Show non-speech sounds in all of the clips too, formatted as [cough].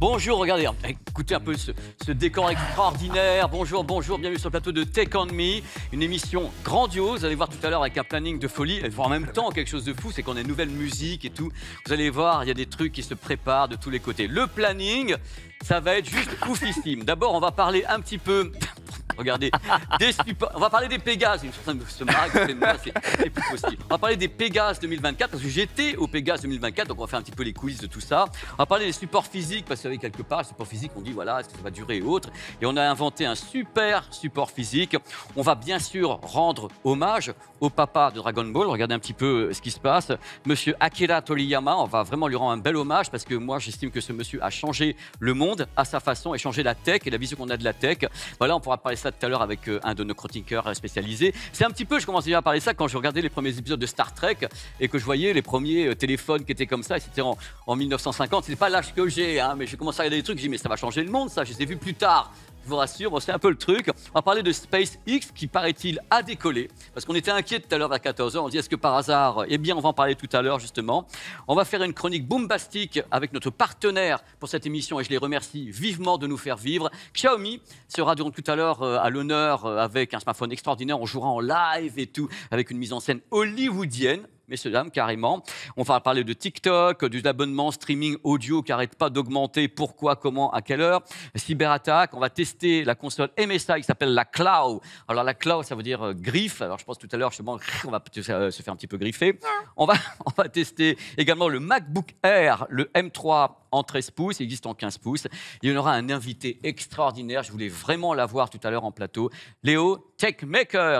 Bonjour, regardez, écoutez un peu ce, décor extraordinaire. Bonjour, bonjour, bienvenue sur le plateau de Tech on Me, une émission grandiose. Vous allez voir tout à l'heure avec un planning de folie, et en même temps quelque chose de fou, c'est qu'on a une nouvelle musique et tout. Vous allez voir, il y a des trucs qui se préparent de tous les côtés. Le planning, ça va être juste oufissime. D'abord, on va parler un petit peu Regardez, des on va parler des Pégases. c'est plus possible. On va parler des Pégases 2024 parce que j'étais au Pégases 2024, donc on va faire un petit peu les quiz de tout ça. On va parler des supports physiques parce que quelque part, supports physique, on dit voilà, est-ce que ça va durer et autres. Et on a inventé un super support physique. On va bien sûr rendre hommage au papa de Dragon Ball. Regardez un petit peu euh, ce qui se passe. Monsieur Akira Toriyama, on va vraiment lui rendre un bel hommage parce que moi, j'estime que ce monsieur a changé le monde à sa façon et changé la tech et la vision qu'on a de la tech. Voilà, on pourra parler ça tout à l'heure avec euh, un de nos chroniqueurs spécialisés. C'est un petit peu, je commençais à parler ça quand je regardais les premiers épisodes de Star Trek et que je voyais les premiers euh, téléphones qui étaient comme ça, et c'était en, en 1950. C'est pas l'âge que j'ai, hein, mais j'ai commencé à regarder des trucs, j'ai mais ça va changer le monde, ça, je les ai vus plus tard. Je vous rassure, c'est un peu le truc. On va parler de SpaceX qui, paraît-il, a décollé. Parce qu'on était inquiet tout à l'heure à 14h. On dit est-ce que par hasard Eh bien, on va en parler tout à l'heure, justement. On va faire une chronique bombastique avec notre partenaire pour cette émission et je les remercie vivement de nous faire vivre. Xiaomi sera durant tout à l'heure euh, à l'honneur euh, avec un smartphone extraordinaire. On jouera en live et tout avec une mise en scène hollywoodienne messieurs, dames, carrément. On va parler de TikTok, euh, du abonnement streaming audio qui n'arrête pas d'augmenter, pourquoi, comment, à quelle heure, cyberattaque. On va tester la console MSI qui s'appelle la Cloud. Alors la Cloud, ça veut dire euh, griffe. Alors je pense tout à l'heure, je justement, [laughs] on va euh, se faire un petit peu griffer. On va, [laughs] on va tester également le MacBook Air, le M3 en 13 pouces, il existe en 15 pouces. Il y en aura un invité extraordinaire, je voulais vraiment l'avoir tout à l'heure en plateau. Léo Tech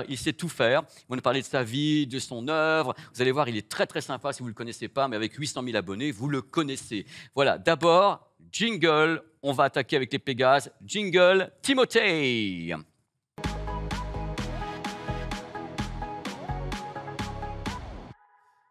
il sait tout faire. Il va nous parler de sa vie, de son œuvre. Vous allez voir, il est très très sympa si vous ne le connaissez pas, mais avec 800 000 abonnés, vous le connaissez. Voilà, d'abord, jingle, on va attaquer avec les Pégases. Jingle, Timothée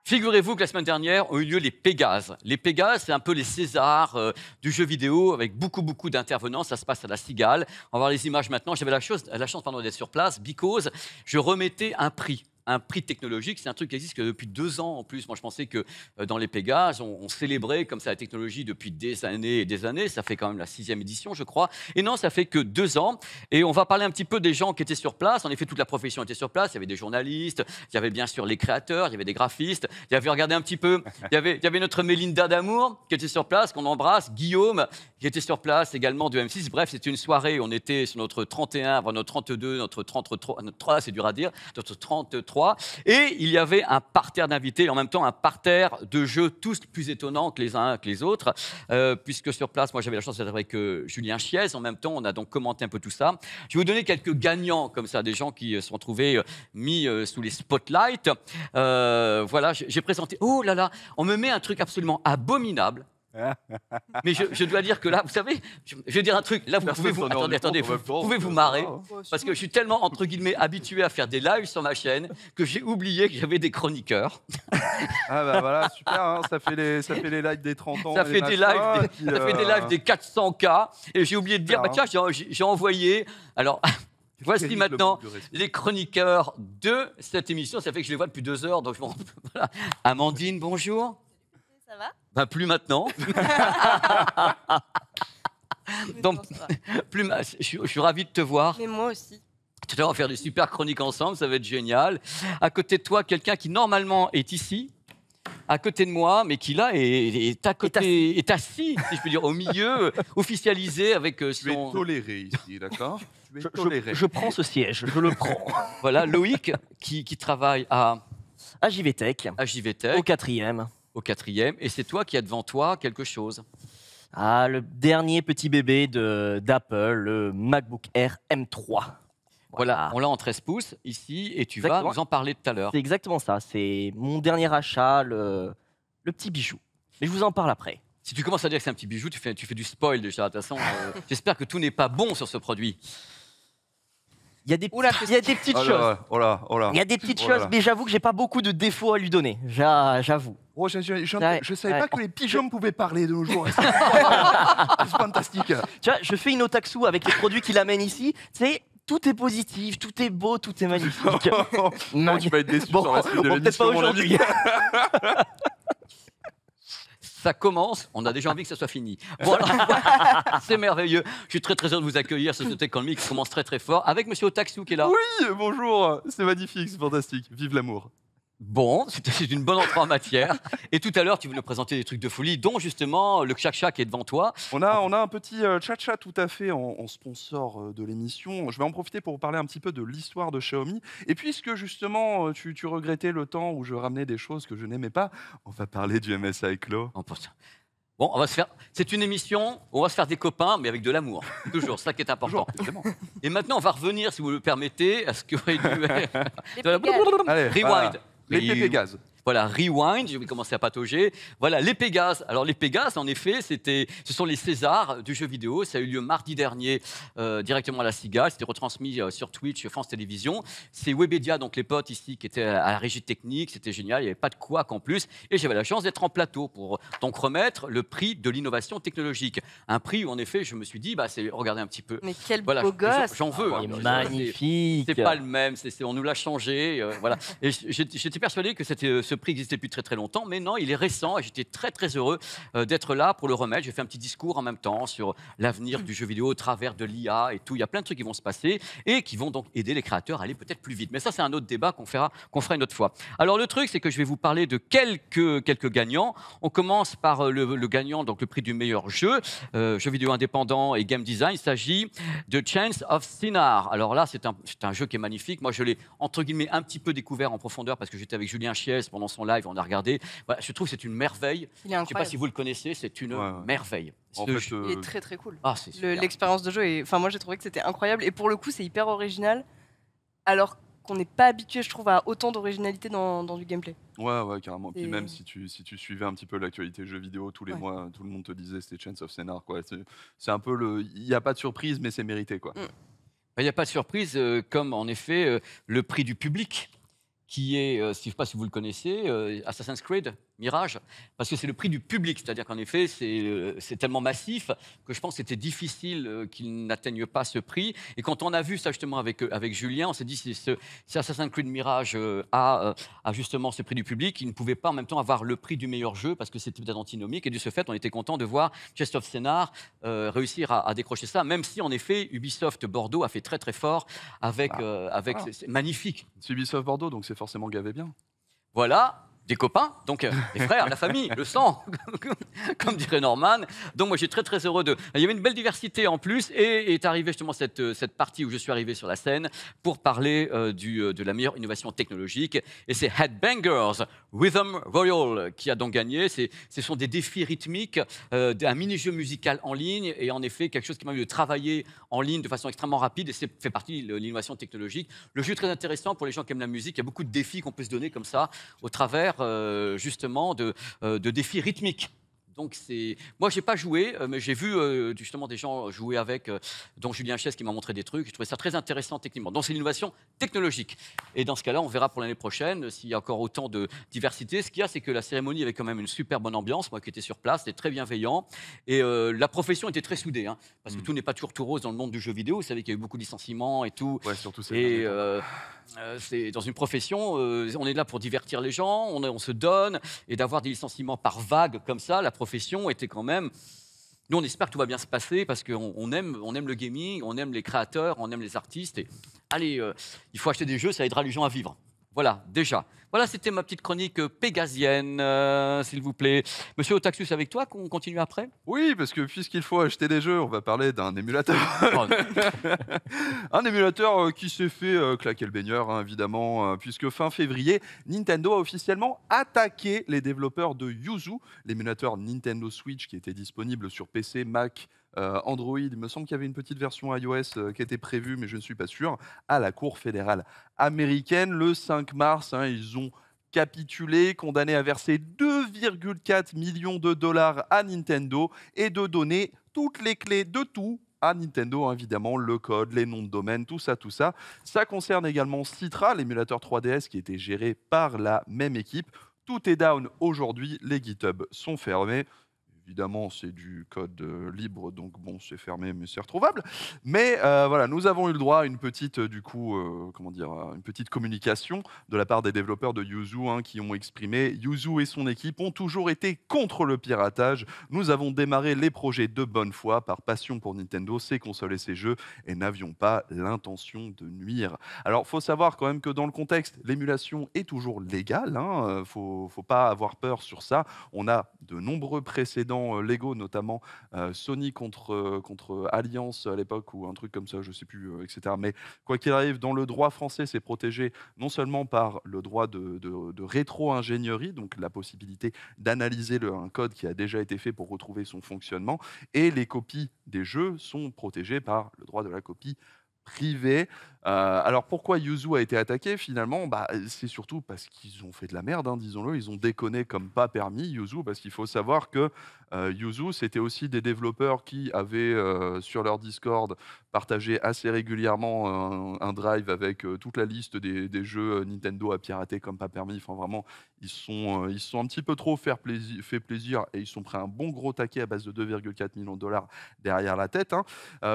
Figurez-vous que la semaine dernière ont eu lieu les Pégases. Les Pégases, c'est un peu les Césars euh, du jeu vidéo avec beaucoup, beaucoup d'intervenants. Ça se passe à la Cigale. On va voir les images maintenant. J'avais la, chance la chance d'être sur place because je remettais un prix un prix technologique. C'est un truc qui existe depuis deux ans en plus. Moi, je pensais que euh, dans les Pégases, on, célébrait comme ça la technologie depuis des années et des années. Ça fait quand même la sixième édition, je crois. Et non, ça fait que deux ans. Et on va parler un petit peu des gens qui étaient sur place. En effet, toute la profession était sur place. Il y avait des journalistes, il y avait bien sûr les créateurs, il y avait des graphistes. Il y avait, regardez un petit peu, il y avait, il y avait notre Mélinda d'amour qui était sur place, qu'on embrasse, Guillaume, qui était sur place également du M6. Bref, c'était une soirée. On était sur notre 31, avant notre 32, notre 33, c'est dur à dire, notre 33. Et il y avait un parterre d'invités et en même temps un parterre de jeux tous plus étonnants que les uns que les autres. Euh, puisque sur place, moi j'avais la chance d'être avec euh, Julien Chiez. En même temps, on a donc commenté un peu tout ça. Je vais vous donner quelques gagnants comme ça, des gens qui se euh, sont trouvés mis sous les spotlights. voilà, j'ai présenté. Oh là là, on me met un truc absolument abominable mais je, dois dire que là, vous savez, je, vais dire un truc. Là, vous pouvez vous, marrer. Parce que je suis tellement, entre guillemets, habitué à faire des lives sur ma chaîne que j'ai oublié que j'avais des chroniqueurs. Ah bah voilà, super, hein. ça, fait les, ça fait les lives des 30 ans. Ça, fait des, euh, lives, des, ça fait des lives des 400K. Et j'ai oublié de dire, bah, hein. tiens, j'ai envoyé. Alors. Voici maintenant les chroniqueurs de cette émission. Ça fait que je les vois depuis deux heures. Donc, je [laughs] voilà. Amandine, bonjour ça va bah, plus maintenant. [laughs] [laughs] Donc, plus je, suis, ravi de te voir. Et moi aussi. Tu à faire des super chroniques ensemble, ça va être génial. À côté de toi, quelqu'un qui normalement est ici, à côté de moi, mais qui là est, à est assis, si je peux dire, au milieu, [laughs] officialisé avec son. Euh, tu es toléré ici, d'accord je, prends ce siège, je le prends. voilà, Loïc, qui, travaille à. À JVTech. À JVTech. Au quatrième au quatrième, et c'est toi qui as devant toi quelque chose. Ah, le dernier petit bébé de d'Apple, le MacBook Air M3. Voilà, on l'a en 13 pouces ici, et tu vas nous en parler tout à l'heure. C'est exactement ça, c'est mon dernier achat, le, petit bijou. Mais je vous en parle après. Si tu commences à dire que c'est un petit bijou, tu fais, tu fais du spoil déjà. De toute façon, euh, [laughs] j'espère que tout n'est pas bon sur ce produit. Il y a des, petites choses. Il y a des petites choses, mais j'avoue que j'ai pas beaucoup de défauts à lui donner. J'avoue. Oh, je ne savais pas que les pigeons pouvaient parler de nos jours. [laughs] C'est fantastique. Tu vois, je fais une Otaksu avec les produits qu'il amène ici. C'est tout est positif, tout est beau, tout est magnifique. non, [laughs] ah, tu vas être déçu sur la de l'émission. être pas aujourd'hui. [laughs] ça commence, on a déjà envie que ça soit fini. Voilà, c'est merveilleux. Je suis très très heureux de vous accueillir. cette économie qui commence très très fort avec Monsieur Otaxou qui est là. Oui, bonjour, c'est magnifique, c'est fantastique. Vive l'amour. Bon, [laughs] c'est une bonne entrée en matière. Et tout à l'heure, tu voulais présenter des trucs de folie, dont justement le cha-cha qui est devant toi. On a, on a un petit euh, chacha tout à fait en, sponsor euh, de l'émission. Je vais en profiter pour vous parler un petit peu de l'histoire de Xiaomi. Et puisque justement, euh, tu, regrettais le temps où je ramenais des choses que je n'aimais pas, on va parler du MSI Clo. Oh, bon, on va se faire. C'est une émission, on va se faire des copains, mais avec de l'amour. Toujours, c'est ça qui est important. Et maintenant, on va revenir, si vous le permettez, à ce que. [laughs] Rewind. Les Pégases. Voilà, Rewind, j'ai commencé à patauger. Voilà, les Pégases. Alors, les Pégases, en effet, c'était, ce sont les Césars du jeu vidéo. Ça a eu lieu mardi dernier, euh, directement à la Cigale. C'était retransmis euh, sur Twitch, France Télévisions. C'est Webedia, donc les potes ici, qui étaient à la régie technique. C'était génial, il n'y avait pas de quoi en plus. Et j'avais la chance d'être en plateau pour donc remettre le prix de l'innovation technologique. Un prix où, en effet, je me suis dit, bah, c'est, regardez un petit peu. Mais quel beau gosse J'en veux. Ah, hein. magnifique C'est pas le même, on nous l'a changé. Euh, voilà. Et j'étais persuadé que c'était ce prix existait depuis très très longtemps, mais non, il est récent et j'étais très très heureux euh, d'être là pour le remettre. J'ai fait un petit discours en même temps sur l'avenir du jeu vidéo au travers de l'IA et tout. Il y a plein de trucs qui vont se passer et qui vont donc aider les créateurs à aller peut-être plus vite. Mais ça, c'est un autre débat qu'on fera, qu'on fera une autre fois. Alors le truc, c'est que je vais vous parler de quelques, quelques gagnants. On commence par euh, le, gagnant, donc le prix du meilleur jeu, euh, jeu vidéo indépendant et game design. Il s'agit de Chance of Sinar. Alors là, c'est un, un, jeu qui est magnifique. Moi, je l'ai entre guillemets un petit peu découvert en profondeur parce que j'étais avec Julien Chies son live, on a regardé. Bah, je trouve que c'est une merveille. Je ne sais pas si vous le connaissez, c'est une merveille. En Il est très très cool. Ah, l'expérience de jeu, est... enfin moi j'ai trouvé que c'était incroyable et pour le coup c'est hyper original alors qu'on n'est pas habitué je trouve à autant d'originalité dans, du gameplay. Ouais ouais carrément. Et... Puis même si tu, si tu suivais un petit peu l'actualité jeux vidéo tous les mois, tout le monde te disait c'était Chance of Scénar C'est un peu le, il n'y a pas de surprise mais c'est mérité quoi. Mm. Bah, il n'y a pas de surprise, euh, comme en effet euh, le prix du public qui est, euh, je ne sais pas si vous le connaissez, euh, Assassin's Creed. Mirage, parce que c'est le prix du public. C'est-à-dire qu'en effet, c'est euh, tellement massif que je pense que c'était difficile euh, qu'il n'atteigne pas ce prix. Et quand on a vu ça justement avec, euh, avec Julien, on s'est dit si, si Assassin's Creed Mirage a, a, justement ce prix du public, il ne pouvait pas en même temps avoir le prix du meilleur jeu parce que c'était peut-être antinomique. Et de ce fait, on était content de voir Chest of Scénar réussir à, décrocher ça, même si en effet, Ubisoft Bordeaux a fait très très fort avec. Bah, c'est avec magnifique. C'est Ubisoft Bordeaux, donc c'est forcément gavé bien. Voilà, des copains, donc les euh, frères, la famille, le sang, [laughs] comme dirait Norman. Donc moi, j'ai très très heureux de. Il y avait une belle diversité en plus, et est arrivée justement cette, euh, cette partie où je suis arrivé sur la scène pour parler euh, de la meilleure innovation technologique, et c'est Headbangers Rhythm Royal qui a donc gagné. ce sont des défis rythmiques, un mini-jeu musical en ligne, et en effet quelque chose qui m'a eu de travailler en ligne de façon extrêmement rapide, et c'est fait partie de l'innovation technologique. Le jeu est très intéressant pour les gens qui aiment la musique. Il y a beaucoup de défis qu'on peut se donner comme ça au travers euh, justement euh, de, défis rythmiques. Donc c'est, moi j'ai pas joué, euh, mais j'ai vu justement des gens jouer avec, dont Julien Chess qui m'a montré des trucs. Je trouvais ça très intéressant techniquement. Donc c'est l'innovation technologique. Et dans ce cas-là, on verra pour l'année prochaine s'il y a encore autant de diversité. Ce qu'il y a, c'est que la cérémonie avait quand même une super bonne ambiance. Moi qui étais sur place, c'était très bienveillant et la profession était très soudée, hein, parce que mm. tout n'est pas toujours tout rose dans le monde du jeu vidéo. Vous savez qu'il y a eu beaucoup de licenciements et tout. Ouais, surtout et euh, c'est dans une profession, euh, on est là pour divertir les gens, on, se donne, et d'avoir des licenciements par vague comme ça, la profession était quand même... Nous, on espère que tout va bien se passer parce qu'on aime, on aime le gaming, on aime les créateurs, on aime les artistes. Et allez, euh, il faut acheter des jeux, ça aidera les gens à vivre. Voilà, déjà. Voilà, c'était ma petite chronique euh, pégasienne, euh, s'il vous plaît. Monsieur Otaxus, avec toi, qu'on continue après Oui, parce que puisqu'il faut acheter des jeux, on va parler d'un émulateur. Oh. [laughs] un émulateur euh, qui s'est fait claquer le baigneur, hein, évidemment, puisque fin février, Nintendo a officiellement attaqué les développeurs de Yuzu, l'émulateur Nintendo Switch qui était disponible sur PC, Mac, euh, Android, il me semble qu'il y avait une petite version iOS euh, qui était prévue, mais je ne suis pas sûr, à la Cour fédérale américaine le 5 mars. Hein. ils ont capitulé, condamné à verser 2,4 millions de dollars à Nintendo et de donner toutes les clés de tout à Nintendo, hein, évidemment, le code, les noms de domaine, tout ça, tout ça. Ça concerne également Citra, l'émulateur 3DS qui était géré par la même équipe. Tout est down aujourd'hui, les GitHub sont fermés. Évidemment, c'est du code euh, libre, donc bon, c'est fermé, mais c'est retrouvable. Mais euh, voilà, nous avons eu le droit à une petite, euh, du coup, comment dire, une petite communication de la part des développeurs de Yuzu hein, qui ont exprimé Yuzu et son équipe ont toujours été contre le piratage. Nous avons démarré les projets de bonne foi par passion pour Nintendo, ses consoles et ses jeux, et n'avions pas l'intention de nuire. Alors, faut savoir quand même que dans le contexte, l'émulation est toujours légale. Hein, faut, faut pas avoir peur sur ça. On a de nombreux précédents euh, Lego, notamment euh, Sony contre, euh, contre Alliance à l'époque, ou un truc comme ça, je ne sais plus, etc. Mais quoi qu'il arrive, dans le droit français, c'est protégé non seulement par le droit de, de rétro-ingénierie, donc la possibilité d'analyser un code qui a déjà été fait pour retrouver son fonctionnement, et les copies des jeux sont protégées par le droit de la copie privée. Euh, alors pourquoi Yuzu a été attaqué finalement bah, C'est surtout parce qu'ils ont fait de la merde, hein, disons-le. Ils ont déconné comme pas permis Yuzu, parce qu'il faut savoir que euh, Yuzu, c'était aussi des développeurs qui avaient euh, sur leur Discord partagé assez régulièrement un, drive avec toute la liste des, jeux Nintendo à pirater comme pas permis. Enfin vraiment, ils sont, ils sont un petit peu trop faire plaisir, fait plaisir et ils sont pris un bon gros taquet à base de 2,4 millions de dollars derrière la tête. Hein.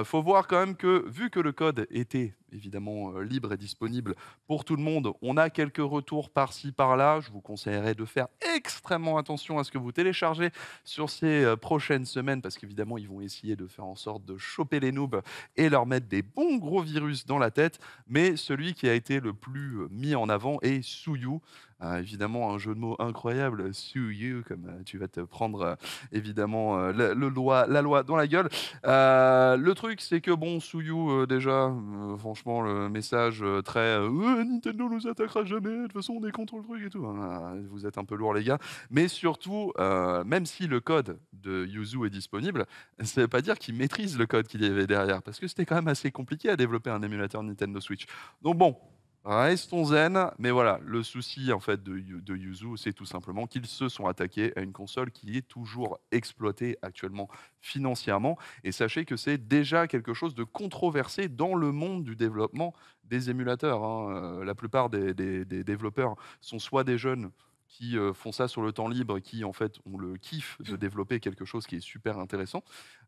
faut voir quand même que vu que le code était évidemment euh, libre et disponible pour tout le monde. On a quelques retours par-ci, par-là. Je vous conseillerais de faire extrêmement attention à ce que vous téléchargez sur ces euh, prochaines semaines, parce qu'évidemment, ils vont essayer de faire en sorte de choper les noobs et leur mettre des bons gros virus dans la tête. Mais celui qui a été le plus euh, mis en avant est Suyu évidemment, un jeu de mots incroyable, Suyu, you, comme euh, tu vas te prendre euh, évidemment euh, le, la loi dans la gueule. le truc, c'est que bon, Suyu you, déjà, franchement, le message très Nintendo nous attaquera jamais, de toute façon, on est contre le truc et tout. Hein, vous êtes un peu lourd, les gars. Mais surtout, même si le code de Yuzu est disponible, ça ne veut pas dire qu'il maîtrise le code qu'il y avait derrière, parce que c'était quand même assez compliqué à développer un émulateur Nintendo Switch. Donc bon, Restons zen, mais voilà, le souci en fait de, de Yuzu, c'est tout simplement qu'ils se sont attaqués à une console qui est toujours exploitée actuellement financièrement. Et sachez que c'est déjà quelque chose de controversé dans le monde du développement des émulateurs. Hein. Euh, la plupart des, développeurs sont soit des jeunes qui euh, font ça sur le temps libre, qui en fait ont le kiff de développer quelque chose qui est super intéressant,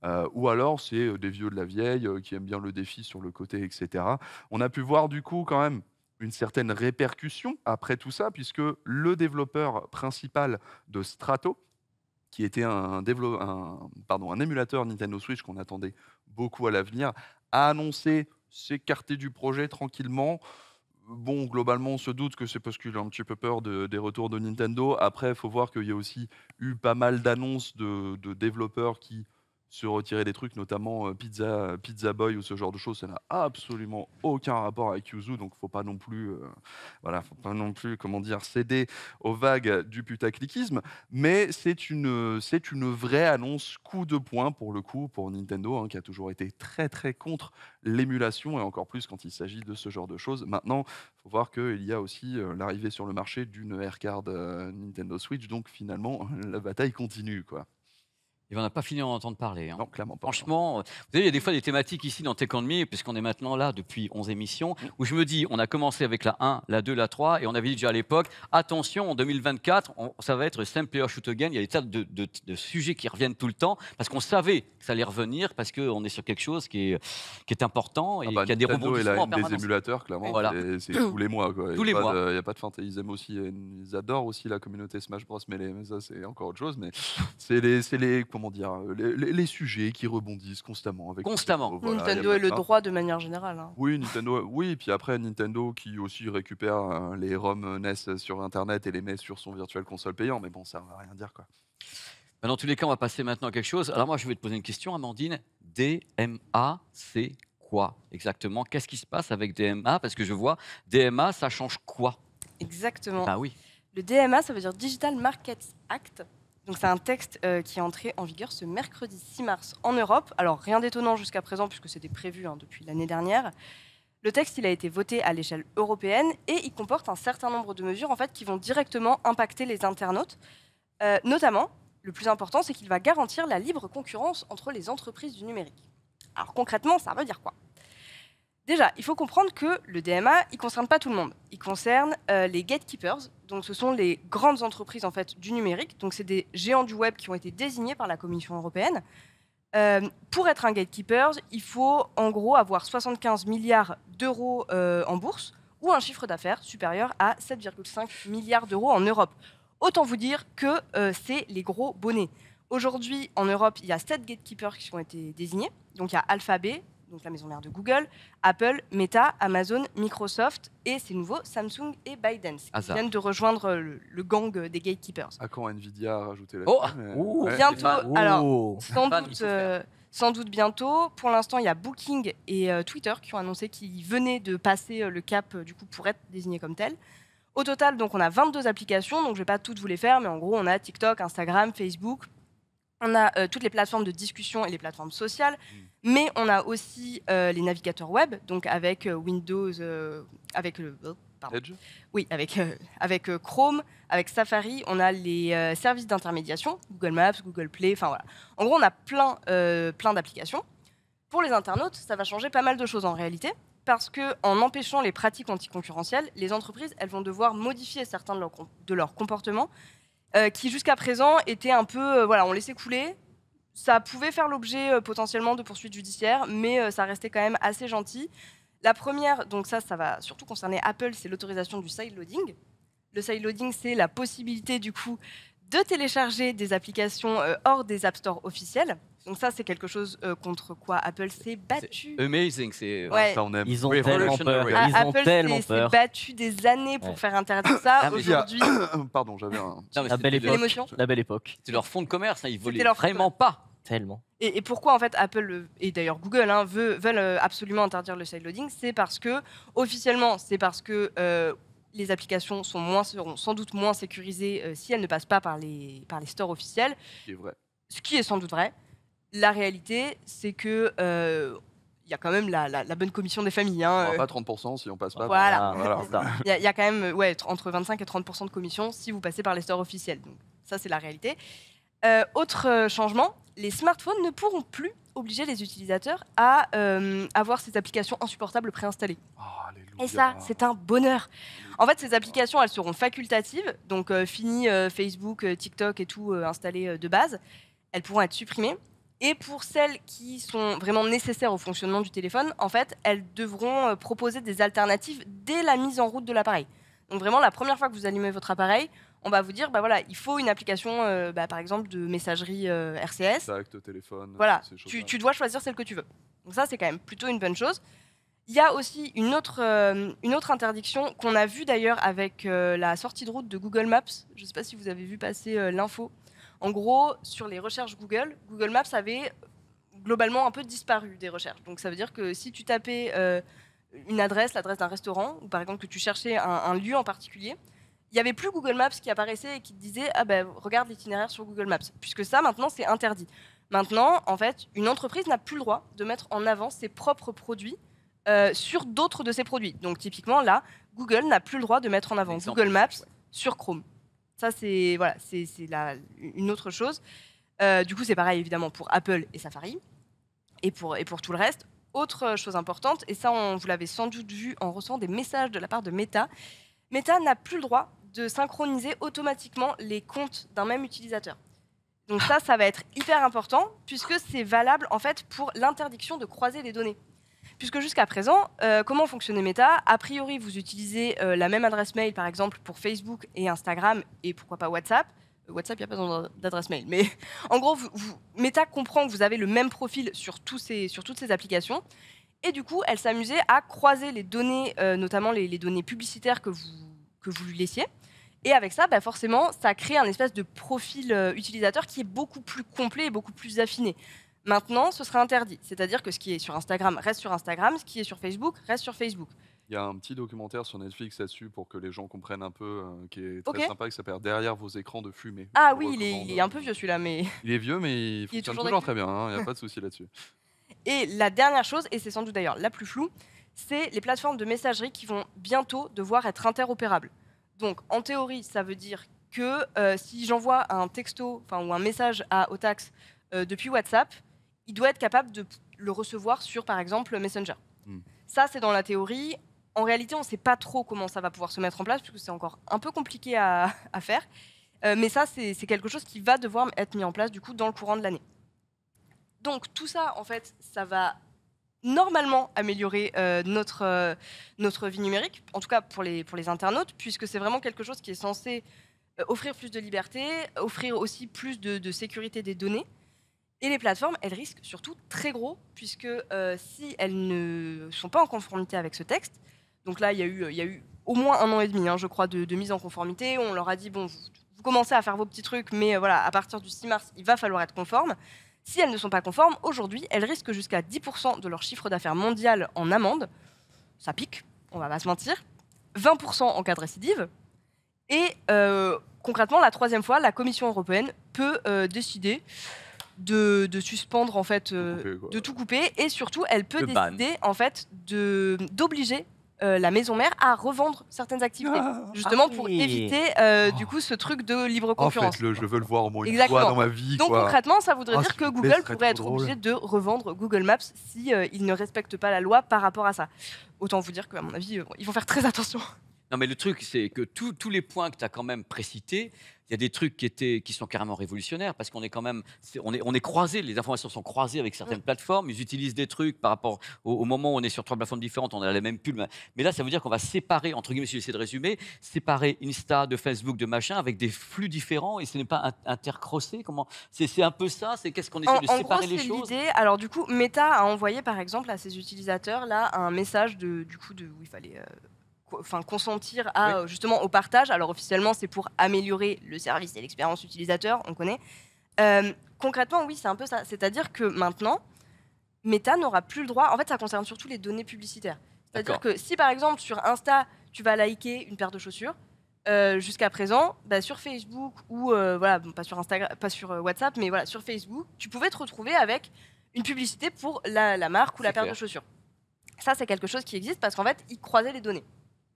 euh, ou alors c'est des vieux de la vieille qui aiment bien le défi sur le côté, etc. On a pu voir du coup quand même une certaine répercussion après tout ça, puisque le développeur principal de Strato, qui était un, émulateur Nintendo Switch qu'on attendait beaucoup à l'avenir, a annoncé s'écarter du projet tranquillement. Bon, globalement, on se doute que c'est parce qu'il a un petit peu peur des retours de Nintendo. Après, il faut voir qu'il y a aussi eu pas mal d'annonces de, de, développeurs qui se retirer des trucs, notamment euh, Pizza, euh, Pizza Boy ou ce genre de choses, ça n'a absolument aucun rapport avec Yuzu, donc faut pas non plus, euh, voilà, faut pas non plus, comment dire, céder aux vagues du putaclicisme. Mais c'est une, c'est une vraie annonce coup de poing pour le coup pour Nintendo, hein, qui a toujours été très très contre l'émulation et encore plus quand il s'agit de ce genre de choses. Maintenant, faut voir qu'il y a aussi l'arrivée sur le marché d'une Air Card Nintendo Switch, donc finalement [laughs] la bataille continue, quoi. On n'a pas fini d'en entendre parler. Hein. clairement Franchement, euh, vous savez, il y a des fois des thématiques ici dans Tech Me, puisqu'on est maintenant là depuis 11 émissions, mm. où je me dis, on a commencé avec la 1, la 2, la 3, et on avait dit déjà à l'époque, attention, en 2024, ça va être Same Player Shoot Again. Il y a des tas de, sujets qui reviennent tout le temps, parce qu'on savait que ça allait revenir, parce qu'on est sur quelque chose qui est, qui est important et ah bah, qu'il y a des rebondissements. en des émulateurs, clairement, voilà. c'est tous les mois. Quoi. Tous les mois. Il n'y a pas de fin. Ils aussi, ils adorent aussi la communauté Smash Bros. Mais, ça, c'est encore autre chose. Mais c'est les, les comment dire, hein, les, sujets qui rebondissent constamment. Avec constamment. Nintendo, et le droit de manière générale. Hein. Oui, Nintendo. oui, puis après Nintendo qui aussi récupère hein, les ROM euh, NES sur Internet et les met sur son virtuel console payant. Mais bon, ça ne va rien dire quoi. Bah, dans tous les cas, on va passer maintenant à quelque chose. Alors moi, je vais te poser une question, Amandine. DMA, c'est quoi exactement Qu'est-ce qui se passe avec DMA Parce que je vois, DMA, ça change quoi Exactement. Ah oui. Le DMA, ça veut dire Digital Markets Act. Donc c'est un texte euh, qui est entré en vigueur ce mercredi 6 mars en Europe. Alors rien d'étonnant jusqu'à présent puisque c'était prévu hein, depuis l'année dernière. Le texte, il a été voté à l'échelle européenne et il comporte un certain nombre de mesures en fait qui vont directement impacter les internautes. Euh, notamment, le plus important, c'est qu'il va garantir la libre concurrence entre les entreprises du numérique. Alors concrètement, ça veut dire quoi Déjà, il faut comprendre que le DMA, il concerne pas tout le monde. Il concerne euh, les gatekeepers, donc ce sont les grandes entreprises en fait du numérique. Donc c'est des géants du web qui ont été désignés par la Commission européenne. Euh, pour être un gatekeeper, il faut en gros avoir 75 milliards d'euros euh, en bourse ou un chiffre d'affaires supérieur à 7,5 milliards d'euros en Europe. Autant vous dire que euh, c'est les gros bonnets. Aujourd'hui, en Europe, il y a 7 gatekeepers qui ont été désignés. Donc il y a Alphabet, donc la maison mère de Google, Apple, Meta, Amazon, Microsoft et c'est nouveau Samsung et Biden qui viennent de rejoindre le, gang des gatekeepers. À ah, quand Nvidia a rajouté la oh, oh Bientôt, alors euh, sans doute. bientôt. Pour l'instant, il y a Booking et euh, Twitter qui ont annoncé qu'ils venaient de passer euh, le cap du coup pour être désignés comme tels. Au total, donc on a 22 applications, donc je vais pas toutes vous les faire, mais en gros, on a TikTok, Instagram, Facebook, on a euh, toutes les plateformes de discussion et les plateformes sociales, mm. mais on a aussi euh, les navigateurs web, donc avec euh, Windows, avec le. Oh, oui, avec, avec Chrome, avec Safari, on a les services d'intermédiation, Google Maps, Google Play, enfin voilà. En gros, on a plein, plein d'applications. Pour les internautes, ça va changer pas mal de choses en réalité, parce qu'en en empêchant les pratiques anticoncurrentielles, les entreprises, elles vont devoir modifier certains de leurs comportements euh, qui jusqu'à présent était un peu, euh, voilà, on laissait couler. Ça pouvait faire l'objet euh, potentiellement de poursuites judiciaires, mais ça restait quand même assez gentil. La première, donc ça, ça va surtout concerner Apple, c'est l'autorisation du sideloading. Le sideloading, c'est la possibilité du coup de télécharger des applications hors des App Store officiels. Donc ça, c'est quelque chose euh, contre quoi Apple s'est battu. Amazing, c'est ça on aime. Ils ont tellement peur. Ah, Apple tellement peur. s'est battu des années pour faire interdire ça. Ah, Aujourd'hui, [coughs] pardon, j'avais la belle époque. La belle époque. c'est leur fonds de commerce, hein, ils volaient vraiment pas. Tellement. Et, pourquoi en fait Apple et d'ailleurs Google hein, veulent, veulent absolument interdire le side-loading c'est parce que officiellement, c'est parce que euh, les applications sont moins, seront sans doute moins sécurisées euh, si elles ne passent pas par les, par les stores officiels. Ce qui est vrai. Ce qui est sans doute vrai la réalité, c'est que il euh, y a quand même la, bonne commission des familles. Hein. On euh. pas 30% si on passe pas. Par... voilà. il, y a, quand même ouais, entre 25 et 30% de commission si vous passez par les stores officiels. Donc, ça, c'est la réalité. Euh, autre changement, les smartphones ne pourront plus obliger les utilisateurs à avoir ces applications insupportables préinstallées. Ah, et ça, c'est un bonheur. En fait, ces applications, elles seront facultatives, donc fini Facebook, TikTok et tout installé de base. Elles pourront être supprimées et pour celles qui sont vraiment nécessaires au fonctionnement du téléphone, en fait, elles devront euh, proposer des alternatives dès la mise en route de l'appareil. Donc vraiment, la première fois que vous allumez votre appareil, on va vous dire, bah voilà, il faut une application, euh, bah, par exemple, de messagerie euh, RCS. Exact, téléphone. Voilà, tu, tu, dois choisir celle que tu veux. Donc ça, c'est quand même plutôt une bonne chose. Il y a aussi une autre, une autre interdiction qu'on a vue d'ailleurs avec la sortie de route de Google Maps. Je ne sais pas si vous avez vu passer l'info. En gros, sur les recherches Google, Google Maps avait globalement un peu disparu des recherches. Donc ça veut dire que si tu tapais euh, une adresse, l'adresse d'un restaurant, ou par exemple que tu cherchais un, lieu en particulier, il n'y avait plus Google Maps qui apparaissait et qui te disait Ah ben regarde l'itinéraire sur Google Maps, puisque ça maintenant c'est interdit. Maintenant, en fait, une entreprise n'a plus le droit de mettre en avant ses propres produits euh, sur d'autres de ses produits. Donc typiquement là, Google n'a plus le droit de mettre en avant Google Maps sur Chrome. Ça, c'est voilà, une autre chose. Euh, du coup, c'est pareil évidemment pour Apple et Safari et pour, et pour tout le reste. Autre chose importante, et ça, on, vous l'avez sans doute vu en recevant des messages de la part de Meta, Meta n'a plus le droit de synchroniser automatiquement les comptes d'un même utilisateur. Donc ça, ça va être hyper important puisque c'est valable en fait pour l'interdiction de croiser les données puisque jusqu'à présent, euh, comment fonctionnait Meta A priori, vous utilisez euh, la même adresse mail, par exemple, pour Facebook et Instagram, et pourquoi pas WhatsApp. Euh, WhatsApp, il n'y a pas d'adresse mail. Mais [laughs] en gros, Meta comprend que vous avez le même profil sur, toutes ces applications. Et du coup, elle s'amusait à croiser les données, notamment les, données publicitaires que vous, que lui laissiez. Et avec ça, bah, forcément, ça crée un espèce de profil utilisateur qui est beaucoup plus complet et beaucoup plus affiné. Maintenant, ce sera interdit. C'est-à-dire que ce qui est sur Instagram reste sur Instagram, ce qui est sur Facebook reste sur Facebook. Il y a un petit documentaire sur Netflix là-dessus pour que les gens comprennent un peu, euh, qui est très sympa, qui s'appelle Derrière vos écrans de fumée. Ah oui, il est, un peu vieux celui-là, mais. [laughs] Il est vieux, mais il fonctionne toujours, très bien, hein, il n'y a pas de souci là-dessus. [laughs] Et la dernière chose, et c'est sans doute d'ailleurs la plus floue, c'est les plateformes de messagerie qui vont bientôt devoir être interopérables. Donc en théorie, ça veut dire que euh, si j'envoie un texto ou un message à Otax euh, depuis WhatsApp, il doit être capable de le recevoir sur, par exemple, Messenger. Hmm. Ça, c'est dans la théorie. En réalité, on ne sait pas trop comment ça va pouvoir se mettre en place, puisque c'est encore un peu compliqué à, [laughs] faire. Euh, mais ça, c'est quelque chose qui va devoir être mis en place, du coup, dans le courant de l'année. Donc, tout ça, en fait, ça va normalement améliorer euh, notre, euh, notre vie numérique, en tout cas pour les, pour les internautes, puisque c'est vraiment quelque chose qui est censé offrir plus de liberté, offrir aussi plus de sécurité des données. Et les plateformes, elles risquent surtout très gros, puisque euh, si elles ne sont pas en conformité avec ce texte, donc là, il y a eu, au moins un an et demi, hein, je crois, de, mise en conformité. On leur a dit, bon, vous, commencez à faire vos petits trucs, mais euh, voilà, à partir du 6 mars, il va falloir être conforme. Si elles ne sont pas conformes, aujourd'hui, elles risquent jusqu'à 10% de leur chiffre d'affaires mondial en amende. Ça pique, on va pas se mentir. 20% en cas de récidive. Et euh, concrètement, la troisième fois, la Commission européenne peut décider de, suspendre en fait, euh, de tout couper, et surtout elle peut décider en fait de d'obliger euh, la maison mère à revendre certaines activités, ah. justement ah pour éviter euh, du oh. coup ce truc de libre concurrence. En fait, je veux le voir au moins une fois dans ma vie. Donc concrètement, ça voudrait oh, dire que Google pourrait être obligé de revendre Google Maps si il ne respecte pas la loi par rapport à ça. Autant vous dire qu'à mon avis, ils vont faire très attention. Non, mais le truc, c'est que tous les points que tu as quand même précités, il y a des trucs qui, étaient, qui sont carrément révolutionnaires parce qu'on est quand même, on est, on est croisés, les informations sont croisées avec certaines plateformes. Ils utilisent des trucs par rapport au, moment où on est sur trois plateformes différentes, on a la même pub. Mais là, ça veut dire qu'on va séparer, entre guillemets, si j'essaie de résumer, séparer Insta de Facebook de machin avec des flux différents et ce n'est pas intercrossé. Comment C'est un peu ça, c'est qu'est-ce qu'on essaie de séparer les choses l'idée. Alors, du coup, Meta a envoyé par exemple à ses utilisateurs là un message de, du coup, de, où il fallait. Euh, enfin, consentir à, euh, justement au partage. Alors officiellement, c'est pour améliorer le service et l'expérience utilisateur, on connaît. Euh, concrètement, oui, c'est un peu ça. C'est-à-dire que maintenant, Meta n'aura plus le droit. En fait, ça concerne surtout les données publicitaires. C'est-à-dire que si par exemple sur Insta, tu vas liker une paire de chaussures, euh, jusqu'à présent, bah, sur Facebook ou voilà, pas sur Instagram, pas sur WhatsApp, mais voilà, sur Facebook, tu pouvais te retrouver avec une publicité pour la, marque ou la paire de chaussures. Ça, c'est quelque chose qui existe parce qu'en fait, ils croisaient les données.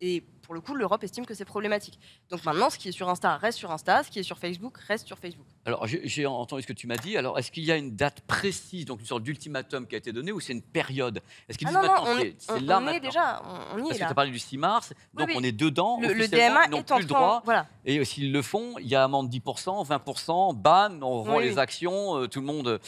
Et pour le coup, l'Europe estime que c'est problématique. Donc maintenant, ce qui est sur Insta reste sur Insta, ce qui est sur Facebook reste sur Facebook. Alors j'ai entendu ce que tu m'as dit. Alors est-ce qu'il y a une date précise, donc une sorte d'ultimatum qui a été donné, ou c'est une période Est-ce qu'ils ah disent non, maintenant c'est là on est déjà, on, y Parce est que tu as parlé du 6 mars, donc on est dedans. Le, DMA est en plus droit. Voilà. Et s'ils le font, il y a amende 10%, 20%, ban, on rend les actions, euh, tout le monde. Euh,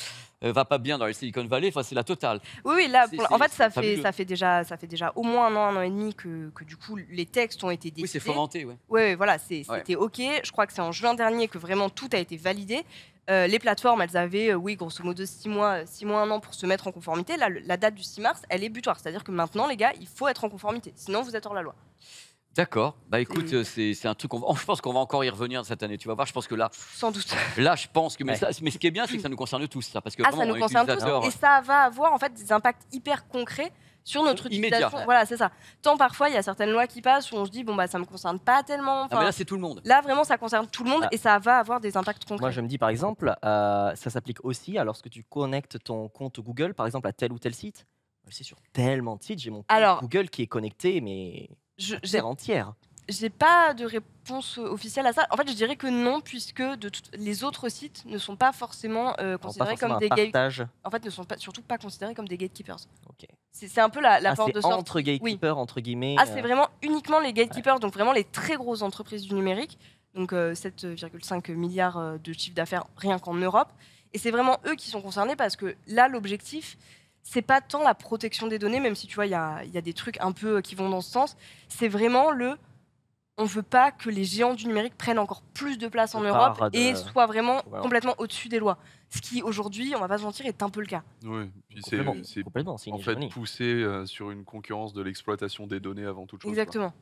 euh, va pas bien dans les Silicon Valley. Enfin, c'est la totale. Oui, Là, en fait, ça fait, ça fait déjà, ça fait déjà au moins un an, un an et demi que, du coup les textes ont été décidés. Oui, c'est fomenté, ouais. Oui, voilà, c'était ok. Je crois que c'est en juin dernier que vraiment tout a été validé. Euh, les plateformes, elles avaient, euh, oui, grosso modo, 6 mois, six mois, un an pour se mettre en conformité. la date du 6 mars, elle est butoir. C'est-à-dire que maintenant, les gars, il faut être en conformité. Sinon, vous êtes hors la loi. D'accord. Bah écoute, euh, c'est un truc. qu'on oh, je pense qu'on va encore y revenir cette année. Tu vas voir. Je pense que là, Sans doute. là, je pense que. Mais, ça- mais ce qui est bien, c'est que ça nous concerne tous, ça, parce que Ah, ça nous concerne tous. Et ça va avoir en fait des impacts hyper concrets sur notre Immédiat. Voilà, c'est ça. Tant parfois, il y a certaines lois qui passent où on se dit, bon, bah, ça me concerne pas tellement. Ah, là, c'est tout le monde. Là, vraiment, ça concerne tout le monde ah. et ça va avoir des impacts concrets. Moi, je me dis par exemple, euh, ça s'applique aussi à lorsque tu connectes ton compte Google, par exemple, à tel ou tel site. C'est sûr sur tellement de sites, j'ai mon Google qui est connecté, mais je, entière. J'ai pas de réponse officielle à ça. En fait, je dirais que non, puisque de les autres sites ne sont pas forcément euh, considérés comme des gatekeepers. En fait, ne sont pas, surtout pas considérés comme des gatekeepers. C'est un peu la, porte de sortie. entre gatekeepers, entre guillemets. Ah, euh, c'est vraiment uniquement les gatekeepers, donc vraiment les très grosses entreprises du numérique. Donc 7,5 euh, milliards de chiffre d'affaires rien qu'en Europe. Et c'est vraiment eux qui sont concernés parce que là, l'objectif, c'est pas tant la protection des données, même si tu vois, il y a, des trucs un peu euh, qui vont dans ce sens. C'est vraiment le. On veut pas que les géants du numérique prennent encore plus de place en Europe et soient vraiment complètement au-dessus des lois. Ce qui, aujourd'hui, on va pas se mentir, est un peu le cas. Oui, c'est en fait pousser euh, sur une concurrence de l'exploitation des données avant toute chose. Exactement.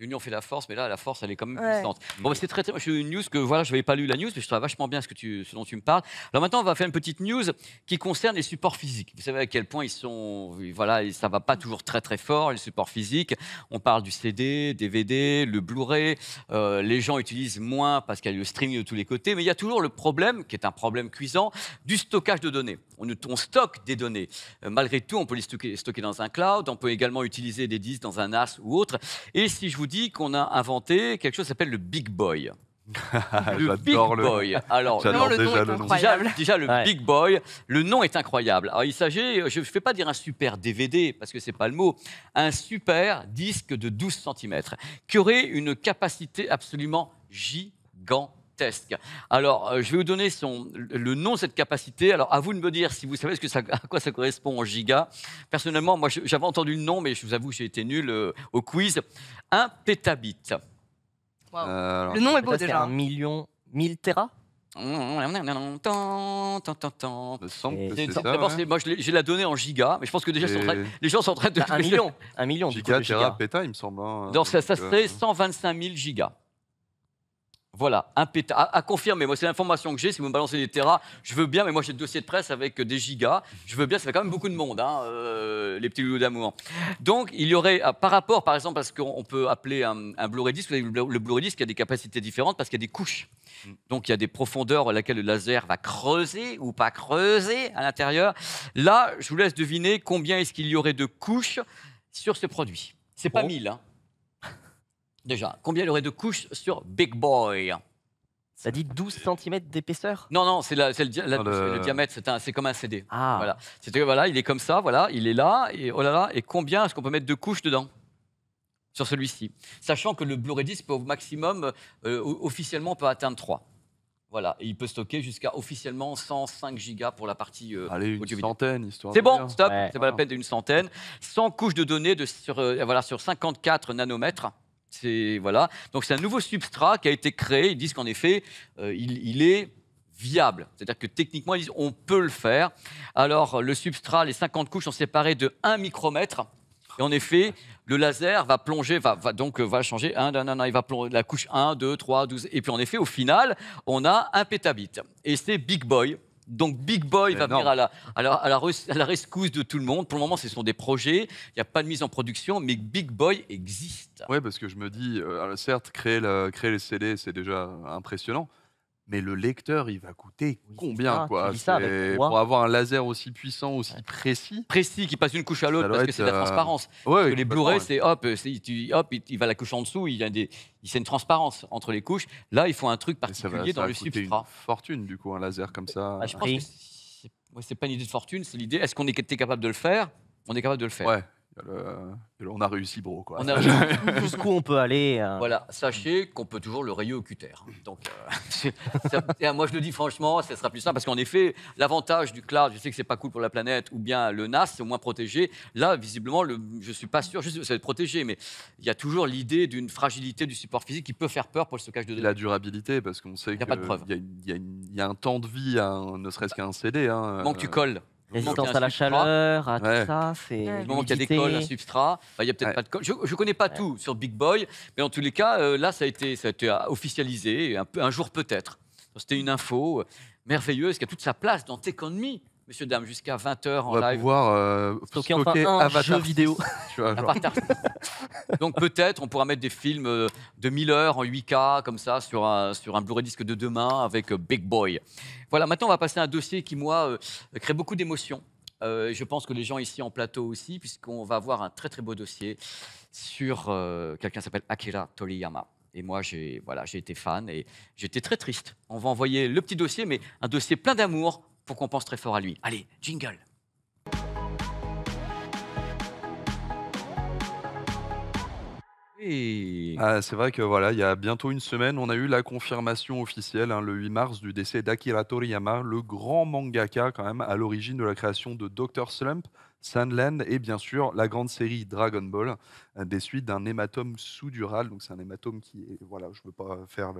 L'union fait la force, mais là, la force, elle est quand même puissante. Bon, mm. bah, c'est très, Je une news que voilà, je n'avais pas lu la news, mais je trouve vachement bien ce, que tu, ce dont tu me parles. Alors maintenant, on va faire une petite news qui concerne les supports physiques. Vous savez à quel point ils sont. Voilà, ça ne va pas toujours très, très fort, les supports physiques. On parle du CD, DVD, le Blu-ray. Euh, les gens utilisent moins parce qu'il y a le streaming de tous les côtés. Mais il y a toujours le problème, qui est un problème cuisant, du stockage de données. On, stocke des données. Euh, malgré tout, on peut les stocker, stocker dans un cloud. On peut également utiliser des disques dans un NAS ou autre. Et si je vous dit qu'on a inventé quelque chose qui s'appelle le Big Boy. [laughs] le Big Boy. Alors, déjà, le Big Boy, le nom est incroyable. Alors, il s'agit, je ne vais pas dire un super DVD, parce que ce n'est pas le mot, un super disque de 12 cm, qui aurait une capacité absolument gigantesque alors, euh, je vais vous donner son, le nom de cette capacité. Alors, à vous de me dire si vous savez ce que ça, [laughs] à quoi ça correspond en giga. Personnellement, moi, j'avais entendu le nom, mais je vous avoue, j'ai été nul euh, au quiz. Un pétabit. Wow. Euh, alors, le nom est beau déjà. Un million, mille terras D'abord, ouais. moi je l'ai donné en giga, mais je pense que déjà les gens sont en train de. Un [laughs] million, un million. Giga, téra, péta, il me semble. Hein, Donc, ça, ça serait 125 000 gigas. Voilà, À, confirmer, moi, c'est l'information que j'ai. Si vous me balancez des terras, je veux bien, mais moi, j'ai le dossier de presse avec euh, des gigas. Je veux bien, ça fait quand même beaucoup de monde, hein, euh, les petits loulous d'amour. Donc, il y aurait, euh, par rapport, par exemple, à ce qu'on peut appeler un, Blu-ray disque, le Blu-ray disque a des capacités différentes parce qu'il y a des couches. Mm. Donc, il y a des profondeurs à laquelle le laser va creuser ou pas creuser à l'intérieur. Là, je vous laisse deviner combien est-ce qu'il y aurait de couches sur ce produit. C'est pas 1000, hein. Déjà, combien il y aurait de couches sur Big Boy ça dit 12 cm d'épaisseur Non, non, c'est ah, le, diamètre, c'est comme un CD. Ah. Voilà. cest voilà, il est comme ça, voilà, il est là, et oh là là, et combien est-ce qu'on peut mettre de couches dedans Sur celui-ci. Sachant que le Blu-ray disc peut au maximum, euh, officiellement, peut atteindre 3. Voilà, et il peut stocker jusqu'à officiellement 105 gigas pour la partie euh, Allez, une centaine, histoire. C'est bon, stop, c'est pas la peine d'une centaine. 100 couches de données de, sur, euh, voilà, sur 54 nanomètres voilà. Donc c'est un nouveau substrat qui a été créé. Ils disent qu'en effet, euh, il, est viable. C'est-à-dire que techniquement, on peut le faire. Alors le substrat, les 50 couches sont séparées de 1 micromètre. Et en effet, le laser va plonger, va, donc euh, va changer. Un, il va plonger la couche 1, 2, 3, 12. Et puis en effet, au final, on a un pétabit. Et c'est Big Boy donc Big Boy va venir à la, rescousse de tout le monde. Pour le moment, ce sont des projets, il n'y a pas de mise en production, mais Big Boy existe. Oui, parce que je me dis, euh, certes, créer, créer les CD, c'est déjà impressionnant, mais le lecteur, il va coûter combien quoi Pour avoir un laser aussi puissant, aussi précis. Précis, qui passe une couche à l'autre parce que c'est de la euh, transparence. les Blu-ray, c'est hop, il, va la couche en dessous, il y a des, c'est une transparence entre les couches. Là, il faut un truc particulier dans le substrat. Une fortune du coup, un laser comme ça. Bah, je pense c'est pas une idée de fortune, c'est l'idée. Est-ce qu'on est capable de le faire On est capable de le faire on a réussi, bro. On [laughs] Jusqu'où on peut aller euh Voilà, sachez qu'on peut toujours le rayer au cutter. Donc, euh, [laughs] moi, je le dis franchement, ça sera plus simple parce qu'en effet, l'avantage du cloud, je sais que c'est pas cool pour la planète, ou bien le NAS, c'est au moins protégé. Là, visiblement, le, je suis pas sûr, juste, ça va être protégé, mais il y a toujours l'idée d'une fragilité du support physique qui peut faire peur pour le stockage de données. La durabilité, parce qu'on sait qu'il y, y, a un temps de vie, hein, ne serait-ce qu'à un CD. Hein, Donc, tu colles. Résistance à la chaleur, à tout ça. C'est ouais. moment qu'il y a des cols, un substrat, bah, il n'y a peut-être pas de colle. Je ne connais pas tout sur Big Boy, mais en tous les cas, euh, là, ça a été, ça a été euh, officialisé, un, un jour peut-être. C'était une info euh, merveilleuse qui a toute sa place dans Tech monsieur, dame, jusqu'à 20h en live. On va voir euh, stocker, enfin un jeu vidéo. [laughs] Donc peut-être on pourra mettre des films euh, de 1000 heures en 8K, comme ça, sur un, sur un Blu-ray disque de demain avec euh, Big Boy. Voilà, maintenant on va passer à un dossier qui, moi, crée beaucoup d'émotions. je pense que les gens ici en plateau aussi, puisqu'on va avoir un très très beau dossier sur quelqu'un qui s'appelle Akira Toriyama. Et moi, j'ai voilà, été fan et j'étais très triste. On va envoyer le petit dossier, mais un dossier plein d'amour qu'on pense très fort à lui. Allez, jingle. Ah, c'est vrai que voilà, il y a bientôt une semaine, on a eu la confirmation officielle hein, le 8 mars du décès d'Akira Toriyama, le grand mangaka quand même à l'origine de la création de Dr. Slump, Sandland et bien sûr la grande série Dragon Ball, euh, des suites d'un hématome sous-dural. Donc c'est un hématome qui est, voilà, je ne veux pas faire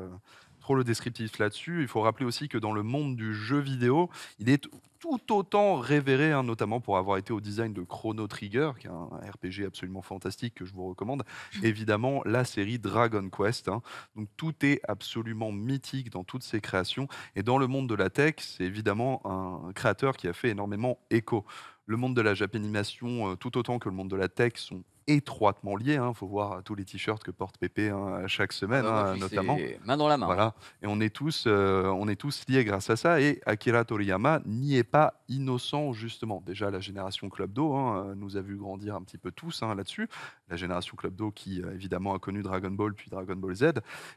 trop le descriptif là-dessus. Il faut rappeler aussi que dans le monde du jeu vidéo, il est tout autant révéré, hein, notamment pour avoir été au design de Chrono Trigger, qui est un RPG absolument fantastique que je vous recommande. [laughs] Évidemment, la série Dragon Quest. Hein. Donc tout est absolument mythique dans toutes ses créations. Et dans le monde de la tech, c'est évidemment un créateur qui a fait énormément écho. Le monde de la japanimation, euh, tout autant que le monde de la tech, sont étroitement liés. Il hein. faut voir euh, tous les t-shirts que porte Pépé hein, chaque semaine, hein, notamment. Main dans la main. Voilà. Et on est, tous, euh, on est tous liés grâce à ça. Et Akira Toriyama n'y est pas innocent, justement. Déjà, la génération Club Do hein, nous a vu grandir un petit peu tous là-dessus. La génération Club Do qui, évidemment, a connu Dragon Ball puis Dragon Ball Z.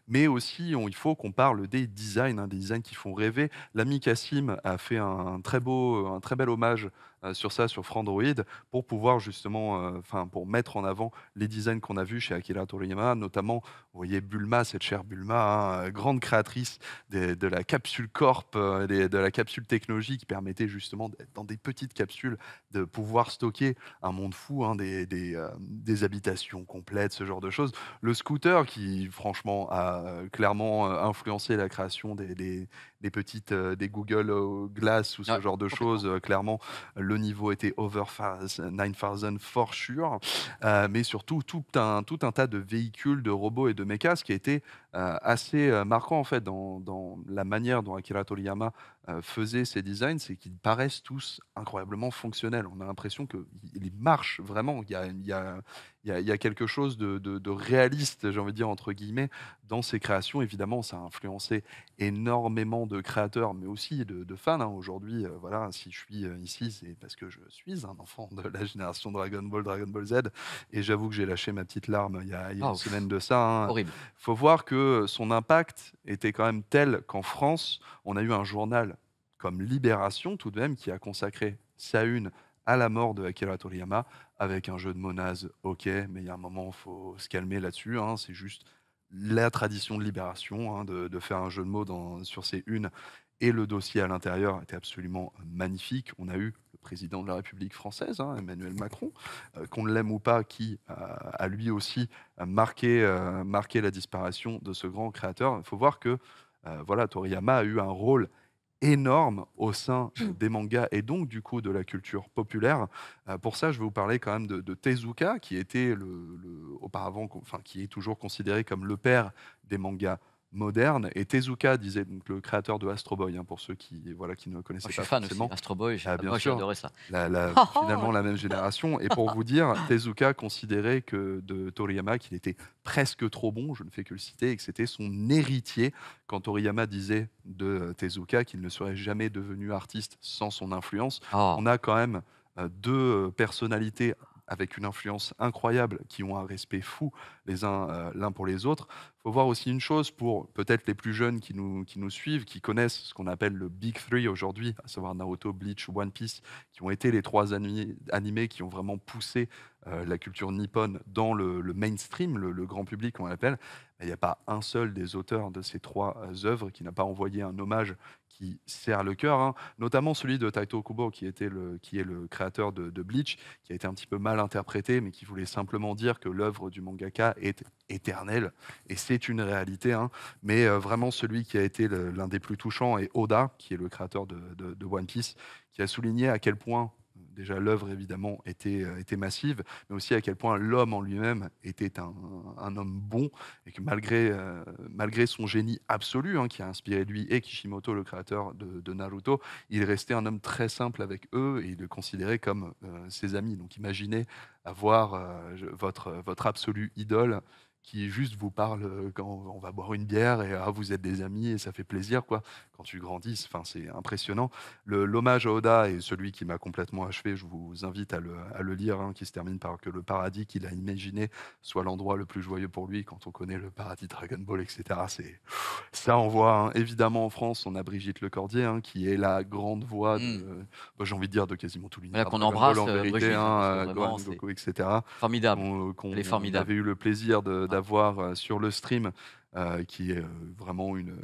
Mais aussi, il faut qu'on parle des designs, des designs qui font rêver. L'ami Kasim a fait un très, beau, un très bel hommage euh, sur ça, sur Frandroid, pour pouvoir justement, euh, enfin, pour mettre en avant les designs qu'on a vus chez Akira Toriyama, notamment, vous voyez Bulma, cette chère Bulma, hein, euh, grande créatrice de la capsule corp, de la capsule technologie qui permettait justement dans des petites capsules de pouvoir stocker un monde fou, hein, des, habitations complètes, ce genre de choses. Le scooter qui, franchement, a clairement influencé la création des, des petites, euh, des Google euh, Glass ou ce genre de choses. Euh, clairement, le niveau était over 9000 for sure. mais surtout, tout un, tout un tas de véhicules, de robots et de mechas, qui a été euh, assez euh, marquant en fait dans, la manière dont Akira Toriyama euh, faisait ses designs, c'est qu'ils paraissent tous incroyablement fonctionnels. On a l'impression qu'ils marchent vraiment. Il y a, y a, y a quelque chose de, réaliste, j'ai envie de dire, entre guillemets, dans ses créations. Évidemment, ça a influencé énormément de créateurs, mais aussi de, fans. Hein. Aujourd'hui, voilà, si je suis ici, c'est parce que je suis un enfant de la génération Dragon Ball, Dragon Ball Z. Et j'avoue que j'ai lâché ma petite larme il y a, une oh. semaine de ça. Hein. Horrible. faut voir que son impact était quand même tel qu'en France, on a eu un journal comme Libération tout de même qui a consacré sa une à la mort de Akira Toriyama avec un jeu de monase, ok, mais il y a un moment, il faut se calmer là-dessus, hein, c'est juste la tradition de Libération, hein, de, faire un jeu de mots sur ses unes, et le dossier à l'intérieur était absolument magnifique, on a eu président de la République française, hein, Emmanuel Macron, euh, qu'on l'aime ou pas, qui euh, a lui aussi euh, marqué, marqué, la disparition de ce grand créateur. Il faut voir que voilà, Toriyama a eu un rôle énorme au sein mmh. des mangas et donc du coup de la culture populaire. pour ça, je vais vous parler quand même de, Tezuka, qui était le, auparavant, enfin qui est toujours considéré comme le père des mangas moderne. Et Tezuka disait, donc le créateur de Astro Boy, hein, pour ceux qui, voilà, qui ne connaissaient oh, pas fan Astro Boy, bien sûr, ça. finalement, la même génération. Et pour vous dire, Tezuka considérait que de Toriyama qu'il était presque trop bon, je ne fais que le citer, et que c'était son héritier. Quand Toriyama disait de Tezuka qu'il ne serait jamais devenu artiste sans son influence, ah. on a quand même euh, deux personnalités avec une influence incroyable, qui ont un respect fou les uns euh, l'un pour les autres. Il faut voir aussi une chose pour peut-être les plus jeunes qui nous, qui nous suivent, qui connaissent ce qu'on appelle le Big Three aujourd'hui, à savoir Naruto, Bleach, One Piece, qui ont été les trois animés, qui ont vraiment poussé euh, la culture nippone dans le, mainstream, le, grand public, on l'appelle. Il n'y a pas un seul des auteurs de ces trois euh, œuvres qui n'a pas envoyé un hommage qui sert le cœur, hein, notamment celui de Taito Kubo, qui, est le créateur de, Bleach, qui a été un petit peu mal interprété, mais qui voulait simplement dire que l'œuvre du mangaka est éternelle, et c'est une réalité. Hein. mais euh, vraiment, celui qui a été l'un des plus touchants est Oda, qui est le créateur de, de One Piece, qui a souligné à quel point déjà l'œuvre évidemment euh, était, massive, mais aussi à quel point l'homme en lui-même était un, homme bon, et que malgré, euh, malgré son génie absolu, hein, qui a inspiré lui et Kishimoto, le créateur de, Naruto, il restait un homme très simple avec eux, et il le considérait comme euh, ses amis. Donc imaginez avoir votre, votre absolue idole qui juste vous parle euh, quand on va boire une bière et ah, vous êtes des amis et ça fait plaisir quoi. Quand tu grandis, enfin c'est impressionnant. L'hommage à Oda et celui qui m'a complètement achevé, je vous invite à le, à le lire, hein, qui se termine par que le paradis qu'il a imaginé soit l'endroit le plus joyeux pour lui. Quand on connaît le paradis Dragon Ball, etc. C'est ça on voit hein. évidemment en France, on a Brigitte Lecordier hein, qui est la grande voix, hmm. bah, j'ai envie de dire de quasiment tout l'univers. Qu'on embrasse, en euh, vérité, Brigitte, hein, euh, etc. Formidable. On, Elle est formidable. On avait eu le plaisir de d'avoir sur le stream, qui est vraiment une,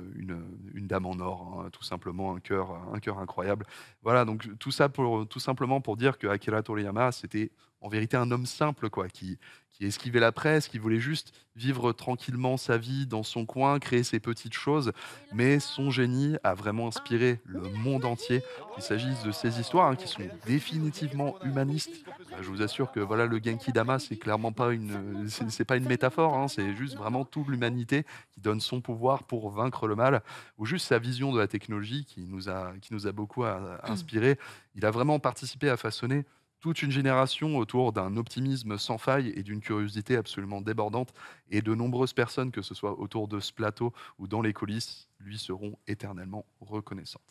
une, dame en or, hein, tout simplement, un cœur, un cœur incroyable. Voilà, donc tout ça pour, tout simplement pour dire que Akira Toriyama, c'était en vérité un homme simple, quoi, qui, qui esquivait la presse, qui voulait juste vivre tranquillement sa vie dans son coin, créer ses petites choses. Mais son génie a vraiment inspiré le monde entier. Il s'agisse de ces histoires hein, qui sont définitivement humanistes. Bah, je vous assure que voilà, le Genki Dama, c'est clairement pas une, c'est pas une métaphore. Hein, c'est juste vraiment toute l'humanité qui donne son pouvoir pour vaincre le mal, ou juste sa vision de la technologie qui nous a, qui nous a beaucoup euh, inspiré. Il a vraiment participé à façonner toute une génération autour d'un optimisme sans faille et d'une curiosité absolument débordante. Et de nombreuses personnes, que ce soit autour de ce plateau ou dans les coulisses, lui seront éternellement reconnaissantes.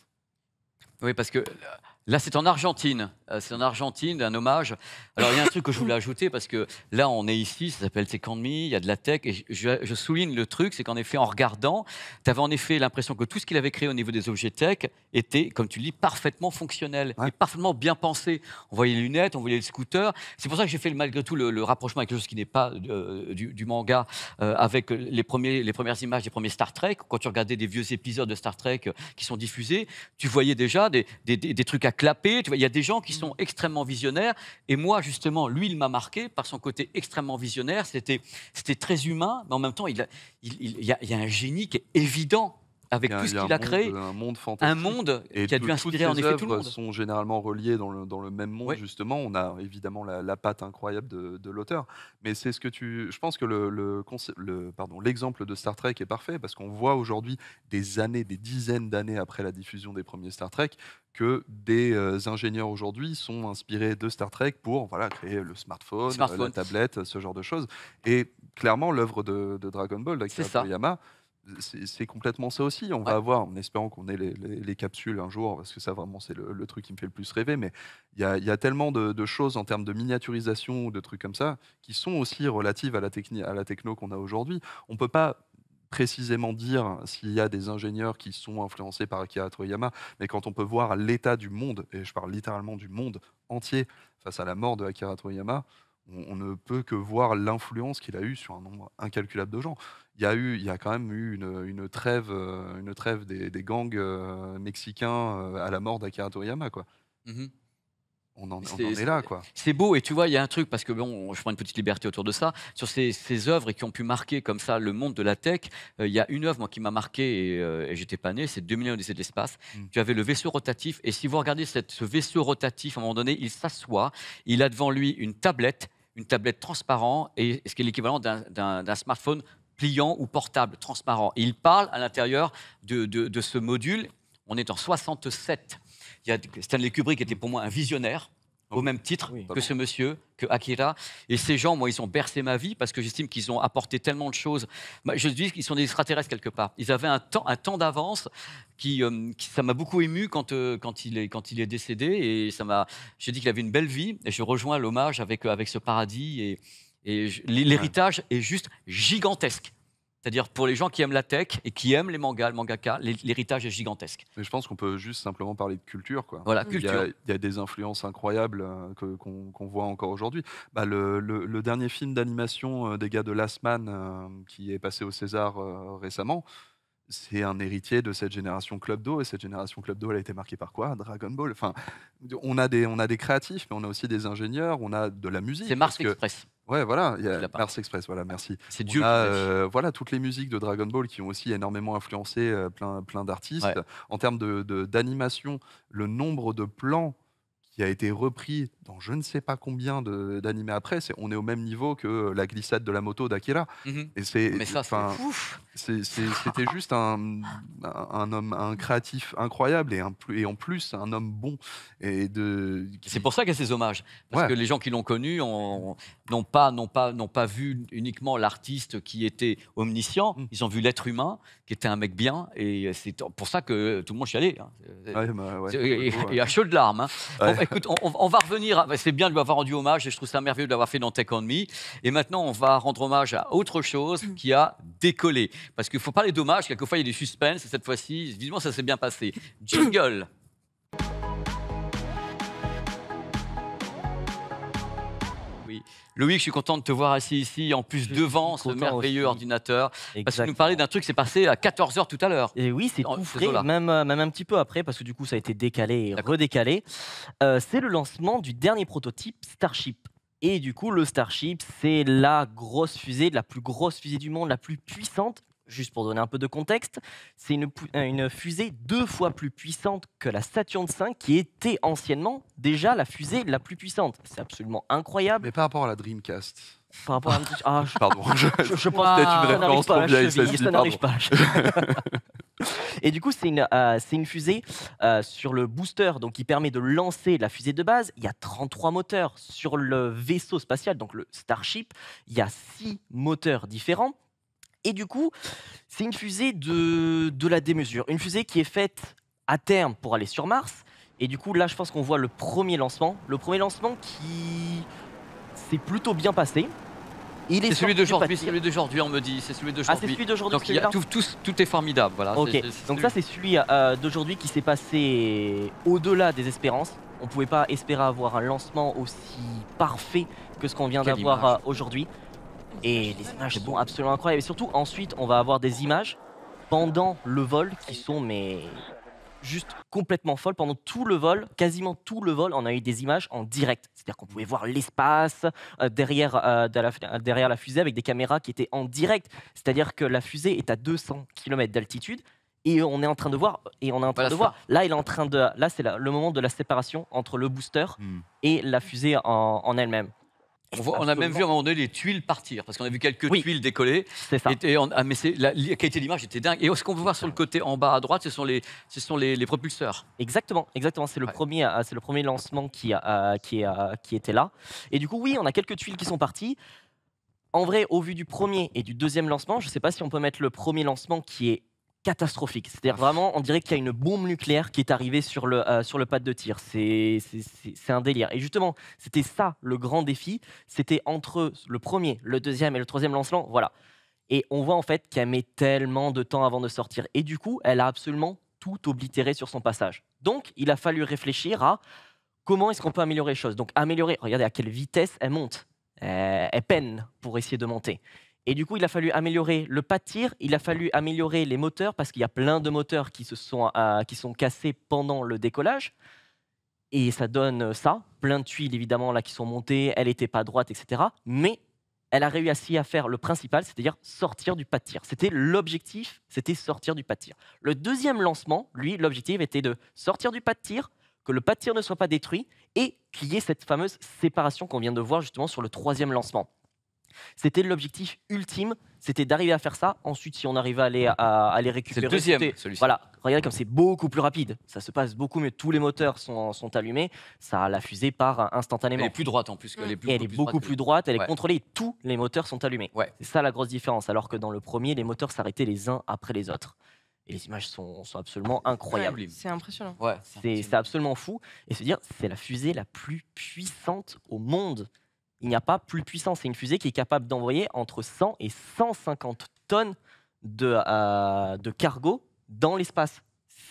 Oui, parce que Là, c'est en Argentine. Euh, c'est en Argentine, un hommage. Alors, il y a un truc que je voulais [laughs] ajouter parce que là, on est ici, ça s'appelle Me, il y a de la tech. Et je, souligne le truc, c'est qu'en effet, en regardant, tu avais en effet l'impression que tout ce qu'il avait créé au niveau des objets tech était, comme tu le dis, parfaitement fonctionnel et parfaitement bien pensé. On voyait les lunettes, on voyait le scooter. C'est pour ça que j'ai fait malgré tout le, rapprochement avec quelque chose qui n'est pas euh, du, manga, euh, avec les, premiers, les premières images des premiers Star Trek. Quand tu regardais des vieux épisodes de Star Trek qui sont diffusés, tu voyais déjà des trucs à tu vois, il y a des gens qui sont extrêmement visionnaires. Et moi, justement, lui, il m'a marqué par son côté extrêmement visionnaire. C'était, très humain, mais en même temps, il, il, il, y, a, un génie qui est évident avec tout ce qu'il a, créé. un monde fantastique. Un monde qui a dû inspirer en effet tout le monde. sont généralement reliés dans le, même monde, justement. On a évidemment la, la patte incroyable de, l'auteur. Mais c'est ce que tu. Je pense que l'exemple de Star Trek est parfait parce qu'on voit aujourd'hui, des années, des dizaines d'années après la diffusion des premiers Star Trek, que des euh, ingénieurs aujourd'hui sont inspirés de Star Trek pour voilà, créer le smartphone, euh, la tablette, ce genre de choses. Et clairement, l'œuvre de, Dragon Ball d'Akira euh, Toriyama c'est complètement ça aussi. On va avoir, en espérant qu'on ait les, capsules un jour, parce que ça vraiment c'est le, truc qui me fait le plus rêver, mais il y, a, tellement de, choses en termes de miniaturisation ou de trucs comme ça qui sont aussi relatives à la, à la techno qu'on a aujourd'hui. On ne peut pas précisément dire s'il y a des ingénieurs qui sont influencés par Akira Toriyama, mais quand on peut voir l'état du monde, et je parle littéralement du monde entier face à la mort de Akira Toriyama, on, ne peut que voir l'influence qu'il a eue sur un nombre incalculable de gens. Il y a, eu, il y a quand même eu une, trêve, euh, une trêve des, gangs euh, mexicains euh, à la mort d'Akira Toriyama. Quoi. Mhm. On en, est, là, quoi. C'est beau, et tu vois, il y a un truc, parce que bon, je prends une petite liberté autour de ça, sur ces, œuvres qui ont pu marquer comme ça le monde de la tech, il y a une œuvre, qui m'a marqué, et, j'étais pas né, c'est millions d'essais de l'espace. Mm. Tu avais le vaisseau rotatif, et si vous regardez ce vaisseau rotatif, à un moment donné, il s'assoit, il a devant lui une tablette, une tablette transparente et ce qui est l'équivalent d'un smartphone pliant ou portable, transparent. il parle à l'intérieur de, ce module. On est en 67. Il Stanley Kubrick était pour moi un visionnaire au même titre que ce monsieur, que Akira. Et ces gens, moi, ils ont bercé ma vie parce que j'estime qu'ils ont apporté tellement de choses. Bah, je dis qu'ils sont des extraterrestres quelque part. Ils avaient un temps, un temps d'avance qui, euh, ça m'a beaucoup ému quand, euh, quand, il est, quand il est décédé. Et ça m'a, j'ai dit qu'il avait une belle vie. Et je rejoins l'hommage avec, euh, avec ce paradis. et l'héritage est juste gigantesque. C'est-à-dire pour les gens qui aiment la tech et qui aiment les mangas, le mangaka, l'héritage est gigantesque. Mais je pense qu'on peut juste simplement parler de culture. Quoi. Voilà, Il y, a, des influences incroyables euh, qu'on voit encore aujourd'hui. Bah, le, le, dernier film d'animation euh, des gars de Last Man euh, qui est passé au César récemment, c'est un héritier de cette génération Club Do. Et cette génération Club Do, elle a été marquée par quoi Dragon Ball. Enfin, on a, des, on a des créatifs, mais on a aussi des ingénieurs, on a de la musique. C'est Mars Express. Ouais, voilà, Express, voilà, merci. C'est Dieu. Euh, voilà, toutes les musiques de Dragon Ball qui ont aussi énormément influencé euh, plein, plein d'artistes. En termes d'animation, de, le nombre de plans qui a été repris je ne sais pas combien d'animés après, c'est on est au même niveau que euh, la glissade de la moto d'Akira. Mmh et c'est, C'était juste un, un, homme, un créatif incroyable et, un, et en plus un homme bon. Et de. C'est pour ça qu'il y a ces hommages, parce que les gens qui l'ont connu n'ont pas, pas, n'ont pas vu uniquement l'artiste qui était omniscient. Mmh. Ils ont vu l'être humain qui était un mec bien, et c'est pour ça que tout le monde chialait. Hein. Ouais, bah ouais. et, à chaud de larmes. Hein. écoute, on va revenir bah, c'est bien de lui avoir rendu hommage et je trouve ça merveilleux de l'avoir fait dans Tech On Me. Et maintenant, on va rendre hommage à autre chose mm. qui a décollé. Parce qu'il ne faut pas dommages. d'hommage, quelquefois il y a des suspens et cette fois-ci, visiblement ça s'est bien passé. [clears throat] Jingle Loïc, je suis content de te voir assis ici, en plus devant ce merveilleux ordinateur. Parce que tu nous parlais d'un truc qui s'est passé à 14h tout à l'heure. Et oui, c'est tout frais, même, euh, même un petit peu après, parce que du coup, ça a été décalé et redécalé. Euh, c'est le lancement du dernier prototype Starship. Et du coup, le Starship, c'est la grosse fusée, la plus grosse fusée du monde, la plus puissante Juste pour donner un peu de contexte, c'est euh, une, fusée deux fois plus puissante que la Saturn V, qui était anciennement déjà la fusée la plus puissante. C'est absolument incroyable. Mais par rapport à la Dreamcast. Par rapport à Ah, je... [laughs] Pardon, je, pense que peut une référence trop Ça n'arrive pas. [laughs] Et du coup, c'est une, euh, fusée euh, sur le booster, donc qui permet de lancer la fusée de base. Il y a 33 moteurs. Sur le vaisseau spatial, donc le Starship, il y a 6 moteurs différents. Et du coup, c'est une fusée de, la démesure. Une fusée qui est faite à terme pour aller sur Mars. Et du coup, là, je pense qu'on voit le premier lancement. Le premier lancement qui s'est plutôt bien passé. C'est celui d'aujourd'hui, celui d'aujourd'hui, on me dit. C'est celui d'aujourd'hui. Ah, c'est celui d'aujourd'hui. Donc tout, est formidable. Ok. Donc ça, c'est celui euh, d'aujourd'hui qui s'est passé au-delà des espérances. On ne pouvait pas espérer avoir un lancement aussi parfait que ce qu'on vient d'avoir euh, aujourd'hui. Et les images sont absolument incroyables. Et surtout, ensuite, on va avoir des images pendant le vol qui sont mais juste complètement folles. Pendant tout le vol, quasiment tout le vol, on a eu des images en direct. C'est-à-dire qu'on pouvait voir l'espace euh, derrière, euh, la, euh, derrière la fusée avec des caméras qui étaient en direct. C'est-à-dire que la fusée est à 200 km d'altitude et on est en train de voir et on est en train de voir. Là, il est en train de là, c'est le moment de la séparation entre le booster hmm. et la fusée en elle-même. On, a même vu à un moment donné les tuiles partir, parce qu'on a vu quelques tuiles décoller. C'est ça. Et, ah, mais la, qualité de l'image était dingue. Et ce qu'on peut voir sur le côté en bas à droite, ce sont les, ce sont les, propulseurs. Exactement, exactement. C'est le, premier, euh, c'est le premier lancement qui, euh, qui, euh, qui était là. Et du coup, oui, on a quelques tuiles qui sont parties. En vrai, au vu du premier et du deuxième lancement, je ne sais pas si on peut mettre le premier lancement qui est catastrophique. C'est-à-dire vraiment, on dirait qu'il y a une bombe nucléaire qui est arrivée sur le, euh, sur le pad de tir. C'est un délire. Et justement, c'était ça le grand défi. C'était entre le premier, le deuxième et le troisième lancement. Voilà. Et on voit en fait qu'elle met tellement de temps avant de sortir. Et du coup, elle a absolument tout oblitéré sur son passage. Donc, il a fallu réfléchir à comment est-ce qu'on peut améliorer les choses. Donc, améliorer, regardez à quelle vitesse elle monte. Euh, elle peine pour essayer de monter. Et du coup, il a fallu améliorer le pas de tir, il a fallu améliorer les moteurs, parce qu'il y a plein de moteurs qui, se sont, euh, qui sont cassés pendant le décollage. Et ça donne ça, plein de tuiles évidemment là qui sont montées, elle n'était pas droite, etc. Mais elle a réussi à faire le principal, c'est-à-dire sortir du pas de tir. C'était l'objectif, c'était sortir du pas de tir. Le deuxième lancement, lui, l'objectif était de sortir du pas de tir, que le pas de tir ne soit pas détruit et qu'il y ait cette fameuse séparation qu'on vient de voir justement sur le troisième lancement. C'était l'objectif ultime, c'était d'arriver à faire ça. Ensuite, si on arrivait à aller à, les récupérer, le voilà. Regardez comme c'est beaucoup plus rapide, ça se passe beaucoup mieux. Tous les moteurs sont, allumés, ça la fusée part instantanément. Elle est plus droite en plus mm. elle est beaucoup plus droite, elle est contrôlée. Tous les moteurs sont allumés. Ouais. C'est ça la grosse différence. Alors que dans le premier, les moteurs s'arrêtaient les uns après les autres. Et les images sont, absolument incroyables. c'est impressionnant. c'est absolument fou. Et se dire, c'est la fusée la plus puissante au monde il n'y a pas plus puissant. C'est une fusée qui est capable d'envoyer entre 100 et 150 tonnes de, euh, de cargo dans l'espace.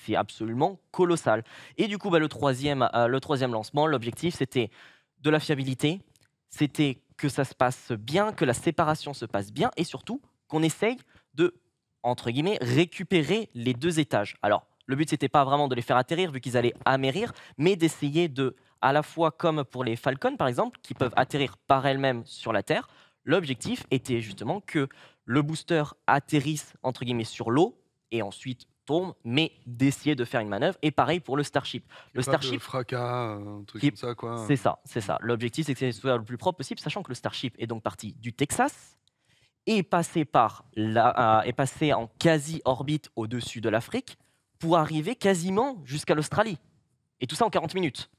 C'est absolument colossal. Et du coup, bah, le, troisième, euh, le troisième lancement, l'objectif, c'était de la fiabilité, c'était que ça se passe bien, que la séparation se passe bien, et surtout qu'on essaye de, entre guillemets, récupérer les deux étages. Alors, le but, c'était pas vraiment de les faire atterrir, vu qu'ils allaient amérir, mais d'essayer de à la fois comme pour les Falcons, par exemple, qui peuvent atterrir par elles-mêmes sur la Terre. L'objectif était justement que le booster atterrisse, entre guillemets, sur l'eau et ensuite tombe, mais d'essayer de faire une manœuvre. Et pareil pour le Starship. Le Starship. fracas, un truc comme ça, quoi. C'est ça, c'est ça. L'objectif, c'est que ce soit le plus propre possible, sachant que le Starship est donc parti du Texas et passé, par la, est euh, passé en quasi-orbite au-dessus de l'Afrique pour arriver quasiment jusqu'à l'Australie. Et tout ça en 40 minutes.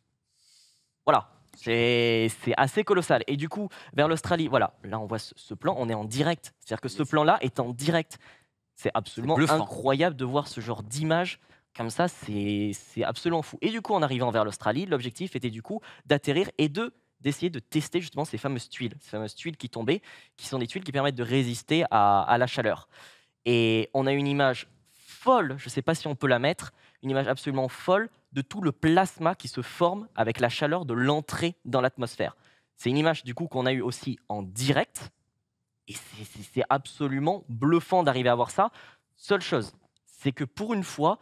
Voilà. C'est assez colossal. Et du coup, vers l'Australie, voilà, là on voit ce, plan, on est en direct. C'est-à-dire que ce plan-là est en direct. C'est absolument incroyable de voir ce genre d'image comme ça, c'est absolument fou. Et du coup, en arrivant vers l'Australie, l'objectif était du coup d'atterrir et de d'essayer de tester justement ces fameuses tuiles, ces fameuses tuiles qui tombaient, qui sont des tuiles qui permettent de résister à, à la chaleur. Et on a une image folle, je ne sais pas si on peut la mettre, une image absolument folle de tout le plasma qui se forme avec la chaleur de l'entrée dans l'atmosphère. C'est une image du coup qu'on a eu aussi en direct. Et c'est absolument bluffant d'arriver à voir ça. Seule chose, c'est que pour une fois,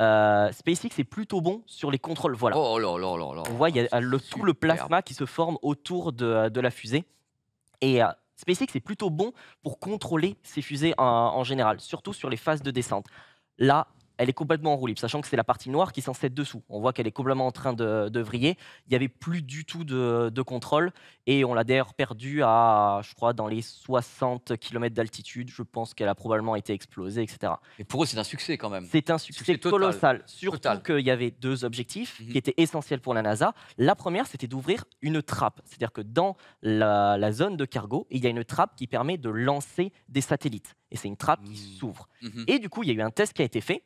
euh, SpaceX est plutôt bon sur les contrôles. Voilà. Oh On voit, il y a tout le plasma qui se forme autour de, la fusée. Et euh, SpaceX est plutôt bon pour contrôler ces fusées en, en général, surtout sur les phases de descente. Là, elle est complètement enroulée, sachant que c'est la partie noire qui est dessous. On voit qu'elle est complètement en train de, vriller. Il n'y avait plus du tout de, contrôle et on l'a d'ailleurs perdue à, je crois, dans les 60 km d'altitude. Je pense qu'elle a probablement été explosée, etc. Et pour eux, c'est un succès quand même. C'est un succès, colossal. Surtout qu'il y avait deux objectifs mhm. qui étaient essentiels pour la NASA. La première, c'était d'ouvrir une trappe. C'est-à-dire que dans la, zone de cargo, il y a une trappe qui permet de lancer des satellites. Et c'est une trappe qui mhm. s'ouvre. Mhm. Et du coup, il y a eu un test qui a été fait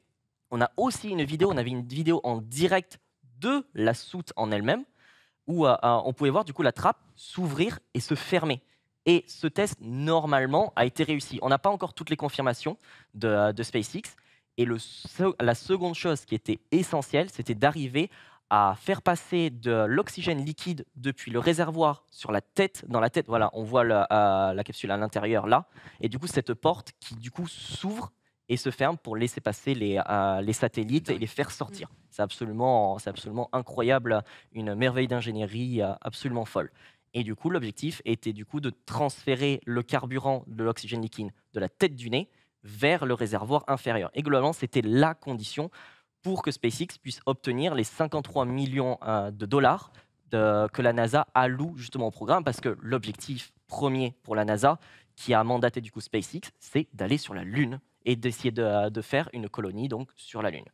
on a aussi une vidéo, on avait une vidéo en direct de la soute en elle-même, où euh, euh, on pouvait voir du coup la trappe s'ouvrir et se fermer. Et ce test, normalement, a été réussi. On n'a pas encore toutes les confirmations de, euh, SpaceX. Et la seconde chose qui était essentielle, c'était d'arriver à faire passer de l'oxygène liquide depuis le réservoir sur la tête, dans la tête, voilà, on voit la, la capsule à l'intérieur là, et du coup cette porte qui du coup s'ouvre et se ferme pour laisser passer les, euh, satellites et bah les faire sortir. Mm. C'est absolument, absolument incroyable, une merveille d'ingénierie euh, absolument folle. Et du coup, l'objectif était du coup de transférer le carburant de l'oxygène liquide de la tête du nez vers le réservoir inférieur. Et globalement, c'était la condition pour que SpaceX puisse obtenir les 53 millions euh, de dollars que la NASA alloue justement au programme, parce que l'objectif premier pour la NASA, qui a mandaté du coup SpaceX, c'est d'aller sur la Lune et d'essayer euh, de, faire une colonie donc, sur la Lune.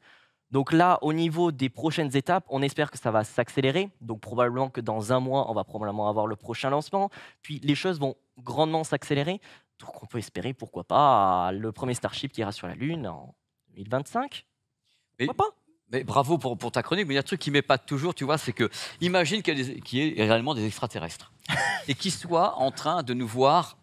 Donc là, au niveau des prochaines étapes, on espère que ça va s'accélérer. Donc probablement que dans un mois, on va probablement avoir le prochain lancement. Puis les choses vont grandement s'accélérer. Donc on peut espérer, pourquoi pas, le premier Starship qui ira sur la Lune en 2025. Pourquoi pas mais bravo pour, ta chronique, mais il y a un truc qui m'épate toujours, tu vois, c'est que imagine qu'il y, ait réellement des extraterrestres [laughs] et qu'ils soient en train de nous voir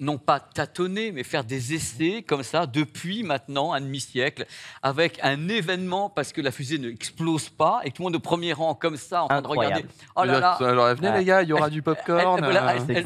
non pas tâtonner, mais faire des essais comme ça depuis maintenant un demi-siècle, avec un événement parce que la fusée ne explose pas et tout le monde au premier rang comme ça en train de regarder. Oh là là, venez les gars, il y aura du popcorn. Elle, venez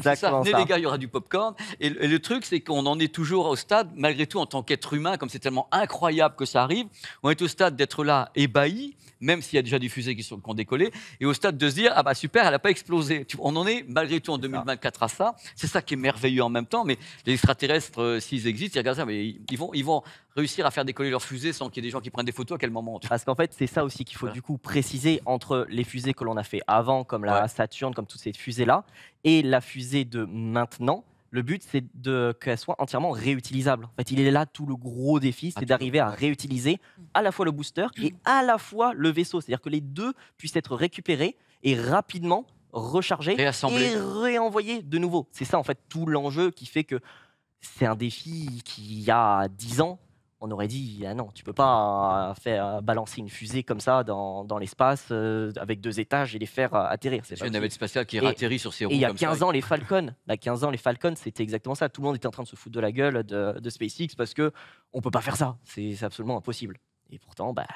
les gars, il y aura du popcorn. Et le, truc, c'est qu'on en est toujours au stade, malgré tout en tant qu'être humain, comme c'est tellement incroyable que ça arrive, on est au stade d'être là ébahi, même s'il y a déjà des fusées qui, sont, qui ont décollé, et au stade de se dire ah bah super, elle n'a pas explosé. On en est malgré tout en 2024 à ça. C'est ça qui est merveilleux en même temps mais les extraterrestres, euh, s'ils existent, ils vont, réussir à faire décoller leurs fusées sans qu'il y ait des gens qui prennent des photos à quel moment Parce qu'en fait, c'est ça aussi qu'il faut du coup préciser entre les fusées que l'on a fait avant, comme la Saturne, comme toutes ces fusées-là, et la fusée de maintenant. Le but, c'est de qu'elle soit entièrement réutilisable. En fait, il est là tout le gros défi, c'est d'arriver à réutiliser à la fois le booster et à la fois le vaisseau. C'est-à-dire que les deux puissent être récupérés et rapidement recharger Réassembler. et réenvoyer de nouveau. C'est ça en fait tout l'enjeu qui fait que c'est un défi qui y a 10 ans on aurait dit ah non, tu peux pas euh, faire euh, balancer une fusée comme ça dans, l'espace euh, avec deux étages et les faire atterrir. C'est une navette spatiale qui atterrit sur ses roues. Et il y a 15 ans, les Falcons, 15 bah, ans, les c'était exactement ça. Tout le monde était en train de se foutre de la gueule de, de SpaceX parce que on peut pas faire ça. C'est absolument impossible. Et pourtant, bah,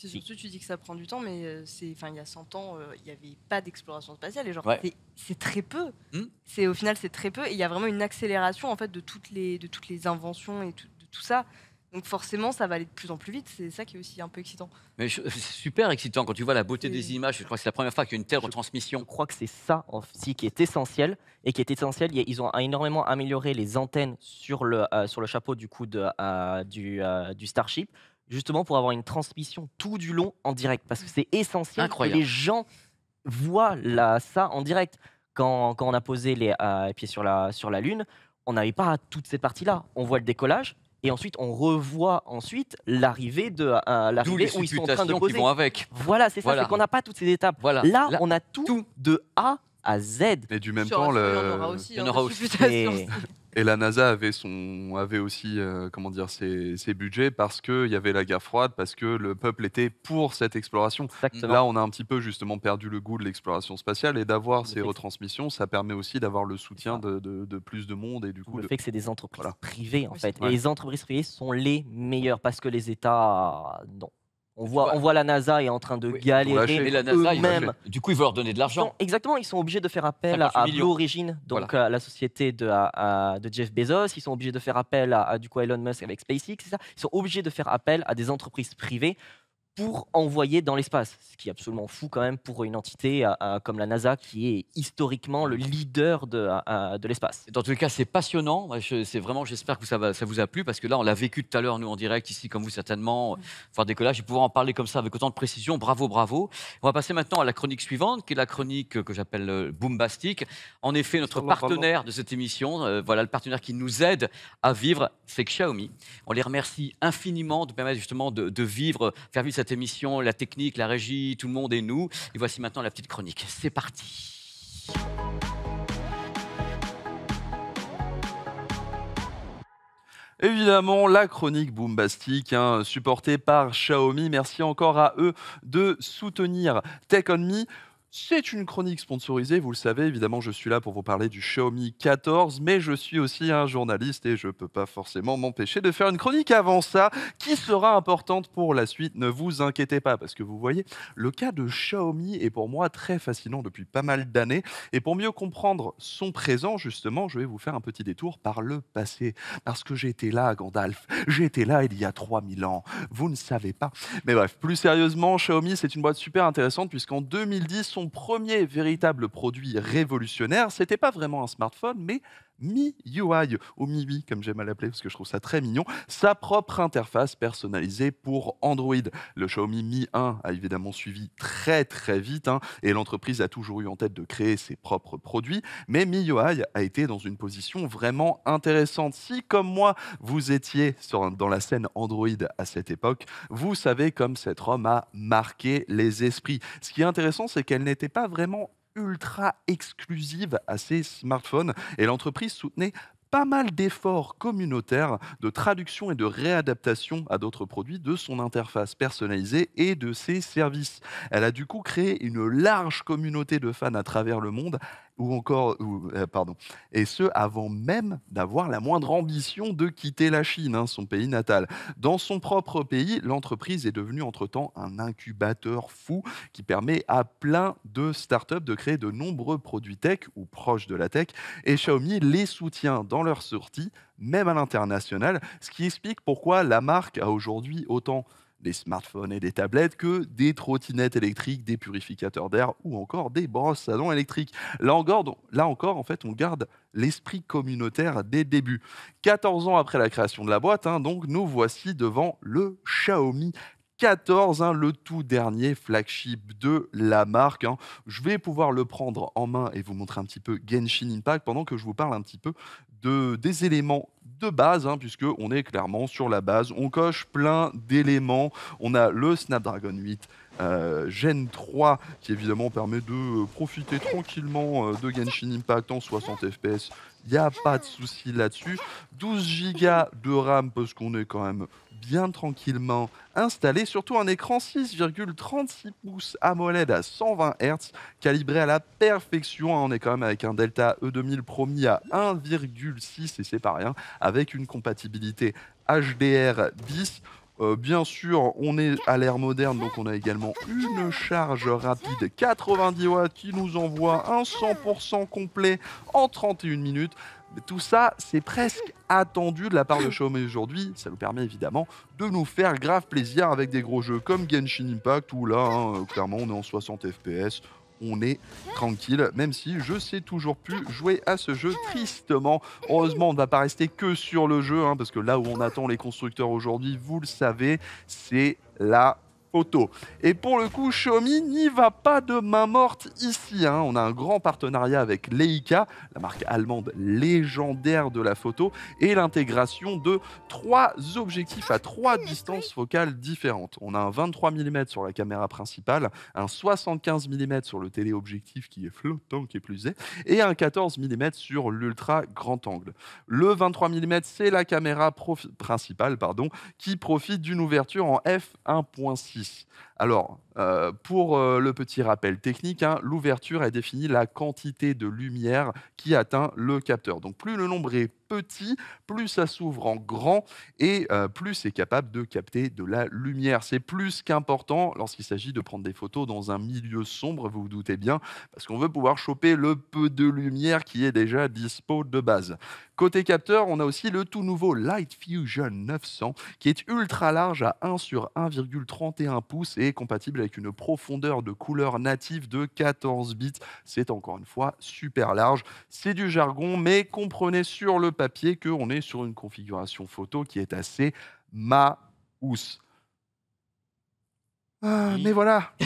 c'est surtout, tu dis que ça prend du temps, mais euh, c'est, enfin, il y a 100 ans, euh, il n'y avait pas d'exploration spatiale. genre, c'est très peu. Hmm. C'est au final, c'est très peu. il y a vraiment une accélération en fait de toutes les, de toutes les inventions et tout, de tout ça. Donc forcément, ça va aller de plus en plus vite. C'est ça qui est aussi un peu excitant. Mais [laughs] c'est super excitant quand tu vois la beauté des images. Je crois que c'est la première fois qu'il y a une telle retransmission. Je crois que c'est ça aussi qui est essentiel et qui est essentiel. Ils ont énormément amélioré les antennes sur le euh, sur le chapeau du coup de, du Starship justement pour avoir une transmission tout du long en direct. Parce que c'est essentiel que les gens voient ça en direct. Quand, on a posé euh, les pieds sur la, sur la Lune, on n'avait pas toutes ces parties-là. On voit le décollage. Et ensuite, on revoit ensuite l'arrivée de la euh, l'arrivée où ils sont en train de poser. avec. Voilà, c'est ça. C'est qu'on n'a pas toutes ces étapes. Voilà. Là, on a tout. de A à Z. Et du même temps, le... il y en aura aussi. Hein, [laughs] et... la NASA avait, son... avait aussi euh, comment dire, ses... budgets parce qu'il y avait la guerre froide, parce que le peuple était pour cette exploration. Là, on a un petit peu justement perdu le goût de l'exploration spatiale et d'avoir ces retransmissions, ça permet aussi d'avoir le soutien de, plus de monde. Et du coup, le fait que c'est des entreprises privées en fait. Et les entreprises privées sont les meilleures parce que les États, non. On voit, la NASA est en train de galérer. eux du coup, ils veulent leur donner de l'argent. Exactement, ils sont obligés de faire appel à, Origin, donc euh, la société de, Jeff Bezos. Ils sont obligés de faire appel à, du coup, Elon Musk avec SpaceX. Ils sont obligés de faire appel à des entreprises privées pour envoyer dans l'espace, ce qui est absolument fou quand même pour une entité comme la NASA qui est historiquement le leader de, l'espace. Dans tous les cas, c'est passionnant. c'est vraiment, j'espère que ça, ça, vous a plu parce que là, on l'a vécu tout à l'heure nous en direct ici, comme vous certainement, mm. des décollage et pouvoir en parler comme ça avec autant de précision. Bravo, bravo. On va passer maintenant à la chronique suivante, qui est la chronique que j'appelle euh, Boombastic. En effet, notre partenaire de cette émission, euh, voilà le partenaire qui nous aide à vivre, c'est Xiaomi. On les remercie infiniment de permettre justement de, de vivre, faire vivre cette émission, la technique, la régie, tout le monde et nous. Et voici maintenant la petite chronique. C'est parti. Évidemment, la chronique boombastique, hein, supportée par Xiaomi. Merci encore à eux de soutenir Tech On Me. C'est une chronique sponsorisée, vous le savez, évidemment je suis là pour vous parler du Xiaomi 14, mais je suis aussi un journaliste et je ne peux pas forcément m'empêcher de faire une chronique avant ça, qui sera importante pour la suite, ne vous inquiétez pas, parce que vous voyez, le cas de Xiaomi est pour moi très fascinant depuis pas mal d'années, et pour mieux comprendre son présent, justement, je vais vous faire un petit détour par le passé, parce que j'étais là, Gandalf, j'étais là il y a 3000 ans, vous ne savez pas. Mais bref, plus sérieusement, Xiaomi c'est une boîte super intéressante, puisqu'en 2010, son premier véritable produit révolutionnaire, c'était pas vraiment un smartphone, mais MIUI, ou MIUI comme j'aime à l'appeler parce que je trouve ça très mignon, sa propre interface personnalisée pour Android. Le Xiaomi Mi 1 a évidemment suivi très très vite hein, et l'entreprise a toujours eu en tête de créer ses propres produits, mais MIUI a été dans une position vraiment intéressante. Si comme moi, vous étiez dans la scène Android à cette époque, vous savez comme cette rom a marqué les esprits. Ce qui est intéressant, c'est qu'elle n'était pas vraiment ultra exclusive à ses smartphones et l'entreprise soutenait pas mal d'efforts communautaires de traduction et de réadaptation à d'autres produits de son interface personnalisée et de ses services. Elle a du coup créé une large communauté de fans à travers le monde encore, euh, pardon, et ce avant même d'avoir la moindre ambition de quitter la Chine, hein, son pays natal. Dans son propre pays, l'entreprise est devenue entre-temps un incubateur fou qui permet à plein de startups de créer de nombreux produits tech ou proches de la tech, et Xiaomi les soutient dans leur sortie, même à l'international, ce qui explique pourquoi la marque a aujourd'hui autant des smartphones et des tablettes que des trottinettes électriques, des purificateurs d'air ou encore des brosses à dents électriques. Là encore, là encore, en fait, on garde l'esprit communautaire des débuts. 14 ans après la création de la boîte, hein, donc nous voici devant le Xiaomi 14, hein, le tout dernier flagship de la marque. Hein. Je vais pouvoir le prendre en main et vous montrer un petit peu Genshin Impact pendant que je vous parle un petit peu des éléments de base, hein, puisque on est clairement sur la base. On coche plein d'éléments. On a le Snapdragon 8 euh, Gen 3, qui évidemment permet de euh, profiter tranquillement euh, de Genshin Impact en 60 FPS. Il n'y a pas de souci là-dessus. 12 Go de RAM, parce qu'on est quand même bien tranquillement installé, surtout un écran 6,36 pouces AMOLED à 120 Hz, calibré à la perfection. On est quand même avec un Delta E2000 promis à 1,6 et c'est pas rien, avec une compatibilité HDR 10. Euh, bien sûr, on est à l'ère moderne, donc on a également une charge rapide 90 watts qui nous envoie un 100% complet en 31 minutes tout ça, c'est presque attendu de la part de Xiaomi aujourd'hui. Ça nous permet évidemment de nous faire grave plaisir avec des gros jeux comme Genshin Impact, où là, hein, euh, clairement, on est en 60 FPS. On est tranquille, même si je sais toujours plus jouer à ce jeu tristement. Heureusement, on ne va pas rester que sur le jeu, hein, parce que là où on attend les constructeurs aujourd'hui, vous le savez, c'est la et pour le coup, Xiaomi n'y va pas de main morte ici. Hein. On a un grand partenariat avec Leica, la marque allemande légendaire de la photo, et l'intégration de trois objectifs à trois distances focales différentes. On a un 23 mm sur la caméra principale, un 75 mm sur le téléobjectif qui est flottant, qui est plus et un 14 mm sur l'ultra grand angle. Le 23 mm, c'est la caméra principale pardon, qui profite d'une ouverture en f1.6 alors, euh, pour euh, le petit rappel technique, hein, l'ouverture est définie la quantité de lumière qui atteint le capteur. Donc, plus le nombre est petit, plus ça s'ouvre en grand et euh, plus c'est capable de capter de la lumière. C'est plus qu'important lorsqu'il s'agit de prendre des photos dans un milieu sombre, vous vous doutez bien, parce qu'on veut pouvoir choper le peu de lumière qui est déjà dispo de base. Côté capteur, on a aussi le tout nouveau Light Fusion 900 qui est ultra large à 1 sur 1,31 pouces et compatible avec une profondeur de couleur native de 14 bits. C'est encore une fois super large. C'est du jargon, mais comprenez sur le papier qu'on est sur une configuration photo qui est assez maousse. Ah, mais voilà, [laughs]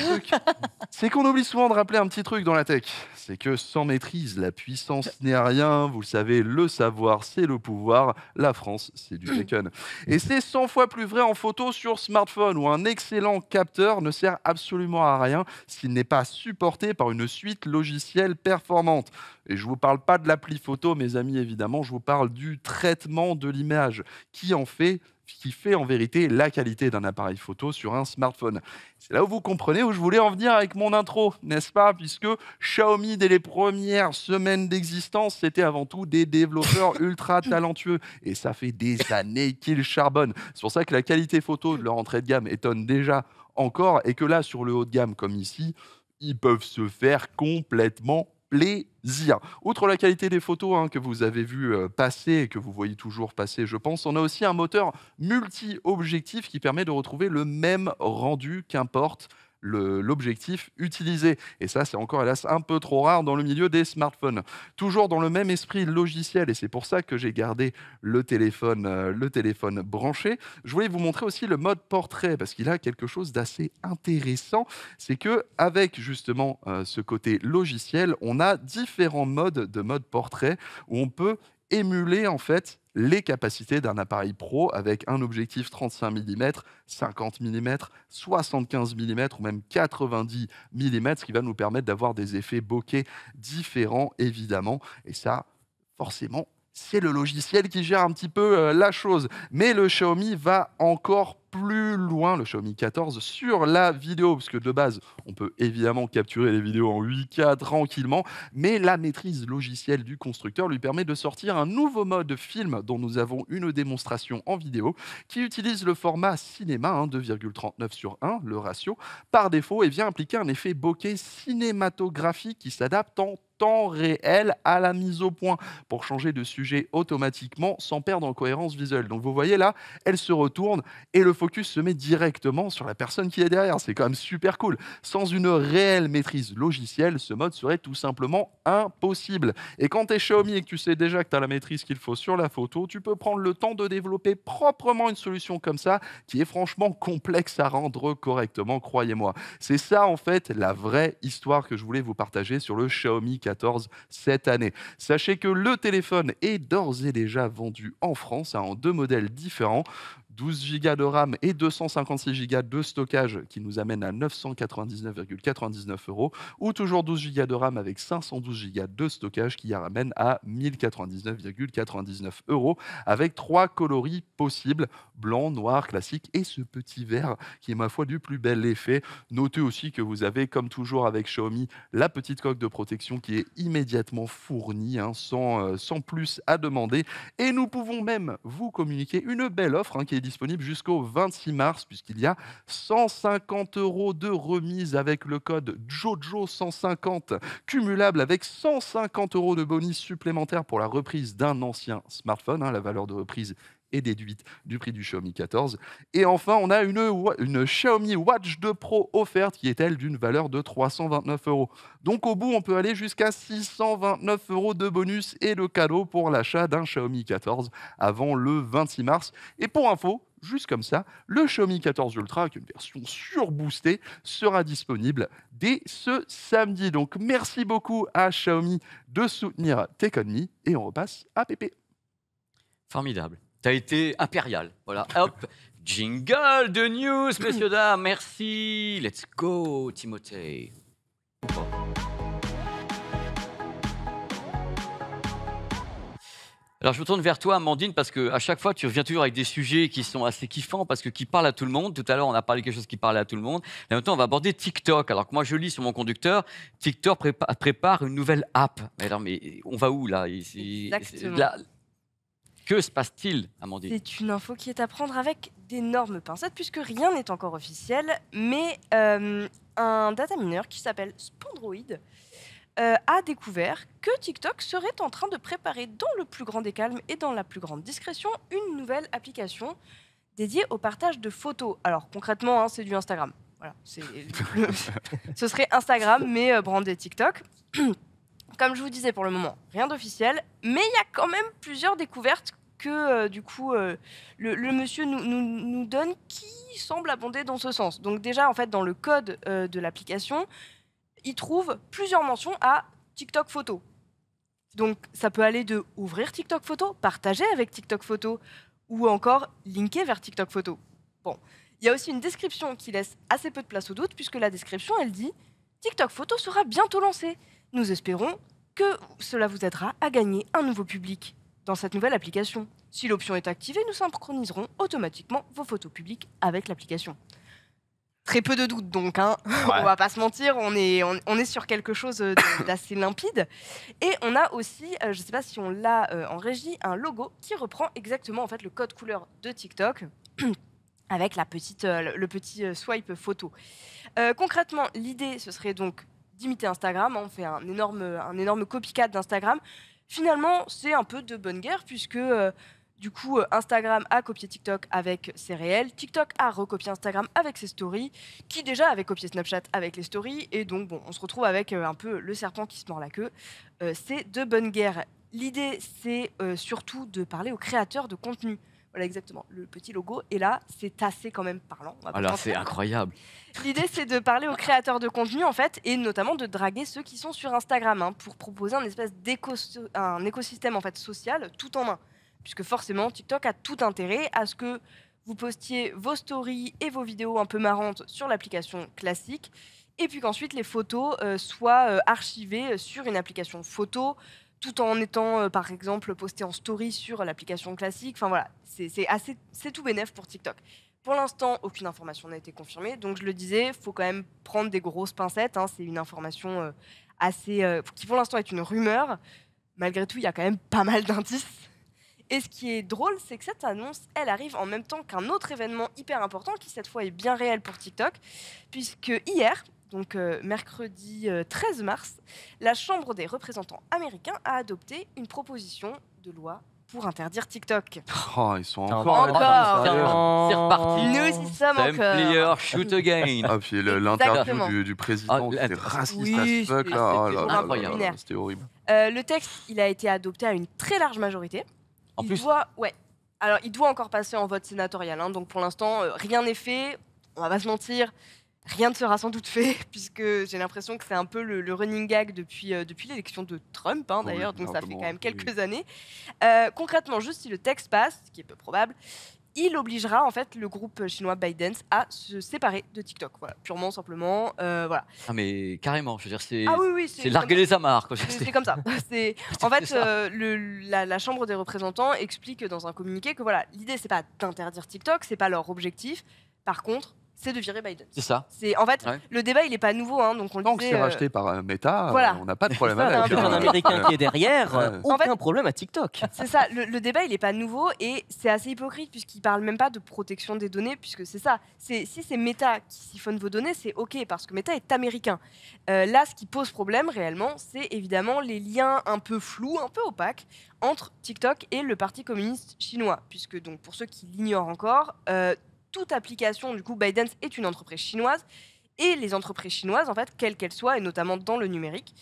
c'est qu'on oublie souvent de rappeler un petit truc dans la tech. C'est que sans maîtrise, la puissance euh. n'est rien. Vous le savez, le savoir, c'est le pouvoir. La France, c'est du mm. bacon. Et c'est 100 fois plus vrai en photo sur smartphone, où un excellent capteur ne sert absolument à rien s'il n'est pas supporté par une suite logicielle performante. Et je ne vous parle pas de l'appli photo, mes amis, évidemment, je vous parle du traitement de l'image, qui en fait ce qui fait en vérité la qualité d'un appareil photo sur un smartphone. C'est là où vous comprenez où je voulais en venir avec mon intro, n'est-ce pas Puisque Xiaomi, dès les premières semaines d'existence, c'était avant tout des développeurs [laughs] ultra talentueux. Et ça fait des années qu'ils charbonnent. C'est pour ça que la qualité photo de leur entrée de gamme étonne déjà encore et que là, sur le haut de gamme comme ici, ils peuvent se faire complètement plaisir. Outre la qualité des photos hein, que vous avez vu euh, passer et que vous voyez toujours passer, je pense, on a aussi un moteur multi-objectif qui permet de retrouver le même rendu qu'importe l'objectif utilisé. Et ça, c'est encore, hélas, un peu trop rare dans le milieu des smartphones. Toujours dans le même esprit logiciel, et c'est pour ça que j'ai gardé le téléphone, euh, le téléphone branché, je voulais vous montrer aussi le mode portrait, parce qu'il a quelque chose d'assez intéressant. C'est que avec justement euh, ce côté logiciel, on a différents modes de mode portrait où on peut émuler en fait les capacités d'un appareil pro avec un objectif 35 mm, 50 mm, 75 mm ou même 90 mm, ce qui va nous permettre d'avoir des effets bokeh différents évidemment. Et ça, forcément, c'est le logiciel qui gère un petit peu euh, la chose. Mais le Xiaomi va encore plus loin, le Xiaomi 14, sur la vidéo, parce que de base, on peut évidemment capturer les vidéos en 8K tranquillement, mais la maîtrise logicielle du constructeur lui permet de sortir un nouveau mode film dont nous avons une démonstration en vidéo, qui utilise le format cinéma 2,39 hein, sur 1, le ratio, par défaut, et eh vient impliquer un effet bokeh cinématographique qui s'adapte en réel à la mise au point pour changer de sujet automatiquement sans perdre en cohérence visuelle. Donc vous voyez là, elle se retourne et le focus se met directement sur la personne qui est derrière. C'est quand même super cool. Sans une réelle maîtrise logicielle, ce mode serait tout simplement impossible. Et quand tu es Xiaomi et que tu sais déjà que tu as la maîtrise qu'il faut sur la photo, tu peux prendre le temps de développer proprement une solution comme ça qui est franchement complexe à rendre correctement, croyez-moi. C'est ça en fait la vraie histoire que je voulais vous partager sur le Xiaomi cette année. Sachez que le téléphone est d'ores et déjà vendu en France hein, en deux modèles différents. 12 Go de RAM et 256 Go de stockage qui nous amène à 999,99 euros, ou toujours 12 Go de RAM avec 512 Go de stockage qui ramène à 1099,99 euros avec trois coloris possibles blanc, noir, classique et ce petit vert qui est ma foi du plus bel effet. Notez aussi que vous avez, comme toujours avec Xiaomi, la petite coque de protection qui est immédiatement fournie, hein, sans, euh, sans plus à demander. Et nous pouvons même vous communiquer une belle offre hein, qui est disponible jusqu'au 26 mars, puisqu'il y a 150 euros de remise avec le code JOJO150, cumulable avec 150 euros de bonus supplémentaires pour la reprise d'un ancien smartphone. Hein, la valeur de reprise déduite du prix du Xiaomi 14. Et enfin, on a une, Xiaomi Watch 2 Pro offerte qui est, elle, d'une valeur de 329 euros. Donc au bout, on peut aller jusqu'à 629 euros de bonus et de cadeau pour l'achat d'un Xiaomi 14 avant le 26 mars. Et pour info, juste comme ça, le Xiaomi 14 Ultra, avec une version surboostée, sera disponible dès ce samedi. Donc merci beaucoup à Xiaomi de soutenir et on repasse à PP. Formidable. T'as été impérial. Voilà. Hop. Jingle de news, messieurs, dames. Merci. Let's go, Timothée. Alors je me tourne vers toi, Amandine, parce qu'à chaque fois, tu reviens toujours avec des sujets qui sont assez kiffants, parce que qui parlent à tout le monde. Tout à l'heure, on a parlé de quelque chose qui parlait à tout le monde. Mais en temps, on va aborder TikTok. Alors que moi, je lis sur mon conducteur, TikTok prépare une nouvelle app. Mais alors, mais on va où là Exactement. Que se passe-t-il, Amandine C'est une info qui est à prendre avec d'énormes pincettes, puisque rien n'est encore officiel, mais euh, un data mineur qui s'appelle Spondroid euh, a découvert que TikTok serait en train de préparer dans le plus grand des calmes et dans la plus grande discrétion une nouvelle application dédiée au partage de photos. Alors concrètement, hein, c'est du Instagram. [laughs] [laughs] ce serait Instagram, mais euh, brandé TikTok. [clears throat] comme je vous disais pour le moment, rien d'officiel, mais il y a quand même plusieurs découvertes que euh, du coup euh, le, monsieur nous, donne qui semble abonder dans ce sens. Donc déjà en fait dans le code euh, de l'application, il trouve plusieurs mentions à TikTok photo. Donc ça peut aller de ouvrir TikTok photo, partager avec TikTok photo ou encore linker vers TikTok photo. Bon, il y a aussi une description qui laisse assez peu de place au doute puisque la description elle dit TikTok photo sera bientôt lancé. Nous espérons que cela vous aidera à gagner un nouveau public dans cette nouvelle application. Si l'option est activée, nous synchroniserons automatiquement vos photos publiques avec l'application. Très peu de doutes donc, hein. [laughs] on va pas se mentir, on est, on, est sur quelque chose euh, [coughs] d'assez limpide. Et on a aussi, euh, je ne sais pas si on l'a euh, en régie, un logo qui reprend exactement en fait le code couleur de TikTok. [coughs] avec la petite, le petit swipe photo. concrètement, l'idée, ce serait donc d'imiter Instagram. Hein, on fait un énorme, un énorme copycat d'Instagram. Finalement, c'est un peu de bonne guerre puisque euh, du coup, euh, Instagram a copié TikTok avec ses réels, TikTok a recopié Instagram avec ses stories, qui déjà avait copié Snapchat avec les stories, et donc on se retrouve avec euh, un peu le serpent qui se mord la queue. c'est de bonne guerre. L'idée, c'est surtout de parler aux créateurs de contenu. Voilà exactement, le petit logo. Et là, c'est assez quand même parlant. Alors ah c'est incroyable. L'idée, c'est de parler aux créateurs de contenu, en fait, et notamment de draguer ceux qui sont sur Instagram, hein, pour proposer un espèce un écosystème en fait social tout en main. Puisque forcément, TikTok a tout intérêt à ce que vous postiez vos stories et vos vidéos un peu marrantes sur l'application classique, et puis qu'ensuite les photos euh, soient euh, archivées sur une application photo, tout en étant, euh, par exemple, posté en story sur l'application classique. Enfin voilà, c'est assez, c'est tout bénéf pour TikTok. Pour l'instant, aucune information n'a été confirmée. Donc je le disais, faut quand même prendre des grosses pincettes. Hein. c'est une information euh, assez, euh, qui pour l'instant est une rumeur. Malgré tout, il y a quand même pas mal d'indices. Et ce qui est drôle, c'est que cette annonce, elle arrive en même temps qu'un autre événement hyper important qui cette fois est bien réel pour TikTok, puisque hier, donc euh, mercredi 13 euh, mars, la Chambre des représentants américains a adopté une proposition de loi pour interdire TikTok. Oh, ils sont encore. Encore. C'est reparti. Nous y sommes Same encore. player, shoot again. Ah puis l'interview du, président, ah, c'était raciste as fuck C'était oh horrible. Euh, le texte, il a été adopté à une très large majorité. En il plus. Doit, ouais. Alors, il doit encore passer en vote sénatorial. Hein. donc, pour l'instant, rien n'est fait. On va pas se mentir. Rien ne sera sans doute fait, [laughs] puisque j'ai l'impression que c'est un peu le, running gag depuis, euh, depuis l'élection de Trump, hein, d'ailleurs, donc ça fait quand même quelques années. Euh, concrètement, juste si le texte passe, ce qui est peu probable, il obligera en fait le groupe chinois ByteDance à se séparer de TikTok. Voilà, purement simplement, euh, voilà. Ah mais carrément, je veux dire c'est ah c'est larguer les amarres. C'est comme ça. [laughs] en fait la, la, Chambre des représentants explique dans un communiqué que voilà l'idée c'est pas d'interdire TikTok, c'est pas leur objectif. Par contre, c'est de virer Biden. C'est ça. C'est en fait le débat, il n'est pas nouveau, hein, donc on le c'est euh, racheté par euh, Meta, euh, voilà. on n'a pas de problème avec. Un, hein. américain qui est derrière, aucun problème à TikTok. C'est ça. Le, débat, il n'est pas nouveau et c'est assez hypocrite puisqu'il parle même pas de protection des données puisque c'est ça. C'est si c'est Meta qui siphonne vos données, c'est ok parce que Meta est américain. là, ce qui pose problème réellement, c'est évidemment les liens un peu flous, un peu opaques entre TikTok et le Parti communiste chinois, puisque donc pour ceux qui l'ignorent encore toute application. Du coup, ByteDance est une entreprise chinoise et les entreprises chinoises, en fait, quelles qu'elles soient, et notamment dans le numérique,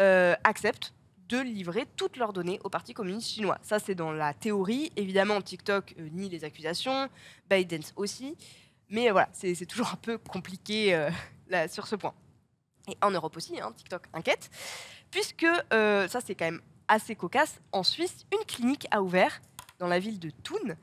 euh, acceptent de livrer toutes leurs données au Parti communiste chinois. Ça, c'est dans la théorie. Évidemment, TikTok euh, nie les accusations, ByteDance aussi. Mais euh, voilà, c'est toujours un peu compliqué [laughs] sur ce point. Et en Europe aussi, hein, TikTok inquiète, puisque, ça c'est quand même assez cocasse, en Suisse, une clinique a ouvert dans la ville de Thun,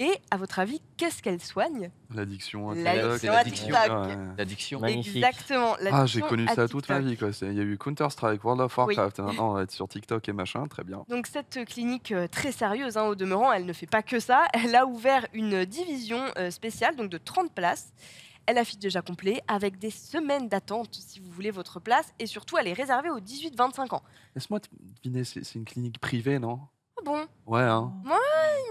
et à votre avis, qu'est-ce qu'elle soigne L'addiction à L'addiction à TikTok. L'addiction. Exactement. Ah, j'ai connu ça toute ma vie. Il y a eu Counter-Strike, World of Warcraft, maintenant on va être sur TikTok et machin, très bien. Donc cette euh, clinique euh, très sérieuse, hein, au demeurant, elle ne fait pas que ça. [laughs] Elle a ouvert une division euh, spéciale, donc de 30 places. Elle a affiche déjà complet, avec des semaines d'attente si vous voulez votre place, et surtout elle est réservée aux 18-25 ans. Laisse-moi deviner, c'est une clinique privée, non ah bon Ouais, hein. Moi,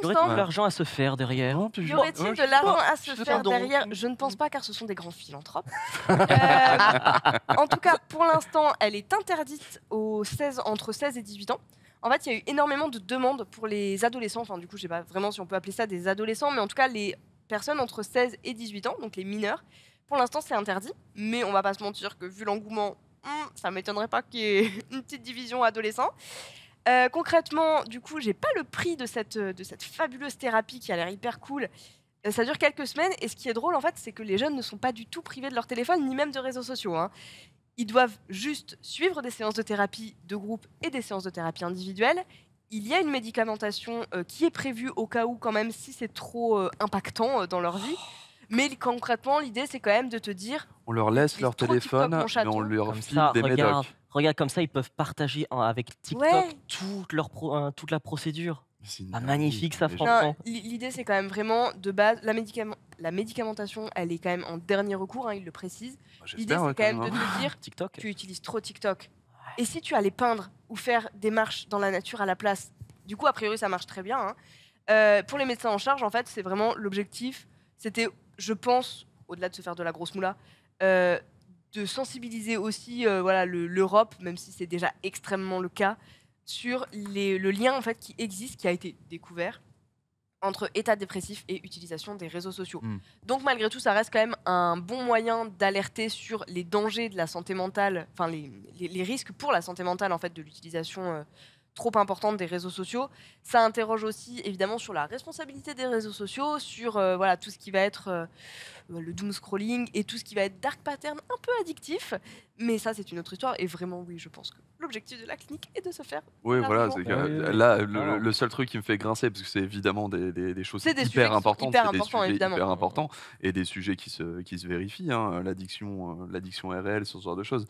il me de l'argent à se faire derrière. Y aurait-il de l'argent à se faire derrière Je ne pense pas, car ce sont des grands philanthropes. [laughs] Euh, en tout cas, pour l'instant, elle est interdite aux 16, entre 16 et 18 ans. En fait, il y a eu énormément de demandes pour les adolescents. Enfin, du coup, je sais pas vraiment si on peut appeler ça des adolescents, mais en tout cas, les personnes entre 16 et 18 ans, donc les mineurs. Pour l'instant, c'est interdit, mais on va pas se mentir que vu l'engouement, hmm, ça m'étonnerait pas qu'il y ait [laughs] une petite division adolescents. Euh, concrètement, du coup, j'ai pas le prix de cette, euh, de cette fabuleuse thérapie qui a l'air hyper cool. Euh, ça dure quelques semaines et ce qui est drôle en fait, c'est que les jeunes ne sont pas du tout privés de leur téléphone ni même de réseaux sociaux. Hein. Ils doivent juste suivre des séances de thérapie de groupe et des séances de thérapie individuelle. Il y a une médicamentation qui est prévue au cas où quand même si c'est trop impactant dans leur vie. Mais concrètement, l'idée c'est quand même de te dire. On leur laisse leur téléphone, mais on leur file des médocs. Regarde, comme ça, ils peuvent partager avec TikTok toute, leur toute la procédure. Ah, magnifique, ça, franchement. L'idée, c'est quand même vraiment de base. La, médicament, la médicamentation, elle est quand même en dernier recours, hein, il le précise. L'idée, c'est quand même de te hein. dire [gasps] TikTok. tu utilises trop TikTok. Et si tu allais peindre ou faire des marches dans la nature à la place Du coup, a priori, ça marche très bien. Hein. Euh, pour les médecins en charge, en fait, c'est vraiment l'objectif. C'était, je pense, au-delà de se faire de la grosse moula, euh, de sensibiliser aussi euh, voilà l'Europe, même si c'est déjà extrêmement le cas, sur le lien en fait qui existe, qui a été découvert entre état dépressif et utilisation des réseaux sociaux. Hmm. Donc malgré tout, ça reste quand même un bon moyen d'alerter sur les dangers de la santé mentale, enfin les, les, risques pour la santé mentale en fait de l'utilisation euh, trop importante des réseaux sociaux. Ça interroge aussi évidemment sur la responsabilité des réseaux sociaux, sur euh, voilà tout ce qui va être euh, le doom scrolling et tout ce qui va être dark pattern un peu addictif. Mais ça, c'est une autre histoire. Et vraiment, oui, je pense que l'objectif de la clinique est de se faire. Oui, voilà. là, le, seul truc qui me fait grincer, parce que c'est évidemment des, des, choses hyper importantes, hyper des sujets hyper importants et des sujets qui se, qui se vérifient. Hein. l'addiction, euh, l'addiction RL, ce genre de choses.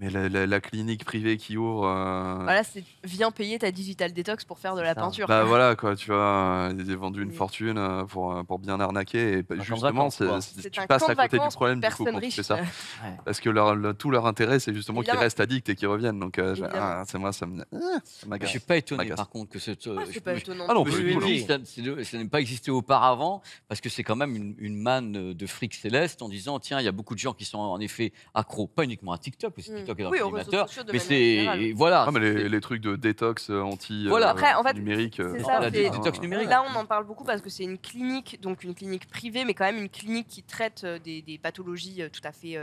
Mais la, clinique privée qui ouvre. Euh, voilà, c'est viens payer ta digital détox pour faire de la peinture. Bah voilà quoi, tu vois, euh, ils ont vendu une fortune euh, pour, pour bien arnaquer et bah, justement, c'est tu passes à côté du problème du coup ça, [laughs] parce que leur, tout leur intérêt c'est justement qu'ils restent addicts et qu'ils reviennent. Donc ah, c'est moi ça me. Ah, je suis pas étonné par contre que ce Ah, je suis pas étonné. Ah non, ça n'a pas existé auparavant parce que c'est quand même une, manne de fric céleste en disant tiens il y a beaucoup de gens qui sont en effet accros, pas uniquement à TikTok aussi oui, ah, les Mais c'est. Voilà. les, trucs de détox euh, anti-numérique. Euh, euh, détox hein. numérique. Là, on en parle beaucoup parce que c'est une clinique, donc une clinique privée, mais quand même une clinique qui traite des, pathologies tout à fait,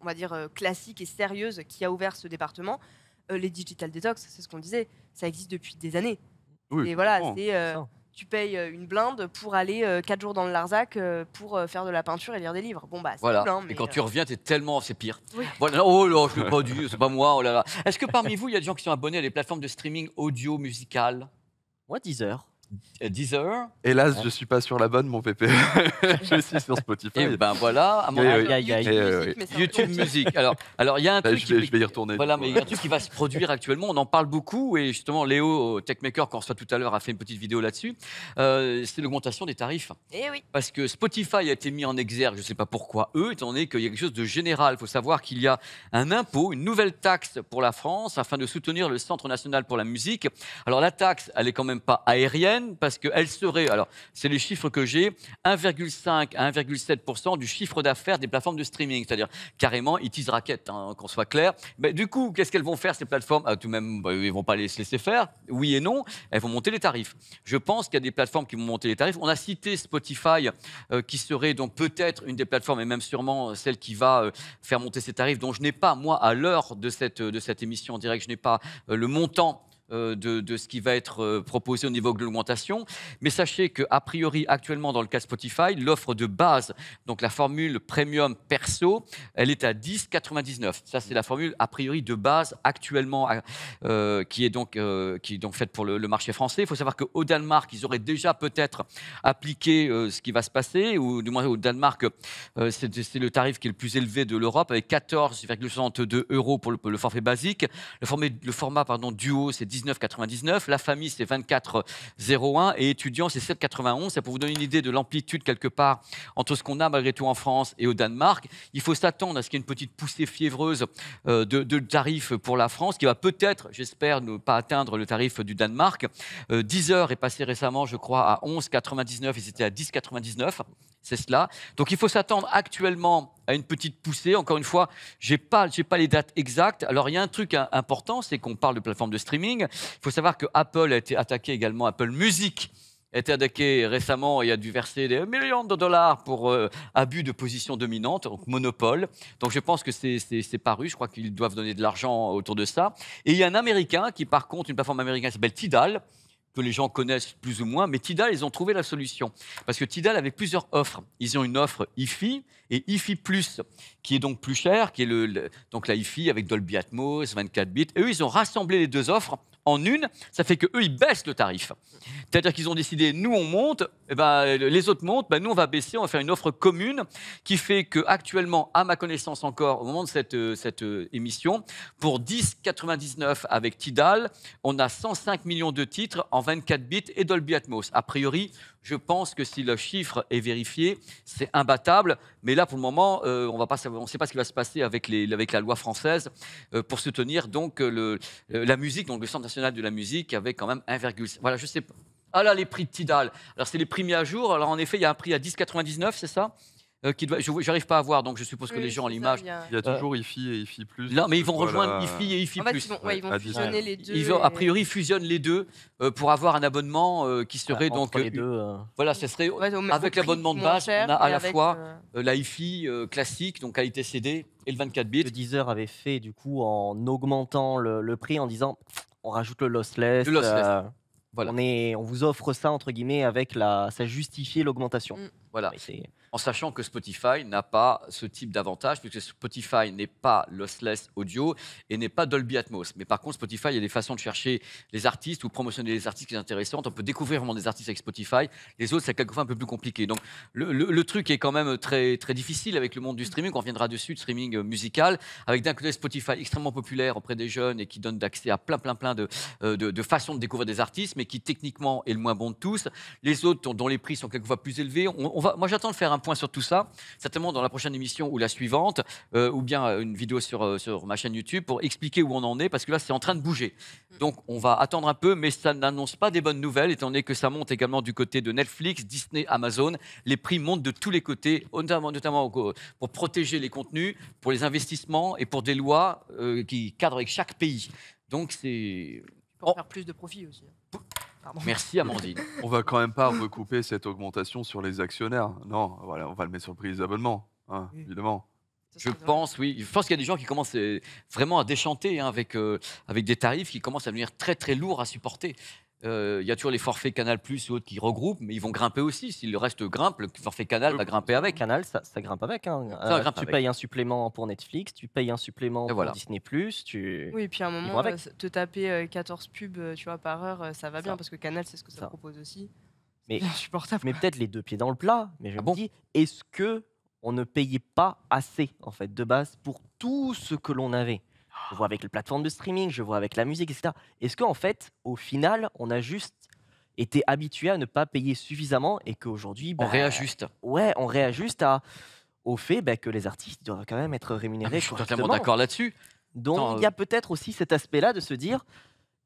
on va dire, classiques et sérieuses qui a ouvert ce département. les digital detox, c'est ce qu'on disait, ça existe depuis des années. Oui, et voilà, c'est tu payes euh, une blinde pour aller 4 euh, jours dans le Larzac euh, pour faire de la peinture et lire des livres. Bon, bah, c'est cool, hein, mais et quand tu reviens, t'es tellement. C'est pire. Oh là, je l'ai [laughs] pas dit, c'est pas moi. Oh Est-ce que parmi vous, il y a des gens qui sont abonnés à des plateformes de streaming audio musical Moi, 10 heures. Euh, Deezer. Hélas, euh. je ne suis pas sur la bonne, mon pépé. [laughs] je suis sur Spotify. Et eh ben voilà, eh YouTube, eh musique, Music. Alors, alors il y a un bah, truc. Je vais, y retourner. Voilà, mais il y a un truc qui va se produire actuellement. On en parle beaucoup et justement, Léo Techmaker, qu'on reçoit tout à l'heure, a fait une petite vidéo là-dessus. Euh, c'est l'augmentation des tarifs. Et oui. Parce que Spotify a été mis en exergue. Je ne sais pas pourquoi eux, étant donné qu'il y a quelque chose de général. Il faut savoir qu'il y a un impôt, une nouvelle taxe pour la France afin de soutenir le Centre national pour la musique. Alors la taxe, elle est quand même pas aérienne parce qu'elles serait, alors c'est les chiffres que j'ai, 1,5 à 1,7% du chiffre d'affaires des plateformes de streaming. C'est-à-dire carrément, ils raquette, hein, qu'on soit clair. Mais du coup, qu'est-ce qu'elles vont faire ces plateformes ah, Tout de même, bah, elles ils vont pas les laisser faire. Oui et non, elles vont monter les tarifs. Je pense qu'il y a des plateformes qui vont monter les tarifs. On a cité Spotify euh, qui serait donc peut-être une des plateformes et même sûrement euh, celle qui va euh, faire monter ses tarifs, dont je n'ai pas, moi, à l'heure de cette, de cette émission en direct, je n'ai pas le montant euh, de, ce qui va être euh, proposé au niveau de l'augmentation. Mais sachez qu'a priori, actuellement, dans le cas Spotify, l'offre de base, donc la formule premium perso, elle est à 10,99. Ça, c'est la formule a priori de base actuellement euh, qui, est donc, qui est donc faite pour le, marché français. Il faut savoir qu'au Danemark, ils auraient déjà peut-être appliqué ce qui va se passer, ou du moins au Danemark, c'est le tarif qui est le plus élevé de l'Europe, avec 14,62 euros pour le, forfait basique. Le, format, le format pardon, duo, c'est 19,99. La famille, c'est 24,01. Et étudiant, c'est 7,91. Ça pour vous donner une idée de l'amplitude, quelque part, entre ce qu'on a malgré tout en France et au Danemark. Il faut s'attendre à ce qu'il y ait une petite poussée fiévreuse euh, de, tarifs pour la France, qui va peut-être, j'espère, ne pas atteindre le tarif du Danemark. 10 euh, heures est passé récemment, je crois, à 11,99. Ils étaient à 10,99 c'est cela. Donc il faut s'attendre actuellement à une petite poussée. Encore une fois, je n'ai j'ai pas les dates exactes. Alors il y a un truc important, c'est qu'on parle de plateforme de streaming, il faut savoir que Apple a été attaqué également, Apple Music a été attaqué récemment et a dû verser des millions de dollars pour euh, abus de position dominante, donc monopole. Donc je pense que c'est paru, je crois qu'ils doivent donner de l'argent autour de ça. Et il y a un Américain qui, par contre, une plateforme américaine qui s'appelle Tidal, que les gens connaissent plus ou moins, mais Tidal, ils ont trouvé la solution. Parce que Tidal avait plusieurs offres. Ils ont une offre IFI et IFI Plus, qui est donc plus chère, qui est le, donc la IFI avec Dolby Atmos, 24 bits. Et eux, ils ont rassemblé les deux offres en une, ça fait que eux ils baissent le tarif. C'est-à-dire qu'ils ont décidé, nous on monte, eh ben, les autres montent, ben, nous on va baisser, on va faire une offre commune qui fait que actuellement, à ma connaissance encore, au moment de cette, euh, cette euh, émission, pour 10,99 avec Tidal, on a 105 millions de titres en 24 bits et Dolby Atmos. A priori, je pense que si le chiffre est vérifié, c'est imbattable. Mais là, pour le moment, euh, on ne sait pas ce qui va se passer avec, la loi française euh, pour soutenir donc euh, la musique, donc le Centre national de la musique, avec quand même 1,6. Voilà, je sais pas. Ah là, les prix de Tidal. Alors, c'est les prix mis à jour. Alors, en effet, il y a un prix à 10,99, c'est ça euh, j'arrive qui je n'arrive pas à voir, donc je suppose que les gens, l'image. Il, y a euh, toujours IFI et IFI. Non, mais ils euh, vont rejoindre IFI et IFI. En ils vont, fusionner les deux. Ils a priori, ils fusionnent les deux pour avoir un abonnement qui serait donc. Voilà, ce serait. avec l'abonnement de base, on a à la fois la IFI classique, donc qualité CD, et le 24 bits. Que Deezer avait fait, du coup, en augmentant le, prix, en disant on rajoute le lossless. Voilà. On, est, on vous offre ça, entre guillemets, avec la. Ça justifiait l'augmentation. Mm. Voilà. En sachant que Spotify n'a pas ce type d'avantage, puisque Spotify n'est pas lossless audio et n'est pas Dolby Atmos. Mais par contre, Spotify, il y a des façons de chercher les artistes ou promotionner les artistes qui sont intéressantes. On peut découvrir vraiment des artistes avec Spotify. Les autres, c'est quelquefois un peu plus compliqué. Donc, le, truc est quand même très, très difficile avec le monde du streaming. On reviendra dessus, streaming euh, musical, avec d'un côté Spotify extrêmement populaire auprès des jeunes et qui donne d'accès à plein, plein, plein euh, de, de, façons de découvrir des artistes, mais qui techniquement est le moins bon de tous. Les autres, dont les prix sont quelquefois plus élevés, on moi, j'attends de faire un point sur tout ça, certainement dans la prochaine émission ou la suivante, euh, ou bien euh, une vidéo sur, euh, sur ma chaîne YouTube pour expliquer où on en est, parce que là, c'est en train de bouger. Donc, on va attendre un peu, mais ça n'annonce pas des bonnes nouvelles, étant donné que ça monte également du côté de Netflix, Disney, Amazon. Les prix montent de tous les côtés, notamment, notamment pour protéger les contenus, pour les investissements et pour des lois qui cadrent avec chaque pays. Donc, c'est. Pour faire plus de profit aussi. Merci Amandine. [laughs] on va quand même pas recouper cette augmentation sur les actionnaires. Non, voilà, on va le mettre sur le prix abonnements, hein, évidemment. Je pense, oui. Je pense qu'il y a des gens qui commencent euh, vraiment à déchanter hein, avec, euh, avec des tarifs qui commencent à devenir très très lourds à supporter. Euh, il y a toujours les forfaits Canal Plus ou autres qui regroupent, mais ils vont grimper aussi. Si le reste grimpe, le forfait Canal va grimper avec. Canal, ça, grimpe avec. Hein. Euh, tu payes un supplément pour Netflix, tu payes un supplément pour Disney Plus. Tu... Oui, et puis à un moment, euh, te taper 14 pubs tu vois, par heure, ça va bien parce que Canal, c'est ce que ça, propose aussi. Mais, [laughs] mais peut-être les deux pieds dans le plat. Mais je ah me dis, est-ce que on ne payait pas assez en fait de base pour tout ce que l'on avait je vois avec les plateformes de streaming, je vois avec la musique, etc. Est-ce qu'en fait, au final, on a juste été habitué à ne pas payer suffisamment et qu'aujourd'hui. on bah, réajuste. Ouais, on réajuste à, au fait bah, que les artistes doivent quand même être ah, rémunérés. je suis totalement d'accord là-dessus. Donc il y euh, a peut-être aussi cet aspect-là de se dire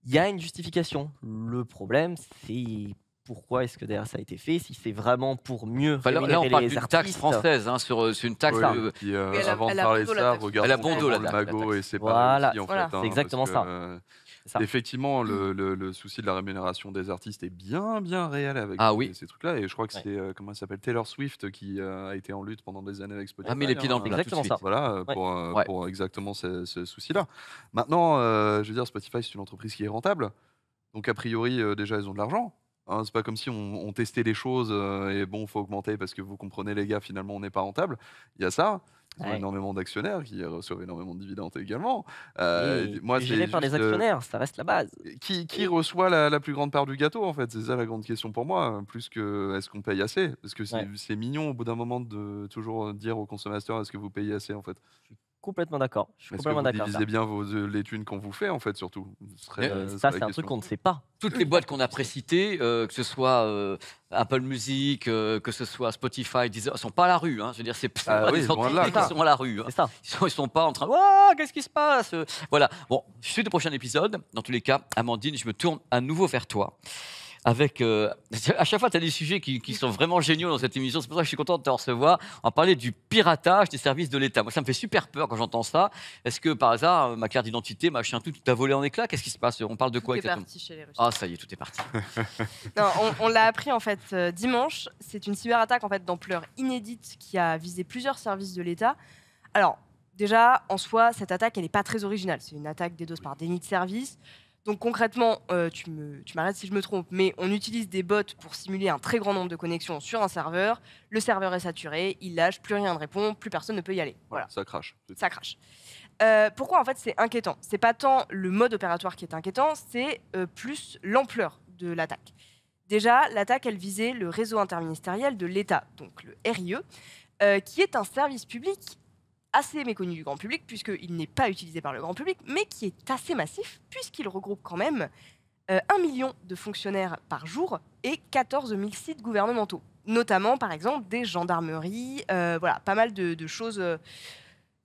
il y a une justification. Le problème, c'est pourquoi est-ce que derrière ça a été fait, si c'est vraiment pour mieux. Enfin, là, là, on parle d'une taxe française, hein, sur, euh, une taxe. Euh, euh, avant de parler de ça, regarde le la magot la et c'est voilà. pas hein, c'est exactement ça. Effectivement, le, souci de la rémunération des artistes est bien, bien réel avec ah ces trucs-là. Et je crois que c'est, comment s'appelle, Taylor Swift qui a été en lutte pendant des années avec Spotify. Ah, mais les pieds hein. dans le Exactement ça. Voilà, pour, exactement ce, souci-là. Maintenant, je veux dire, Spotify, c'est une entreprise qui est rentable. Donc, a priori, déjà, ils ont de l'argent. Hein, c'est pas comme si on, testait les choses euh, et bon, faut augmenter parce que vous comprenez, les gars, finalement, on n'est pas rentable. Il y a ça. Il y énormément d'actionnaires qui reçoivent énormément de dividendes également. Euh, géré par les euh, actionnaires, ça reste la base. Qui, reçoit la, plus grande part du gâteau, en fait C'est ça la grande question pour moi, plus que est-ce qu'on paye assez Parce que c'est mignon au bout d'un moment de toujours dire aux consommateurs est-ce que vous payez assez, en fait. Complètement d'accord. Je suis complètement vous d'accord. bien vos, euh, les thunes qu'on vous fait, en fait, surtout euh, ça, c'est un truc qu'on ne sait pas. Toutes les boîtes qu'on a précitées, euh, que ce soit Apple Music, que ce soit Spotify, ne sont pas à la rue. Hein. Je veux dire, c'est pas ah des qui sont à la rue. Hein. Ils sont, sont pas en train. de. qu'est-ce qui se passe Voilà. Bon, suite au prochain épisode. Dans tous les cas, Amandine, je me tourne à nouveau vers toi avec. Euh, [laughs] à chaque fois, tu as des sujets qui, sont vraiment géniaux dans cette émission. C'est pour ça que je suis content de te recevoir. On parlait du piratage des services de l'État. Moi, ça me fait super peur quand j'entends ça. Est-ce que par hasard, euh, ma carte d'identité, machin, tout, tout a volé en éclat Qu'est-ce qui se passe On parle de tout quoi parti chez les Russes. Ah, ça y est, tout est parti. [laughs] non, on, l'a appris en fait euh, dimanche. C'est une cyberattaque en fait d'ampleur inédite qui a visé plusieurs services de l'État. Alors, déjà, en soi, cette attaque, elle n'est pas très originale. C'est une attaque des doses par déni de service. Donc concrètement, euh, tu m'arrêtes si je me trompe, mais on utilise des bots pour simuler un très grand nombre de connexions sur un serveur. Le serveur est saturé, il lâche, plus rien ne répond, plus personne ne peut y aller. Voilà. Ça crache. Ça crache. Euh, pourquoi en fait c'est inquiétant C'est pas tant le mode opératoire qui est inquiétant, c'est euh, plus l'ampleur de l'attaque. Déjà, l'attaque, elle visait le réseau interministériel de l'État, donc le RIE, qui est un service public assez méconnu du grand public, puisqu'il n'est pas utilisé par le grand public, mais qui est assez massif, puisqu'il regroupe quand même euh, un 1 million de fonctionnaires par jour et 14 000 sites gouvernementaux, notamment par exemple des gendarmeries, euh, voilà, pas mal de, choses euh,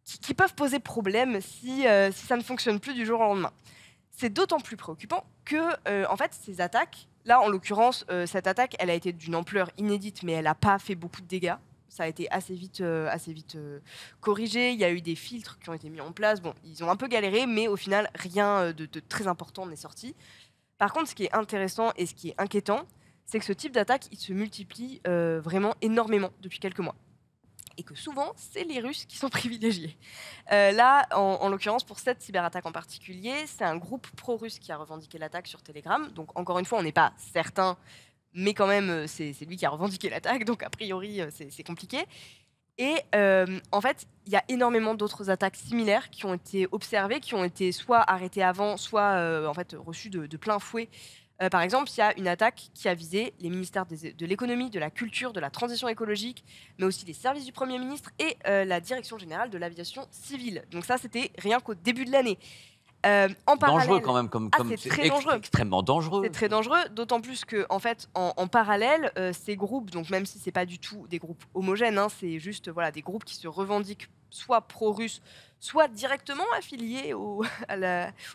qui, peuvent poser problème si, si, ça ne fonctionne plus du jour au lendemain. C'est d'autant plus préoccupant que, en fait, ces attaques, là en l'occurrence, cette attaque, elle a été d'une ampleur inédite, mais elle n'a pas fait beaucoup de dégâts. Ça a été assez vite, euh, assez vite euh, corrigé. Il y a eu des filtres qui ont été mis en place. Bon, ils ont un peu galéré, mais au final, rien euh, de, très important n'est sorti. Par contre, ce qui est intéressant et ce qui est inquiétant, c'est que ce type d'attaque, il se multiplie vraiment énormément depuis quelques mois. Et que souvent, c'est les Russes qui sont [laughs] privilégiés. là, en, en l'occurrence, pour cette cyberattaque en particulier, c'est un groupe pro-russe qui a revendiqué l'attaque sur Telegram. Donc, encore une fois, on n'est pas certain mais quand même, euh, c'est lui qui a revendiqué l'attaque, donc a priori, euh, c'est compliqué. Et euh, en fait, il y a énormément d'autres attaques similaires qui ont été observées, qui ont été soit arrêtées avant, soit en fait reçues de, plein fouet. par exemple, il y a une attaque qui a visé les ministères de l'économie, de la culture, de la transition écologique, mais aussi les services du Premier ministre et la direction générale de l'aviation civile. Donc ça, c'était rien qu'au début de l'année. Euh, dangereux quand même, comme, ah, c'est très dangereux. extrêmement dangereux. C'est très dangereux, d'autant plus que en fait, en, parallèle, euh, ces groupes, donc même si c'est pas du tout des groupes homogènes, hein, c'est juste voilà des groupes qui se revendiquent soit pro-russes, soit directement affiliés [laughs] au,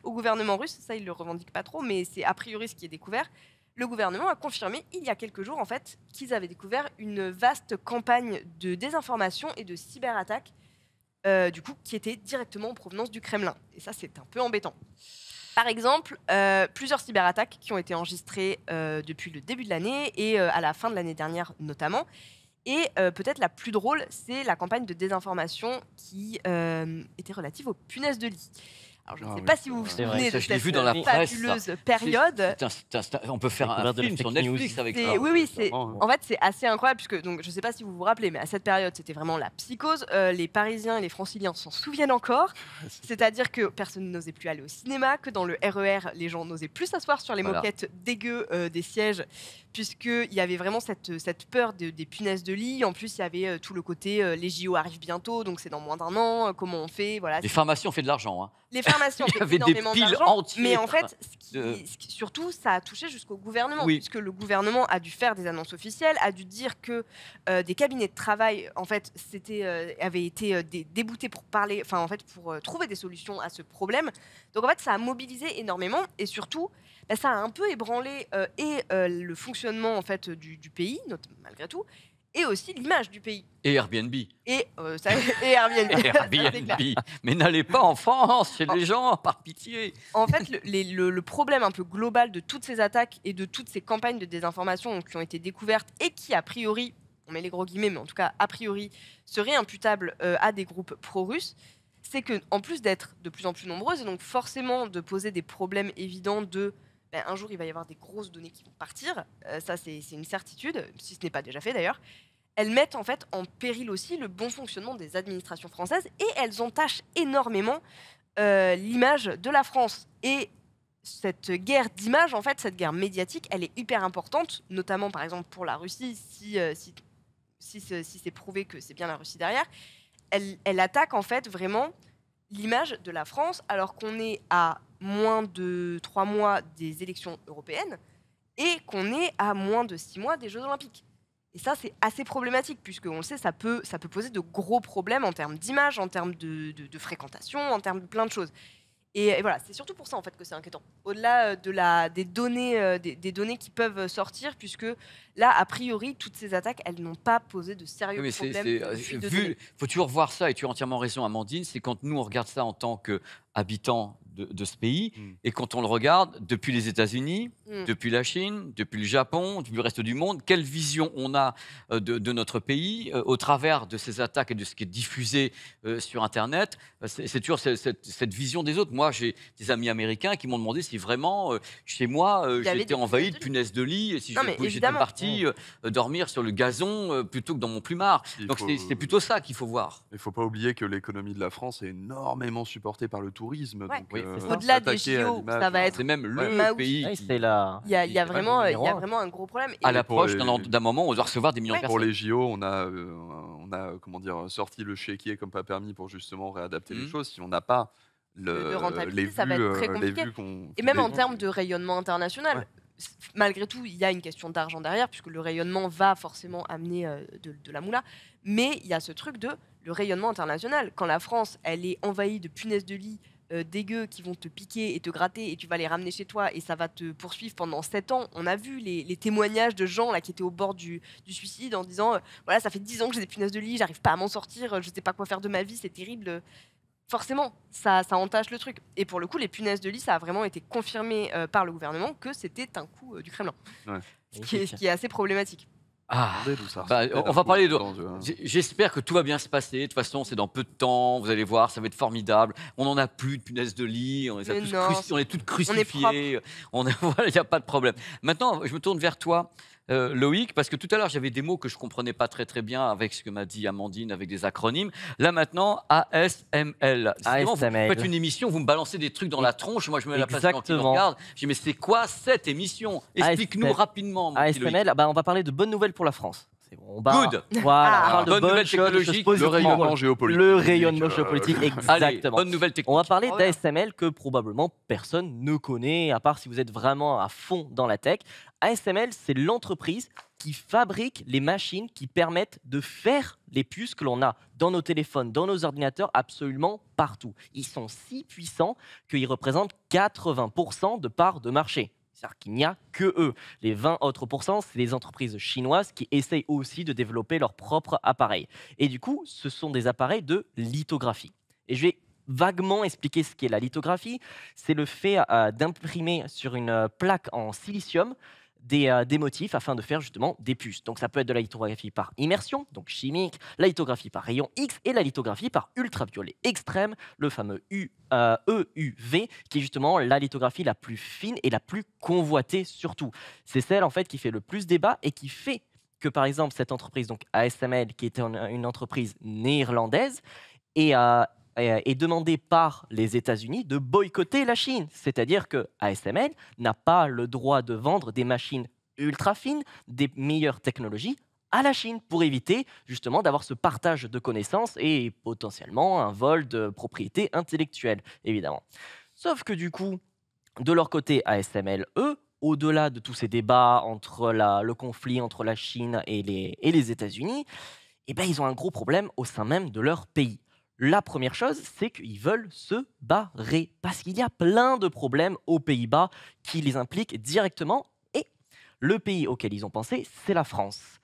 gouvernement russe. Ça, ils le revendiquent pas trop, mais c'est a priori ce qui est découvert le gouvernement a confirmé il y a quelques jours en fait qu'ils avaient découvert une vaste campagne de désinformation et de cyberattaque euh, du coup, qui étaient directement en provenance du Kremlin. Et ça, c'est un peu embêtant. Par exemple, euh, plusieurs cyberattaques qui ont été enregistrées euh, depuis le début de l'année et à la fin de l'année dernière notamment. Et peut-être la plus drôle, c'est la campagne de désinformation qui était relative aux punaises de lit je ne ah sais pas si vous vous souvenez de cette fabuleuse période. on peut faire un film sur Netflix avec ça. Oui, oui, c'est, hein. en fait, c'est assez incroyable, donc, je ne sais pas si vous vous rappelez, mais à cette période, c'était vraiment la psychose. Euh, les Parisiens et les Franciliens s'en souviennent encore. [laughs] C'est-à-dire que personne n'osait plus aller au cinéma, que dans le RER, e les gens n'osaient plus s'asseoir sur les moquettes dégueu euh, des sièges puisqu'il y avait vraiment cette, cette peur des punaises de lit. En plus, il y avait euh, tout le côté euh, les JO arrivent bientôt, donc c'est dans moins d'un an, euh, comment on fait voilà, Les pharmacies ont fait de l'argent. Hein. Les pharmacies ont [laughs] fait énormément d'argent. Mais en fait, hein, surtout, ça a touché jusqu'au gouvernement, puisque le gouvernement a dû faire des annonces officielles, a dû dire que des cabinets de travail, en fait, avaient été déboutés pour parler, en fait, pour trouver des solutions à ce problème. Donc, en fait, ça a mobilisé énormément et surtout, bah, ça a un peu ébranlé euh, et euh, le fonctionnement en fait du, pays, malgré tout, et aussi l'image du pays. Et Airbnb. Et, euh, ça, [laughs] Airbnb. [laughs] Mais n'allez pas en France chez les gens, par pitié. En fait, le, problème un peu global de toutes ces attaques et de toutes ces campagnes de désinformation qui ont été découvertes et qui, a priori, on met les gros guillemets, mais en tout cas, a priori, seraient imputables à des groupes pro-russes, c'est que en plus d'être de plus en plus nombreuses, et donc forcément de poser des problèmes évidents de ben, un jour il va y avoir des grosses données qui vont partir, euh, ça c'est une certitude, si ce n'est pas déjà fait d'ailleurs, elles mettent en fait en péril aussi le bon fonctionnement des administrations françaises et elles entachent énormément euh, l'image de la France. Et cette guerre d'image, en fait, cette guerre médiatique, elle est hyper importante, notamment par exemple pour la Russie, si, euh, c'est prouvé que c'est bien la Russie derrière, elle, elle attaque en fait vraiment l'image de la France alors qu'on est à moins de trois mois des élections européennes et qu'on est à moins de six mois des Jeux olympiques. Et ça, c'est assez problématique, puisque on le sait, ça peut, ça peut poser de gros problèmes en termes d'image, en termes de, de, fréquentation, en termes de plein de choses. Et, voilà, c'est surtout pour ça en fait que c'est inquiétant. Au-delà euh, de la, des données, euh, des, données qui peuvent euh, sortir, puisque là, a priori, toutes ces attaques, elles n'ont pas posé de sérieux mais problèmes. Il faut toujours voir ça, et tu as entièrement raison, Amandine. C'est quand nous on regarde ça en tant qu'habitants de, ce pays. Hmm. Et quand on le regarde, depuis les États-Unis, hmm. depuis la Chine, depuis le Japon, depuis le reste du monde, quelle vision on a euh, de, notre pays euh, au travers de ces attaques et de ce qui est diffusé euh, sur Internet C'est toujours cette, vision des autres. Moi, j'ai des amis américains qui m'ont demandé si vraiment, chez moi, j'étais envahi de punaises de lit et si j'étais parti hmm. dormir sur le gazon plutôt que dans mon plumard. Donc c'est plutôt ça qu'il faut voir. Il ne faut pas oublier que l'économie de la France est énormément supportée par le tourisme. oui. Euh, au-delà des JO, euh, ça va hein. être. même le pays. Il y a vraiment un gros problème. À l'approche d'un moment, on doit recevoir des millions personnes. Pour les JO, on a, euh, on a comment dire, sorti le chéquier comme pas permis pour justement réadapter les hmm. choses. Si on n'a pas le, de rentabilité, vues, ça va être très compliqué. Et même en termes de rayonnement international. Malgré tout, il y a une question d'argent derrière, puisque le rayonnement va forcément amener de, la moula. Mais il y a ce truc de le rayonnement international. Quand la France, elle est envahie de punaises de lit des euh, dégueux qui vont te piquer et te gratter et tu vas les ramener chez toi et ça va te poursuivre pendant 7 ans. On a vu les, témoignages de gens là, qui étaient au bord du, suicide en disant euh, voilà, ça fait 10 ans que j'ai des punaises de lit, j'arrive pas à m'en sortir, euh, je sais pas quoi faire de ma vie, c'est terrible. Forcément, ça, ça entache le truc. Et pour le coup, les punaises de lit, ça a vraiment été confirmé par le gouvernement que c'était un coup du Kremlin. ce qui est assez problématique. Ah, bah, on va parler de. J'espère que tout va bien se passer. De toute façon, c'est dans peu de temps. Vous allez voir, ça va être formidable. On n'en a plus de punaises de lit. On, est toutes crucifiées. On [laughs] Il n'y a pas de problème. Maintenant, je me tourne vers toi. Euh, Loïc, parce que tout à l'heure, j'avais des mots que je ne comprenais pas très très bien avec ce que m'a dit Amandine, avec des acronymes. Là maintenant, ASML. ASML. Vous faites une émission, vous me balancez des trucs dans la tronche, moi je me mets la place quand je regarde. Je dis, mais c'est quoi cette émission Explique-nous rapidement. ASML, bah, on va parler de bonnes nouvelles pour la France. On Good. nouvelle technologie, le rayonnement géopolitique. Le rayonnement géopolitique, exactement. On va parler oh d'ASML que probablement personne ne connaît, à part si vous êtes vraiment à fond dans la tech. ASML, c'est l'entreprise qui fabrique les machines qui permettent de faire les puces que l'on a dans nos téléphones, dans nos ordinateurs, absolument partout. Ils sont si puissants qu'ils représentent 80% de part de marché. C'est-à-dire qu'il n'y a que eux. Les 20 autres pourcents, c'est les entreprises chinoises qui essayent aussi de développer leur propre appareils. Et du coup, ce sont des appareils de lithographie. Et je vais vaguement expliquer ce qu'est la lithographie. C'est le fait euh, d'imprimer sur une euh, plaque en silicium euh, des, motifs afin de faire justement des puces. Donc ça peut être de la lithographie par immersion, donc chimique, la lithographie par rayon X et la lithographie par ultraviolet extrême, le fameux EUV, e qui est justement la lithographie la plus fine et la plus convoitée surtout. C'est celle en fait qui fait le plus débat et qui fait que par exemple cette entreprise, donc ASML, qui était une entreprise néerlandaise, et, euh, euh, est demandé par les États-Unis de boycotter la Chine. C'est-à-dire que ASML n'a pas le droit de vendre des machines ultra fines, des meilleures technologies à la Chine pour éviter justement d'avoir ce partage de connaissances et potentiellement un vol de propriété intellectuelle, évidemment. Sauf que du coup, de leur côté, ASML, eux, au-delà de tous ces débats entre le conflit entre la Chine et les, États-Unis, eh ben, ils ont un gros problème au sein même de leur pays. La première chose, c'est qu'ils veulent se barrer parce qu'il y a plein de problèmes aux Pays-Bas qui les impliquent directement et le pays auquel ils ont pensé, c'est la France.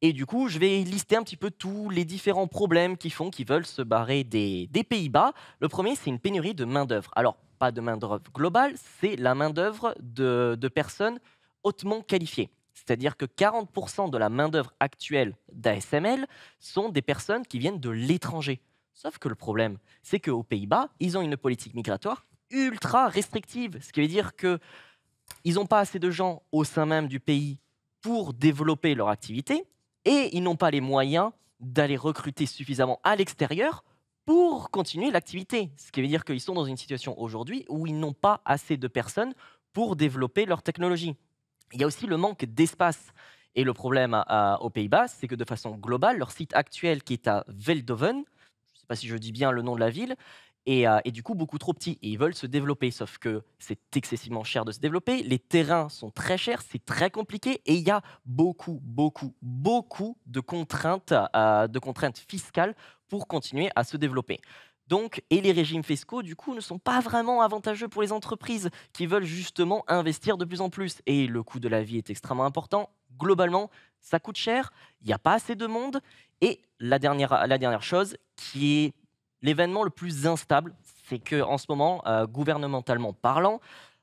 Et du coup, je vais lister un petit peu tous les différents problèmes qui font qu'ils veulent se barrer des, Pays-Bas. Le premier, c'est une pénurie de main-d'œuvre. Alors, pas de main-d'œuvre globale, c'est la main-d'œuvre de, de personnes hautement qualifiées. C'est-à-dire que 40% de la main-d'œuvre actuelle d'ASML sont des personnes qui viennent de l'étranger. Sauf que le problème, c'est qu'aux Pays-Bas, ils ont une politique migratoire ultra restrictive, ce qui veut dire qu'ils n'ont pas assez de gens au sein même du pays pour développer leur activité et ils n'ont pas les moyens d'aller recruter suffisamment à l'extérieur pour continuer l'activité. Ce qui veut dire qu'ils sont dans une situation aujourd'hui où ils n'ont pas assez de personnes pour développer leur technologie. Il y a aussi le manque d'espace. Et le problème aux Pays-Bas, c'est que de façon globale, leur site actuel qui est à Veldhoven, sais pas si je dis bien le nom de la ville, et, du coup beaucoup trop petit. Et ils veulent se développer, sauf que c'est excessivement cher de se développer, les terrains sont très chers, c'est très compliqué, et il y a beaucoup, beaucoup, beaucoup de contraintes, de contraintes fiscales pour continuer à se développer. Donc, et les régimes fiscaux, du coup, ne sont pas vraiment avantageux pour les entreprises qui veulent justement investir de plus en plus. Et le coût de la vie est extrêmement important. Globalement, ça coûte cher, il n'y a pas assez de monde, et la dernière, chose, qui est l'événement le plus instable, c'est qu'en ce moment, euh, gouvernementalement parlant,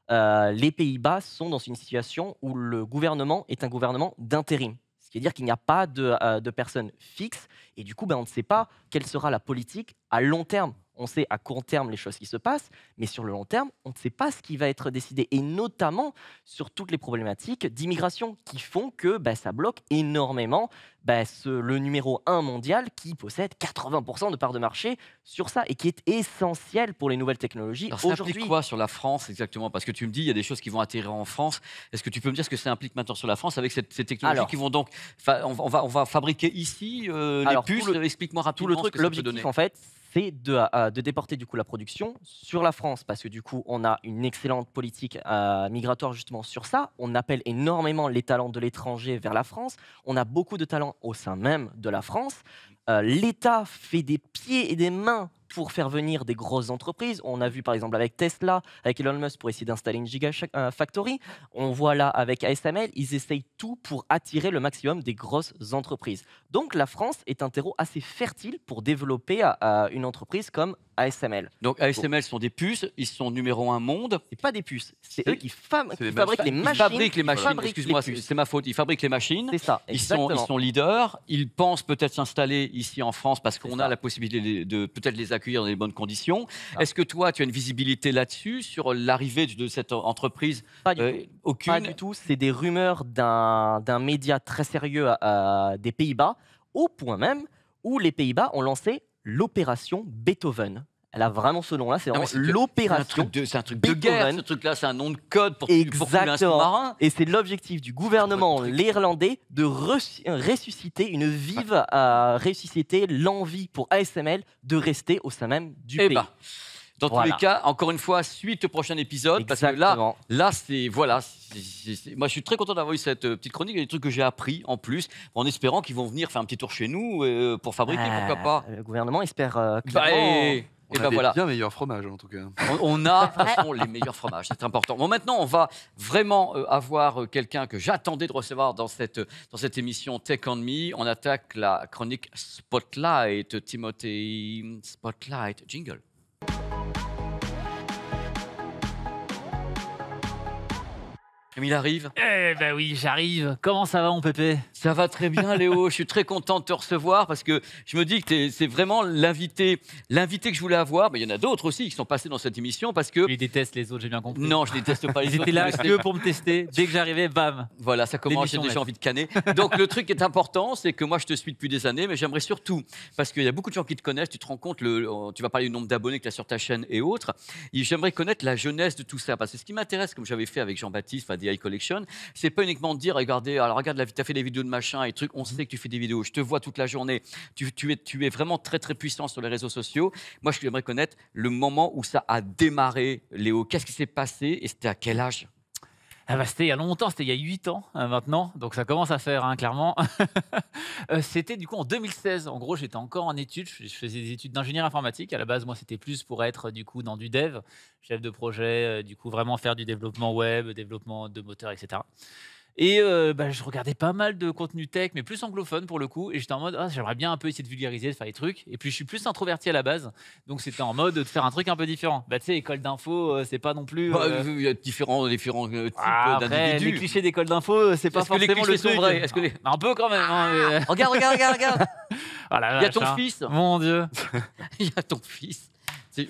euh, les Pays-Bas sont dans une situation où le gouvernement est un gouvernement d'intérim. Ce qui veut dire qu'il n'y a pas de, euh, personnes fixes. personne fixe. Et du coup, ben, on ne sait pas quelle sera la politique à long terme on sait à court terme les choses qui se passent, mais sur le long terme, on ne sait pas ce qui va être décidé, et notamment sur toutes les problématiques d'immigration qui font que bah, ça bloque énormément bah, le numéro 1 mondial qui possède 80% de parts de marché sur ça, et qui est essentiel pour les nouvelles technologies aujourd'hui. Ça implique quoi sur la France exactement Parce que tu me dis, il y a des choses qui vont atterrir en France. Est-ce que tu peux me dire ce que ça implique maintenant sur la France avec ces technologies qui vont donc... On va, on va fabriquer ici euh, les puces, explique-moi rapidement tout le truc. L'objectif, en fait, c'est euh, euh, de, déporter du coup la production sur la France, parce que du coup, on a une excellente politique euh, migratoire justement sur ça. On appelle énormément les talents de l'étranger vers la France. On a beaucoup de talents au sein même de la France. L'État fait des pieds et des mains pour faire venir des grosses entreprises. On a vu par exemple avec Tesla, avec Elon Musk pour essayer d'installer une gigafactory. On voit là avec ASML, ils essayent tout pour attirer le maximum des grosses entreprises. Donc la France est un terreau assez fertile pour développer une entreprise comme ASML. Donc ASML sont des puces, ils sont numéro un monde. C'est pas des puces, c'est eux qui, fabriquent les machines. Ils fabriquent les machines, excuse-moi, c'est ma faute, ils fabriquent les machines. C'est ça, Ils sont, sont leaders, ils pensent peut-être s'installer ici en France parce qu'on a la possibilité de, de peut-être les accueillir dans les bonnes conditions. Ah. Est-ce que toi, tu as une visibilité là-dessus, sur l'arrivée de cette entreprise Pas du, euh, aucune Pas du tout. C'est des rumeurs d'un média très sérieux des Pays-Bas, au point même où les Pays-Bas ont lancé l'opération Beethoven. Elle a vraiment ce nom-là, c'est l'opération. C'est un truc de, guerre, hein, ce truc-là, c'est un nom de code pour, Exactement. Et c'est l'objectif du gouvernement l'irlandais, de euh, ressusciter une vive ah. ressusciter l'envie pour ASML de rester au sein même du eh pays. Ben, dans tous les cas, encore une fois, suite au prochain épisode. Parce que là, là c'est. Voilà. moi, je suis très content d'avoir eu cette euh, petite chronique. Il y a des trucs que j'ai appris en plus, en espérant qu'ils vont venir faire un petit tour chez nous euh, pour fabriquer, pourquoi pas. Le gouvernement espère bah, clairement... On et eh ben a bien meilleurs fromages en tout cas. On, a les meilleurs fromages, c'est important. Bon, maintenant, on va vraiment euh, avoir euh, quelqu'un que j'attendais de recevoir dans cette, euh, dans cette émission Tech on Me. On attaque la chronique Spotlight, Timothy Spotlight, jingle. il arrive Eh ben oui, j'arrive. Comment ça va, mon pépé Ça va très bien, Léo. [laughs] je suis très content de te recevoir parce que je me dis que c'est vraiment l'invité, l'invité que je voulais avoir. Mais il y en a d'autres aussi qui sont passés dans cette émission parce que. Tu détestes les autres, j'ai bien compris. Non, je déteste pas les autres. Ils étaient là que pour me tester. Dès que j'arrivais, bam. Voilà, ça commence. J'ai déjà envie de canner. Donc le truc qui est important, c'est que moi je te suis depuis des années, mais j'aimerais surtout parce qu'il y a beaucoup de gens qui te connaissent. Tu te rends compte, le, tu vas parler du nombre d'abonnés que tu as sur ta chaîne et autres. J'aimerais connaître la jeunesse de tout ça parce que ce qui m'intéresse, comme j'avais fait avec Jean-Baptiste, Collection, c'est pas uniquement de dire, regardez, alors regarde, tu as fait des vidéos de machin et trucs, on mmh. sait que tu fais des vidéos, je te vois toute la journée, tu, es, vraiment très très puissant sur les réseaux sociaux. Moi, je aimerais connaître le moment où ça a démarré, Léo. Qu'est-ce qui s'est passé et c'était à quel âge ah bah, c'était il y a longtemps, c'était il y a 8 ans hein, maintenant, donc ça commence à faire, hein, clairement. [laughs] Euh, c'était du coup en 2016, en gros j'étais encore en études, je faisais des études d'ingénieur informatique, à la base moi c'était plus pour être du coup dans du dev, chef de projet, euh, du coup vraiment faire du développement web, développement de moteurs, etc. Et euh, bah, je regardais pas mal de contenu tech, mais plus anglophone pour le coup. Et j'étais en mode, ah, j'aimerais bien un peu essayer de vulgariser, de faire des trucs. Et puis je suis plus introverti à la base. Donc c'était en mode de faire un truc un peu différent. Bah, tu sais, école d'info, euh, c'est pas non plus. Bah, euh, il y a différents, différents types ah, d'individus. Après, Les clichés d'école d'info, c'est pas forcément que les le sont Est-ce que les... Ah. un peu quand même. Hein, regarde regarde, regarde, regarde, regarde. [laughs] Hein. [laughs] Il y a ton fils. Mon Dieu. Il y a ton fils.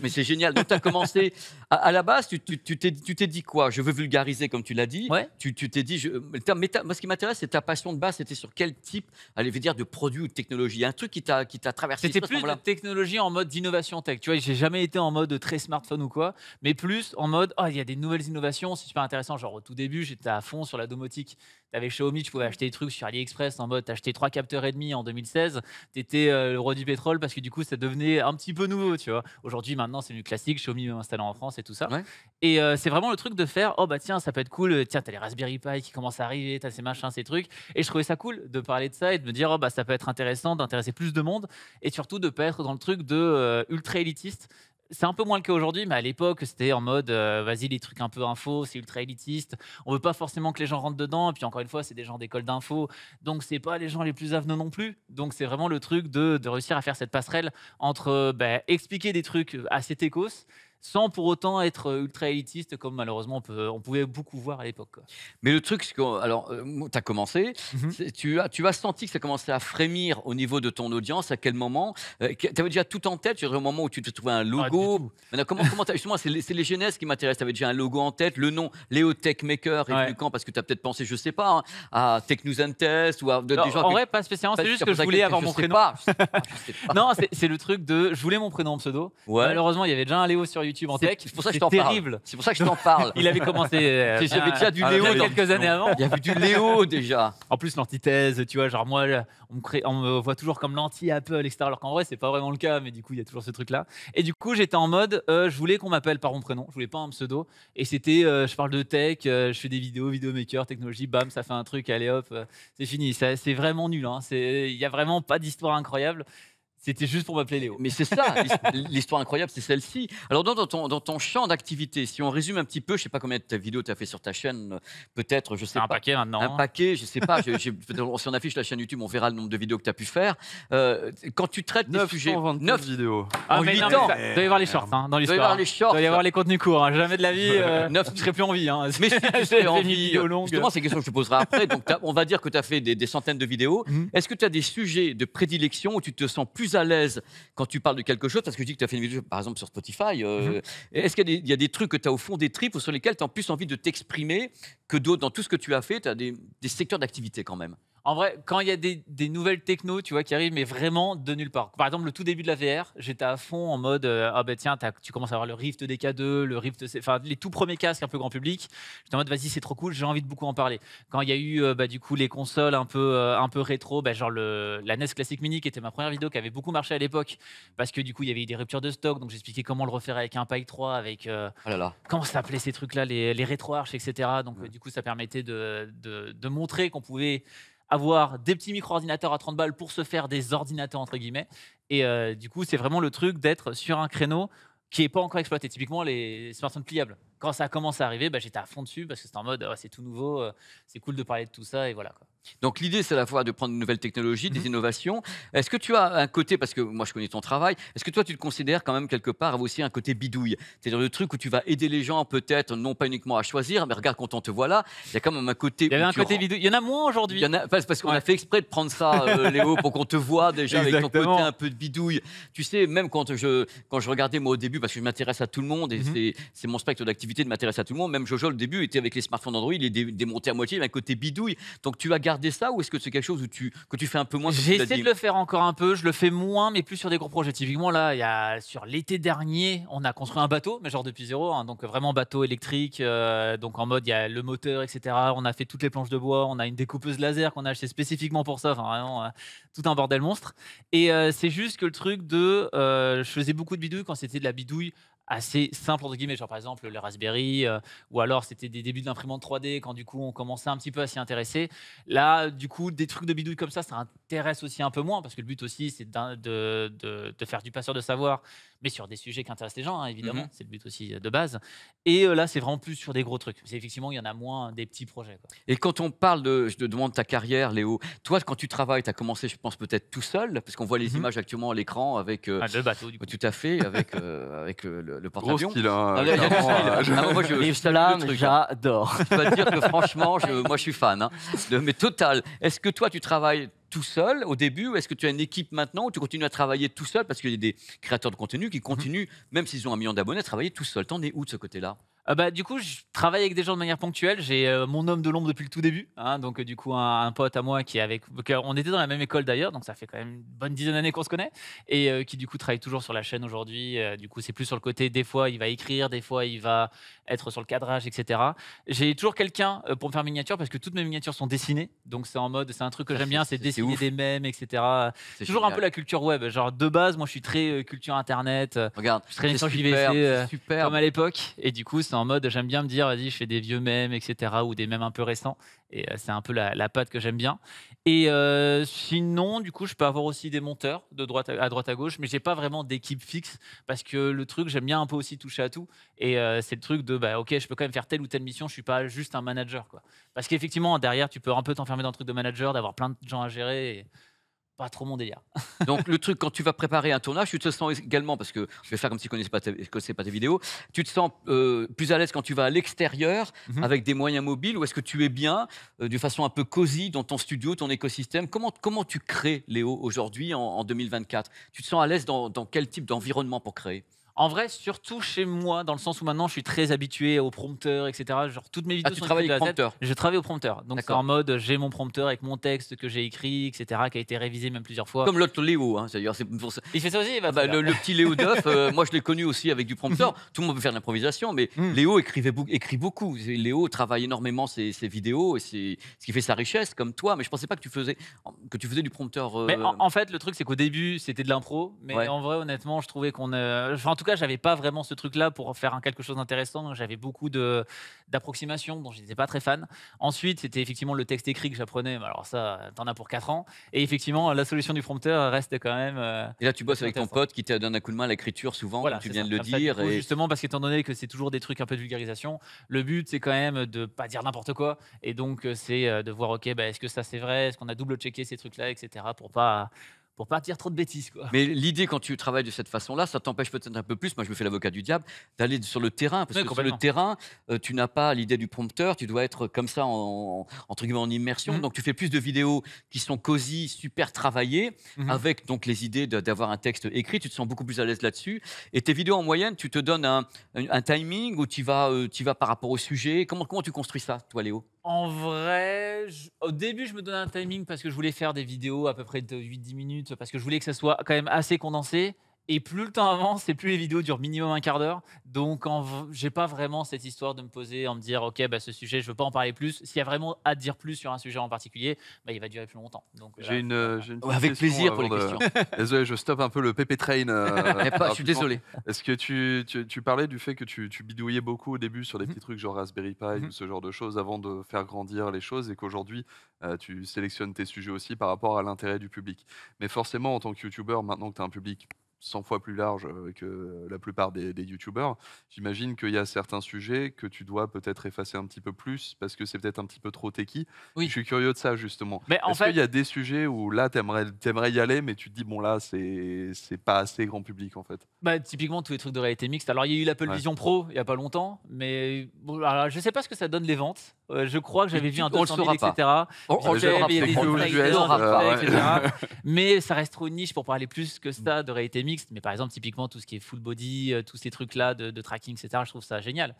Mais c'est génial. Donc, tu as commencé. À, la base, tu t'es dit quoi Je veux vulgariser, comme tu l'as dit. Ouais. Tu t'es dit. Je, mais moi, ce qui m'intéresse, c'est ta passion de base. C'était sur quel type, allez, dire, de produit ou de technologie Un truc qui t'a traversé. C'était plus de technologie en mode d'innovation tech. Tu vois, j'ai jamais été en mode très smartphone ou quoi, mais plus en mode, oh, il y a des nouvelles innovations, c'est super intéressant. Genre, au tout début, j'étais à fond sur la domotique. Avec Xiaomi, tu pouvais acheter des trucs sur AliExpress en mode t'achetais trois capteurs et demi en 2016, t'étais euh, le roi du pétrole parce que du coup ça devenait un petit peu nouveau, tu vois. Aujourd'hui, maintenant, c'est du classique, Xiaomi même installé en France et tout ça. Et euh, c'est vraiment le truc de faire oh bah tiens, ça peut être cool, tiens, t'as les Raspberry Pi qui commencent à arriver, t'as ces machins, ces trucs. Et je trouvais ça cool de parler de ça et de me dire oh bah ça peut être intéressant d'intéresser plus de monde et surtout de pas être dans le truc de euh, ultra élitiste c'est un peu moins le cas aujourd'hui, mais à l'époque, c'était en mode euh, vas-y, les trucs un peu info, c'est ultra élitiste. On veut pas forcément que les gens rentrent dedans. Et puis encore une fois, c'est des gens d'école d'info. Donc, c'est pas les gens les plus avenants non plus. Donc, c'est vraiment le truc de, réussir à faire cette passerelle entre euh, bah, expliquer des trucs assez técos sans pour autant être euh, ultra élitiste comme malheureusement on, pouvait beaucoup voir à l'époque. Mais le truc, c'est que, alors, tu euh, as commencé, mhm. tu, as, tu as senti que ça commençait à frémir au niveau de ton audience, à quel moment euh, Tu avais déjà tout en tête, au moment où tu te trouvais un logo. Maintenant, comment, comment justement, c'est les, jeunesses qui m'intéressent, tu avais déjà un logo en tête, le nom Léo Tech Maker est Parce que tu as peut-être pensé, je sais pas, hein, à Tech News and Test ou à gens. En vrai, pas spécialement, c'est juste que je voulais avoir mon prénom. non, c'est le truc de je voulais mon prénom en pseudo. Malheureusement, il y avait déjà un Léo sur YouTube en tech. C'est pour ça que je t'en parle. C'est pour ça que je t'en parle. Il avait commencé. [laughs] Euh, j'avais ah, déjà du ah, Léo quelques années avant. Il y avait du Léo déjà. En plus, l'antithèse, tu vois, genre moi, on me, voit toujours comme l'anti-Apple, etc. Alors qu'en vrai, c'est pas vraiment le cas, mais du coup, il y a toujours ce truc-là. Et du coup, j'étais en mode, euh, je voulais qu'on m'appelle par mon prénom, je voulais pas un pseudo. Et c'était, euh, je parle de tech, je fais des vidéos, vidéomaker, technologie, bam, ça fait un truc, allez hop, c'est fini. Ça- C'est vraiment nul. Hein. C'est- Il y a vraiment pas d'histoire incroyable. C'était juste pour m'appeler Léo. Mais c'est ça, l'histoire incroyable, c'est celle-ci. Alors, dans, ton, dans ton champ d'activité, si on résume un petit peu, je ne sais pas combien de vidéos tu as fait sur ta chaîne, peut-être, je sais un pas. Un paquet maintenant. Un hein. paquet, je ne sais pas. [laughs] si on affiche la chaîne YouTube, on verra le nombre de vidéos que tu as pu faire. Euh, quand tu traites des sujets. 9 vidéos. Ah, en 8 ans. il doit y avoir les shorts hein, dans l'histoire. Il doit y avoir les shorts. Il doit y avoir les contenus courts. Hein, jamais de la vie, euh, 9... serait serais plus en Hein. Mais si tu [laughs] serais Justement, c'est une question que je te poserai après. Donc, on va dire que tu as fait des, des, centaines de vidéos. Mm-hmm. Est-ce que tu as des sujets de prédilection où tu te sens plus à l'aise quand tu parles de quelque chose, parce que je dis que tu as fait une vidéo, par exemple, sur Spotify. Euh, mhm. Est-ce qu'il y, a des trucs que tu as au fond des tripes ou sur lesquels tu as plus envie de t'exprimer que d'autres Dans tout ce que tu as fait, tu as des secteurs d'activité quand même. En vrai, quand il y a des, nouvelles techno, tu vois, qui arrivent, mais vraiment de nulle part. Par exemple, le tout début de la VR, j'étais à fond en mode euh, ah ben tiens, tu commences à avoir le Rift DK2, le Rift, enfin les tout premiers casques un peu grand public. J'étais en mode vas-y, c'est trop cool, j'ai envie de beaucoup en parler. Quand il y a eu euh, bah, du coup les consoles un peu euh, un peu rétro, bah, genre le, la NES Classic Mini qui était ma première vidéo qui avait beaucoup marché à l'époque parce que du coup il y avait eu des ruptures de stock, donc j'expliquais comment le refaire avec un Pi 3, avec oh comment s'appelaient ces trucs-là, les, les rétro arches, etc. Donc du coup ça permettait de, de montrer qu'on pouvait avoir des petits micro-ordinateurs à 30 balles pour se faire des ordinateurs, entre guillemets. Et euh, du coup, c'est vraiment le truc d'être sur un créneau qui n'est pas encore exploité. Typiquement, les smartphones pliables. Quand ça commence à arriver, bah, j'étais à fond dessus parce que c'était en mode, oh, c'est tout nouveau, euh, c'est cool de parler de tout ça, et voilà. Donc l'idée, c'est à la fois de prendre de nouvelles technologies, des mhm. innovations. Est-ce que tu as un côté, parce que moi je connais ton travail, est-ce que toi tu te considères quand même quelque part aussi un côté bidouille C'est-à-dire le truc où tu vas aider les gens peut-être, non pas uniquement à choisir, mais regarde quand on te voit là, il y a quand même un côté... côté bidouille. il y en a moins aujourd'hui. Parce, qu'on a fait exprès de prendre ça, euh, [laughs] Léo, pour qu'on te voit déjà avec ton côté un peu de bidouille. Tu sais, même quand je, quand je regardais moi au début, parce que je m'intéresse à tout le monde, et mhm. c'est mon spectre d'activité de m'intéresser à tout le monde, même Jojo au début était avec les smartphones Android, il est démonté à moitié, il y un côté bidouille. Donc tu as ça ou est-ce que c'est quelque chose où tu, que tu fais un peu moins J'ai essayé de le faire encore un peu, je le fais moins, mais plus sur des gros projets. Typiquement, là, il y a, sur l'été dernier, on a construit un bateau, mais genre depuis zéro, hein, donc vraiment bateau électrique, euh, donc en mode il y a le moteur, etc. On a fait toutes les planches de bois, on a une découpeuse laser qu'on a acheté spécifiquement pour ça, enfin vraiment euh, tout un bordel monstre. Et euh, c'est juste que le truc de, je faisais beaucoup de bidouilles quand c'était de la bidouille assez simple entre guillemets, genre par exemple le Raspberry, euh, ou alors c'était des débuts de l'imprimante 3D quand du coup on commençait un petit peu à s'y intéresser. Là, du coup, des trucs de bidouille comme ça, ça intéresse aussi un peu moins, parce que le but aussi, c'est de, de, faire du passeur de savoir, mais sur des sujets qui intéressent les gens, hein, évidemment. Mmh c'est le but aussi euh, de base. Et euh, là, c'est vraiment plus sur des gros trucs. effectivement, il y en a moins des petits projets. Et quand on parle de, je te demande ta carrière, Léo, toi, quand tu travailles, tu as commencé, je pense, peut-être tout seul, parce qu'on voit les mmh images actuellement à l'écran avec. Euh, ah, le bateau, Tout à fait, avec, avec le, porte porte Gros style, j'adore. Je dois dire que franchement, je, moi, je suis fan, hein, de, mais total. Est-ce que toi, tu travailles tout seul au début ou est-ce que tu as une équipe maintenant ou tu continues à travailler tout seul Parce qu'il y a des créateurs de contenu qui mhm. continuent, même s'ils ont un million d'abonnés, à travailler tout seul. T'en es où de ce côté-là ah bah, du coup, je travaille avec des gens de manière ponctuelle. J'ai euh, mon homme de l'ombre depuis le tout début. Hein. donc, euh, du coup, un, pote à moi qui est avec. On était dans la même école d'ailleurs, donc ça fait quand même une bonne dizaine d'années qu'on se connaît. Et euh, qui, du coup, travaille toujours sur la chaîne aujourd'hui. du coup, c'est plus sur le côté. Des fois, il va écrire, des fois, il va être sur le cadrage, etc. J'ai toujours quelqu'un pour me faire miniature parce que toutes mes miniatures sont dessinées. Donc, c'est en mode. C'est un truc que j'aime bien, c'est [laughs] dessiner des mèmes, etc. C'est toujours un peu la culture web. Genre, de base, moi, je suis très culture internet. Regarde, je suis très super, super. comme à l'époque. Et du coup, c'est en mode, j'aime bien me dire, vas-y, je fais des vieux mèmes, etc., ou des mèmes un peu récents. Et euh, c'est un peu la, la patte que j'aime bien. Et euh, sinon, du coup, je peux avoir aussi des monteurs de droite à, droite à gauche, mais j'ai pas vraiment d'équipe fixe parce que le truc, j'aime bien un peu aussi toucher à tout. Et euh, c'est le truc de, bah, ok, je peux quand même faire telle ou telle mission. Je suis pas juste un manager, quoi. Parce qu'effectivement, derrière, tu peux un peu t'enfermer dans le truc de manager, d'avoir plein de gens à gérer. Et pas trop mon délire. [laughs] Donc le truc, quand tu vas préparer un tournage, tu te sens également, parce que je vais faire comme si je ne connaissais pas tes vidéos, tu te sens euh, plus à l'aise quand tu vas à l'extérieur mhm. avec des moyens mobiles, ou est-ce que tu es bien euh, de façon un peu cosy dans ton studio, ton écosystème comment, comment tu crées, Léo, aujourd'hui, en, 2024 Tu te sens à l'aise dans quel type d'environnement pour créer en vrai, surtout chez moi, dans le sens où maintenant je suis très habitué au prompteur, etc. Genre toutes mes vidéos ah, sont travailles avec prompteur. Je travaille au prompteur. Donc en mode j'ai mon prompteur avec mon texte que j'ai écrit, etc. qui a été révisé même plusieurs fois. Comme l'autre Léo, hein, c'est-à-dire Il fait ça aussi. Ah bah, le, petit Léo Duff, euh, [laughs] moi je l'ai connu aussi avec du prompteur. [laughs] Tout le monde peut faire de l'improvisation, mais hmm. Léo écrivait écrit beaucoup. Léo travaille énormément ses, vidéos et c'est ce qui fait sa richesse, comme toi. Mais je pensais pas que tu faisais que tu faisais du prompteur. Euh, mais en, fait, le truc c'est qu'au début c'était de l'impro, mais en vrai honnêtement, je trouvais qu'on, euh, en tout cas j'avais pas vraiment ce truc-là pour faire un quelque chose d'intéressant. j'avais beaucoup de d'approximations dont j'étais pas très fan. Ensuite, c'était effectivement le texte écrit que j'apprenais. Alors ça, t'en as pour 4 ans. Et effectivement, la solution du prompteur reste quand même. Euh, et là, tu bosses avec ton pote qui t'a donné un coup de main à l'écriture souvent, voilà, tu viens de le dire. Justement, parce qu'étant donné que c'est toujours des trucs un peu de vulgarisation, le but c'est quand même de pas dire n'importe quoi. Et donc euh, c'est euh, de voir, ok, bah, est-ce que ça c'est vrai Est-ce qu'on a double checké ces trucs-là, etc. Pour pas pour pas dire trop de bêtises. Quoi. Mais l'idée, quand tu travailles de cette façon-là, ça t'empêche peut-être un peu plus, moi je me fais l'avocat du diable, d'aller sur le terrain. Parce que sur le terrain, euh, tu n'as pas l'idée du prompteur, tu dois être comme ça, en, entre guillemets, en immersion. Mmh. Donc tu fais plus de vidéos qui sont cosy, super travaillées, mmh. avec donc les idées d'avoir un texte écrit, tu te sens beaucoup plus à l'aise là-dessus. Et tes vidéos, en moyenne, tu te donnes un, timing où tu vas, euh, vas par rapport au sujet. Comment, comment tu construis ça, toi, Léo en vrai, au début, je me donnais un timing parce que je voulais faire des vidéos à peu près de 8-10 minutes, parce que je voulais que ça soit quand même assez condensé. Et plus le temps avance, et plus les vidéos durent minimum un quart d'heure. Donc, j'ai pas vraiment cette histoire de me poser en me dire, ok, bah, ce sujet, je veux pas en parler plus. S'il y a vraiment à dire plus sur un sujet en particulier, bah, il va durer plus longtemps. Donc, j'ai une, euh, avec plaisir pour les questions. [laughs] désolé, je stoppe un peu le PP train. Euh, [laughs] eh, je suis désolé. Est-ce que tu, tu, parlais du fait que tu, bidouillais beaucoup au début sur des mhm. petits trucs genre Raspberry Pi mhm. ou ce genre de choses avant de faire grandir les choses et qu'aujourd'hui euh, tu sélectionnes tes sujets aussi par rapport à l'intérêt du public. Mais forcément, en tant que YouTuber, maintenant que tu as un public 100 fois plus large que la plupart des, des youtubeurs. J'imagine qu'il y a certains sujets que tu dois peut-être effacer un petit peu plus parce que c'est peut-être un petit peu trop techie. Je suis curieux de ça justement. Est-ce qu'il y a des sujets où là, tu aimerais, y aller, mais tu te dis, bon là, c'est, c'est pas assez grand public en fait bah, Typiquement, tous les trucs de réalité mixte. Alors, il y a eu l'Apple Vision Pro il n'y a pas longtemps, mais bon, alors, je sais pas ce que ça donne les ventes. Euh, je crois que j'avais vu un 200 000, etc. Mais ça reste trop niche pour parler plus que ça de réalité mixte mais par exemple, typiquement, tout ce qui est full body, euh, tous ces trucs-là de, tracking, etc., je trouve ça génial.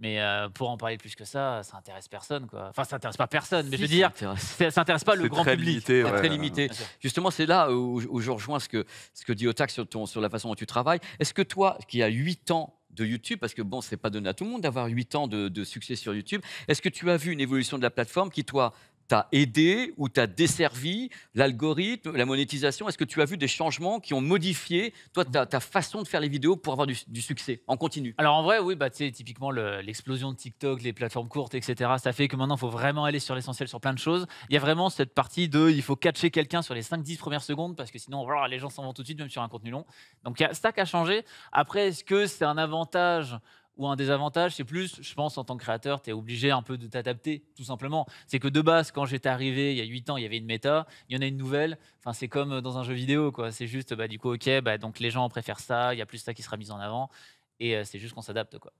Mais euh, pour en parler plus que ça, ça intéresse personne. Quoi. Enfin, ça intéresse pas personne, mais je veux dire, ça n'intéresse pas le grand public. Limité, très limité. Justement, c'est là où, je rejoins ce que, ce que dit Otak sur, sur la façon dont tu travailles. Est-ce que toi, qui as 8 ans de YouTube, parce que bon, c'est pas donné à tout le monde d'avoir 8 ans de, succès sur YouTube. Est-ce que tu as vu une évolution de la plateforme qui, toi, T'as aidé ou t'as desservi l'algorithme, la monétisation Est-ce que tu as vu des changements qui ont modifié toi, ta, façon de faire les vidéos pour avoir du, succès en continu Alors en vrai, oui, bah, typiquement l'explosion de TikTok, les plateformes courtes, etc. Ça fait que maintenant, il faut vraiment aller sur l'essentiel sur plein de choses. Il y a vraiment cette partie de il faut catcher quelqu'un sur les 5-10 premières secondes parce que sinon, les gens s'en vont tout de suite, même sur un contenu long. Donc il y a ça qui a changé. Après, est-ce que c'est un avantage ou un désavantage, c'est plus, je pense, en tant que créateur, tu es obligé un peu de t'adapter, tout simplement. C'est que de base, quand j'étais arrivé il y a 8 ans, il y avait une méta, il y en a une nouvelle. Enfin, c'est comme euh, dans un jeu vidéo, quoi. C'est juste, bah, du coup, ok, bah, donc les gens préfèrent ça, il y a plus ça qui sera mis en avant. Et euh, c'est juste qu'on s'adapte, quoi.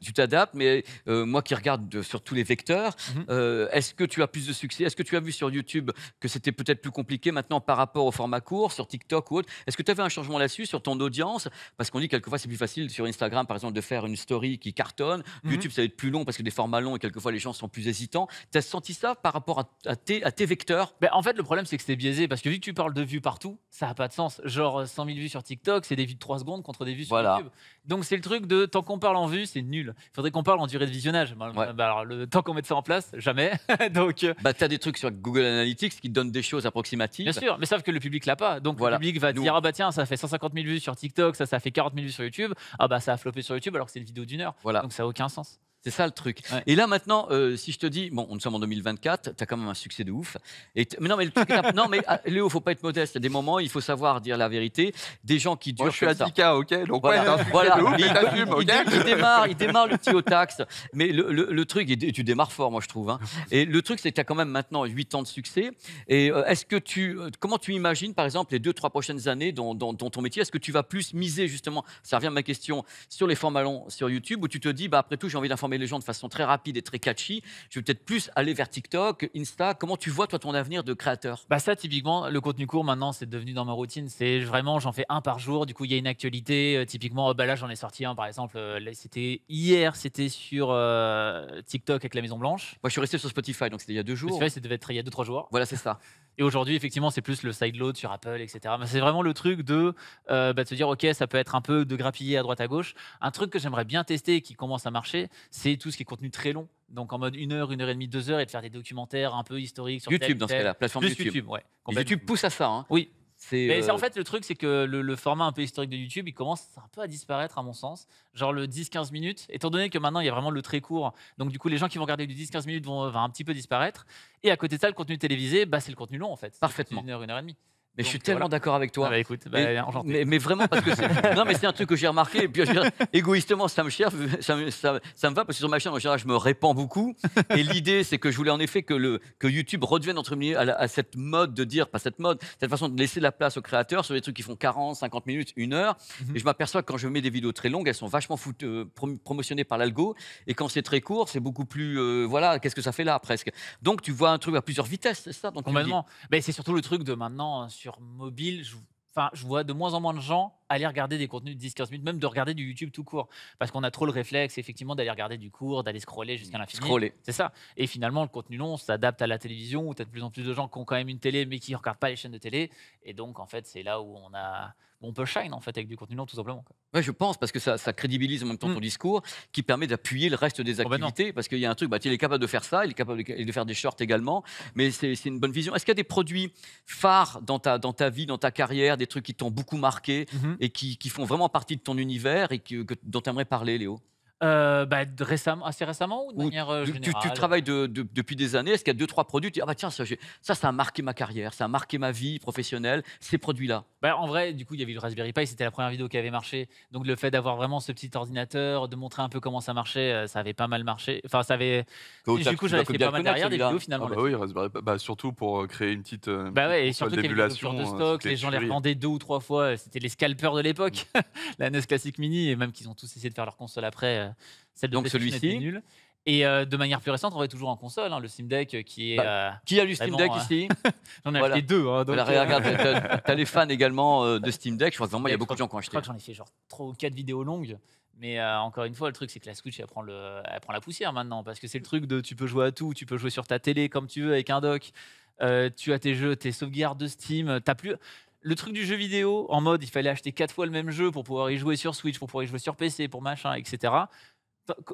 tu t'adaptes, mais euh, moi qui regarde sur tous les vecteurs, mhm. euh, est-ce que tu as plus de succès Est-ce que tu as vu sur YouTube que c'était peut-être plus compliqué maintenant par rapport au format court, sur TikTok ou autre Est-ce que tu as fait un changement là-dessus sur ton audience Parce qu'on dit quelquefois c'est plus facile sur Instagram, par exemple, de faire une story qui cartonne. Mhm. YouTube, ça va être plus long parce que des formats longs et quelquefois les gens sont plus hésitants. Tu as senti ça par rapport à, tes, vecteurs ben, En fait, le problème, c'est que c'était biaisé parce que vu que tu parles de vues partout, ça n'a pas de sens. Genre 100 000 vues sur TikTok, c'est des vues de 3 secondes contre des vues sur voilà. YouTube. Donc c'est le truc de tant qu'on parle en vue, c'est nul. Il faudrait qu'on parle en durée de visionnage. Bah, alors, le temps qu'on mette ça en place, jamais. [laughs] donc, euh, bah, tu as des trucs sur Google Analytics qui donnent des choses approximatives. Bien sûr, mais sauf que le public l'a pas. Donc le public va dire Ah bah tiens, ça fait 150 000 vues sur TikTok, ça, ça fait 40 000 vues sur YouTube. Ah bah ça a flopé sur YouTube alors que c'est une vidéo d'une heure. Voilà. Donc ça n'a aucun sens. C'est ça le truc. Et là maintenant, euh, si je te dis, bon, nous sommes en 2024, tu as quand même un succès de ouf. Et mais non, mais, le truc [laughs] non, mais ah, Léo, faut pas être modeste. Il y a des moments, il faut savoir dire la vérité. Des gens qui durent. Moi, je suis ok Donc, voilà. il, démarre, il démarre le petit au [laughs] taxe. Mais le, truc, et tu démarres fort, moi, je trouve. Hein. Et le truc, c'est que tu as quand même maintenant 8 ans de succès. Et euh, est-ce que tu. Euh, comment tu imagines, par exemple, les 2-3 prochaines années dans, ton métier Est-ce que tu vas plus miser, justement, ça revient à ma question, sur les formats long sur YouTube, où tu te dis, bah, après tout, j'ai envie d'informer les gens de façon très rapide et très catchy, je vais peut-être plus aller vers TikTok, Insta. Comment tu vois, toi, ton avenir de créateur Bah ça, typiquement, le contenu court, maintenant, c'est devenu dans ma routine. C'est vraiment, j'en fais un par jour. Du coup, il y a une actualité. Euh, typiquement, bah là, j'en ai sorti un, par exemple. Euh, c'était hier, c'était sur euh, TikTok avec la Maison Blanche. Moi, je suis resté sur Spotify, donc c'était il y a deux jours. Spotify, ça devait être il y a deux, trois jours. Voilà, c'est ça. Et aujourd'hui, effectivement, c'est plus le sideload sur Apple, etc. c'est vraiment le truc de, bah, de se dire, OK, ça peut être un peu de grappiller à droite à gauche. Un truc que j'aimerais bien tester et qui commence à marcher, c'est tout ce qui est contenu très long. Donc en mode une heure, une heure et demie, deux heures, et de faire des documentaires un peu historiques sur YouTube dans ce cas-là, plateforme YouTube. YouTube, YouTube pousse à ça. Hein. Oui. Mais c'est euh, en fait, le truc, c'est que le, format un peu historique de YouTube, il commence un peu à disparaître, à mon sens. Genre le 10-15 minutes, étant donné que maintenant, il y a vraiment le très court. Donc, du coup, les gens qui vont regarder du 10-15 minutes vont, vont, un petit peu disparaître. Et à côté de ça, le contenu télévisé, bah, c'est le contenu long, en fait. Parfaitement. Une heure, une heure et demie. Mais je suis euh, tellement d'accord avec toi. Ah bah, écoute, bah, mais, vraiment, parce que c'est, [laughs] non, mais c'est un truc que j'ai remarqué. Et puis, égoïstement, ça me, cherche, ça, me, ça, me va, parce que sur ma chaîne, en général, je me répands beaucoup. Et l'idée, c'est que je voulais en effet que, le, que YouTube redevienne, entre milieu à, cette mode de dire, pas cette mode, cette façon de laisser la place aux créateurs sur des trucs qui font 40, 50 minutes, une heure. Mhm. Et je m'aperçois que quand je mets des vidéos très longues, elles sont vachement euh, promotionnées par l'algo. Et quand c'est très court, c'est beaucoup plus. Euh, voilà, qu'est-ce que ça fait là, presque. Donc, tu vois un truc à plusieurs vitesses, c'est ça donc, Mais c'est surtout le truc de maintenant. Sur mobile, je, enfin, je vois de moins en moins de gens aller regarder des contenus de 10-15 minutes, même de regarder du YouTube tout court. Parce qu'on a trop le réflexe, effectivement, d'aller regarder du cours d'aller scroller jusqu'à l'infini. Scroller. C'est ça. Et finalement, le contenu long s'adapte à la télévision, où tu as de plus en plus de gens qui ont quand même une télé, mais qui ne regardent pas les chaînes de télé. Et donc, en fait, c'est là où on a on peut shine en fait avec du contenu long tout simplement. Oui, je pense parce que ça, ça crédibilise en même temps mm. ton discours, qui permet d'appuyer le reste des oh, ben activités. parce qu'il y a un truc, bah, il est capable de faire ça, il est capable de faire des shorts également, mais c'est une bonne vision. Est-ce qu'il y a des produits phares dans ta, dans ta vie, dans ta carrière, des trucs qui t'ont beaucoup marqué, mm-hmm et qui, font vraiment partie de ton univers et dont tu aimerais parler, Léo euh, bah, récemment, assez récemment ou de manière euh, générale tu, travailles depuis des années, est-ce qu'il y a deux, trois produits ah, bah, tiens, ça, ça, a marqué ma carrière, ça a marqué ma vie professionnelle, ces produits-là bah, En vrai, du coup, il y avait le Raspberry Pi, c'était la première vidéo qui avait marché. Donc le fait d'avoir vraiment ce petit ordinateur, de montrer un peu comment ça marchait, euh, ça avait pas mal marché. Enfin, ça avait. du coup, j'avais fait pas mal derrière des vidéos finalement. bah oui, Raspberry Pi, bah, surtout pour créer une petite. Euh, bah et de stock, les gens les revendaient deux ou trois fois, c'était les scalpers de l'époque, mm. [laughs] la NES Classic Mini, et même qu'ils ont tous essayé de faire leur console après euh, donc celui-ci. Et euh, de manière plus récente, on est toujours en console, hein, le Steam Deck euh, qui est. Bah, qui a lu Steam Deck ici [laughs] J'en ai acheté deux. Hein, [laughs] t'as, les fans également de Steam Deck. Je crois que il y a beaucoup de gens qui ont acheté. Je crois que j'en ai fait genre 3 ou 4 vidéos longues. Mais encore une fois, le truc, c'est que la Switch, elle prend, le, elle prend la poussière maintenant. Parce que c'est le truc de tu peux jouer à tout, tu peux jouer sur ta télé comme tu veux avec un dock. tu as tes jeux, tes sauvegardes de Steam. as plus le truc du jeu vidéo, en mode il fallait acheter quatre fois le même jeu pour pouvoir y jouer sur Switch, pour pouvoir y jouer sur PC, pour machin, etc.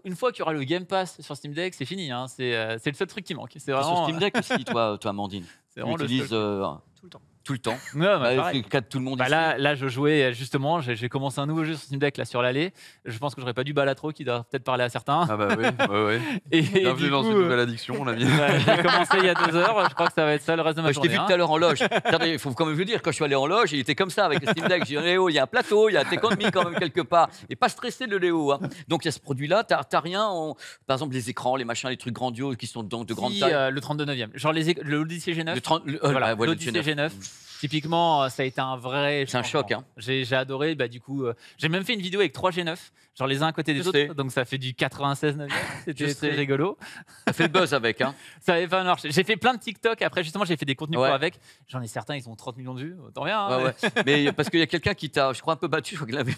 Une fois qu'il y aura le Game Pass sur Steam Deck, c'est fini. Hein. Euh, c'est, le seul truc qui manque. C'est Sur Steam Deck euh, aussi, toi, toi Amandine. [laughs] C'est vraiment tu le euh, tout le temps tout le temps. Là, là, je jouais justement, j'ai commencé un nouveau jeu sur Steam Deck là, sur l'allée. Je pense que j'aurais pas dû trop qui doit peut-être parler à certains. Ah bah oui, ouais, [laughs] bah ouais. Et, Bienvenue dans une euh, nouvelle addiction, on a [laughs] j'ai commencé il y a deux heures, je crois que ça va être ça le reste de ma journée. Bah, je t'ai vu tout à hein. l'heure en loge. Il faut quand même le dire, quand je suis allé en loge, il était comme ça avec le Steam Deck. J'ai dit Léo, il y a un plateau, il y a tes de quand même quelque part. Et pas stressé le Léo. Hein. Donc il y a ce produit-là, tu t'as rien. Par exemple, les écrans, les machins, les trucs grandioses qui sont donc de grande taille. Euh, le 32 9 Genre les, le Odyssey G9. Le, 30, G9 Typiquement, euh, ça a été un vrai. C'est un choc. Hein. J'ai adoré. Bah, du coup, euh, j'ai même fait une vidéo avec 3G9 genre les uns à côté des autres. Donc ça fait du 96 C'était très rigolo. Ça fait le buzz avec. Hein. [laughs] ça avait pas marché J'ai fait plein de TikTok. Après, justement, j'ai fait des contenus pour avec. J'en ai certains, ils ont 30 millions de vues. Tant rien. Hein. [laughs] mais... parce qu'il y a quelqu'un qui t'a, je crois, un peu battu. il avait,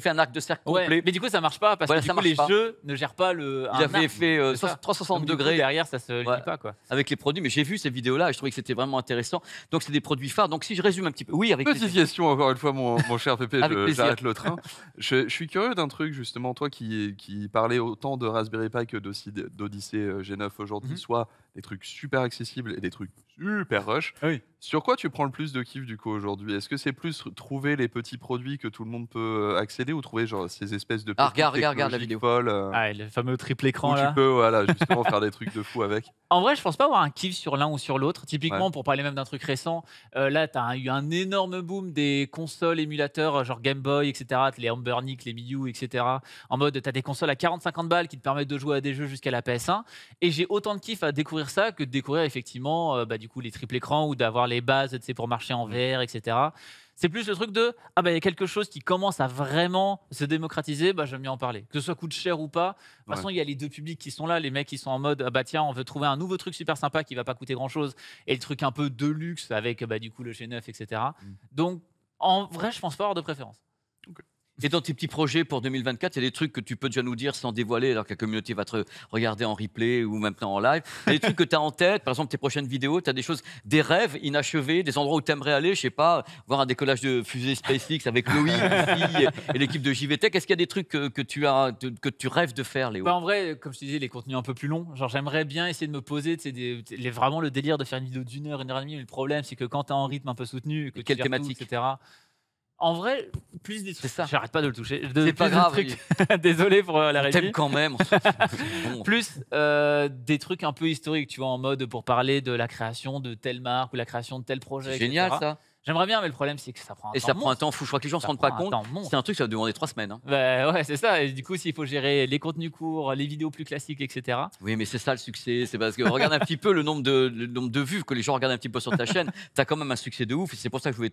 fait un arc de cercle Mais du coup, ça marche pas parce que les jeux ne gèrent pas le. Il avait fait 360 euh, degrés. derrière, ça se lit pas. Quoi. Avec les produits. Mais j'ai vu ces vidéos-là et je trouvais que c'était vraiment intéressant. Donc, c'est des produits phares. Donc, si je résume un petit peu. Oui, avec. Petite question, encore une fois, mon, cher Pépé. J'arrête le train. je suis curieux d'un truc justement, toi qui, parlais autant de Raspberry Pi que d'Odyssée euh, G9 aujourd'hui, mmh soit des trucs super accessibles et des trucs super rush. Ah oui. Sur quoi tu prends le plus de kiff du coup aujourd'hui Est-ce que c'est plus trouver les petits produits que tout le monde peut euh, accéder ou trouver genre ces espèces de ah, regarde, regarde, regarde la vidéo. Euh, ah, le fameux triple écran où là. Tu peux voilà, justement faire des trucs de fou avec. [laughs] En vrai, je pense pas avoir un kiff sur l'un ou sur l'autre. Typiquement, pour parler même d'un truc récent, euh, là, tu as eu un énorme boom des consoles émulateurs genre Game Boy, etc. Les Humbernick, les Miu, etc. En mode, tu as des consoles à 40-50 balles qui te permettent de jouer à des jeux jusqu'à la PS1. Et j'ai autant de kiff à découvrir ça que de découvrir effectivement euh, bah, du coup les triple écrans ou d'avoir les bases tu c'est pour marcher en mm. verre, etc. C'est plus le truc de ah bah il y a quelque chose qui commence à vraiment se démocratiser, bah j'aime bien en parler. Que ce soit coûte cher ou pas. De toute façon, il y a les deux publics qui sont là, les mecs qui sont en mode ah bah tiens, on veut trouver un nouveau truc super sympa qui va pas coûter grand chose et le truc un peu de luxe avec bah, du coup le G9, etc. Mm. Donc en vrai, je pense pas avoir de préférence. Et dans tes petits projets pour 2024, il y a des trucs que tu peux déjà nous dire sans dévoiler, alors que la communauté va te regarder en replay ou maintenant en live. Il y a des trucs que tu as en tête, par exemple tes prochaines vidéos, tu as des choses, des rêves inachevés, des endroits où tu aimerais aller, je sais pas, voir un décollage de fusée SpaceX avec Louis [laughs] et, l'équipe de JVTech. Est-ce qu'il y a des trucs que, tu, as, que tu rêves de faire, Léo bah, En vrai, comme je te disais, les contenus un peu plus longs. Genre, j'aimerais bien essayer de me poser, c'est vraiment le délire de faire une vidéo d'une heure, une heure et demie. Mais le problème, c'est que quand tu as un rythme un peu soutenu, que tu quelle thématique, tout, etc. En vrai, plus des trucs. ça. J'arrête pas de le toucher. C'est pas grave. [laughs] Désolé pour euh, la régie. T'aimes quand même. [laughs] Plus euh, des trucs un peu historiques, tu vois, en mode pour parler de la création de telle marque ou la création de tel projet. Génial ça. J'aimerais bien, mais le problème, c'est que ça prend un et temps. Et ça prend un temps fou. Je crois que les gens ne se rendent pas compte. C'est un truc, ça va demander trois semaines. Hein. Bah ouais, c'est ça. Et du coup, s'il faut gérer les contenus courts, les vidéos plus classiques, etc. Oui, mais c'est ça le succès. C'est parce que regarde un petit peu le nombre, de, le nombre de vues que les gens regardent un petit peu sur ta chaîne. [laughs] Tu as quand même un succès de ouf. C'est pour ça que je voulais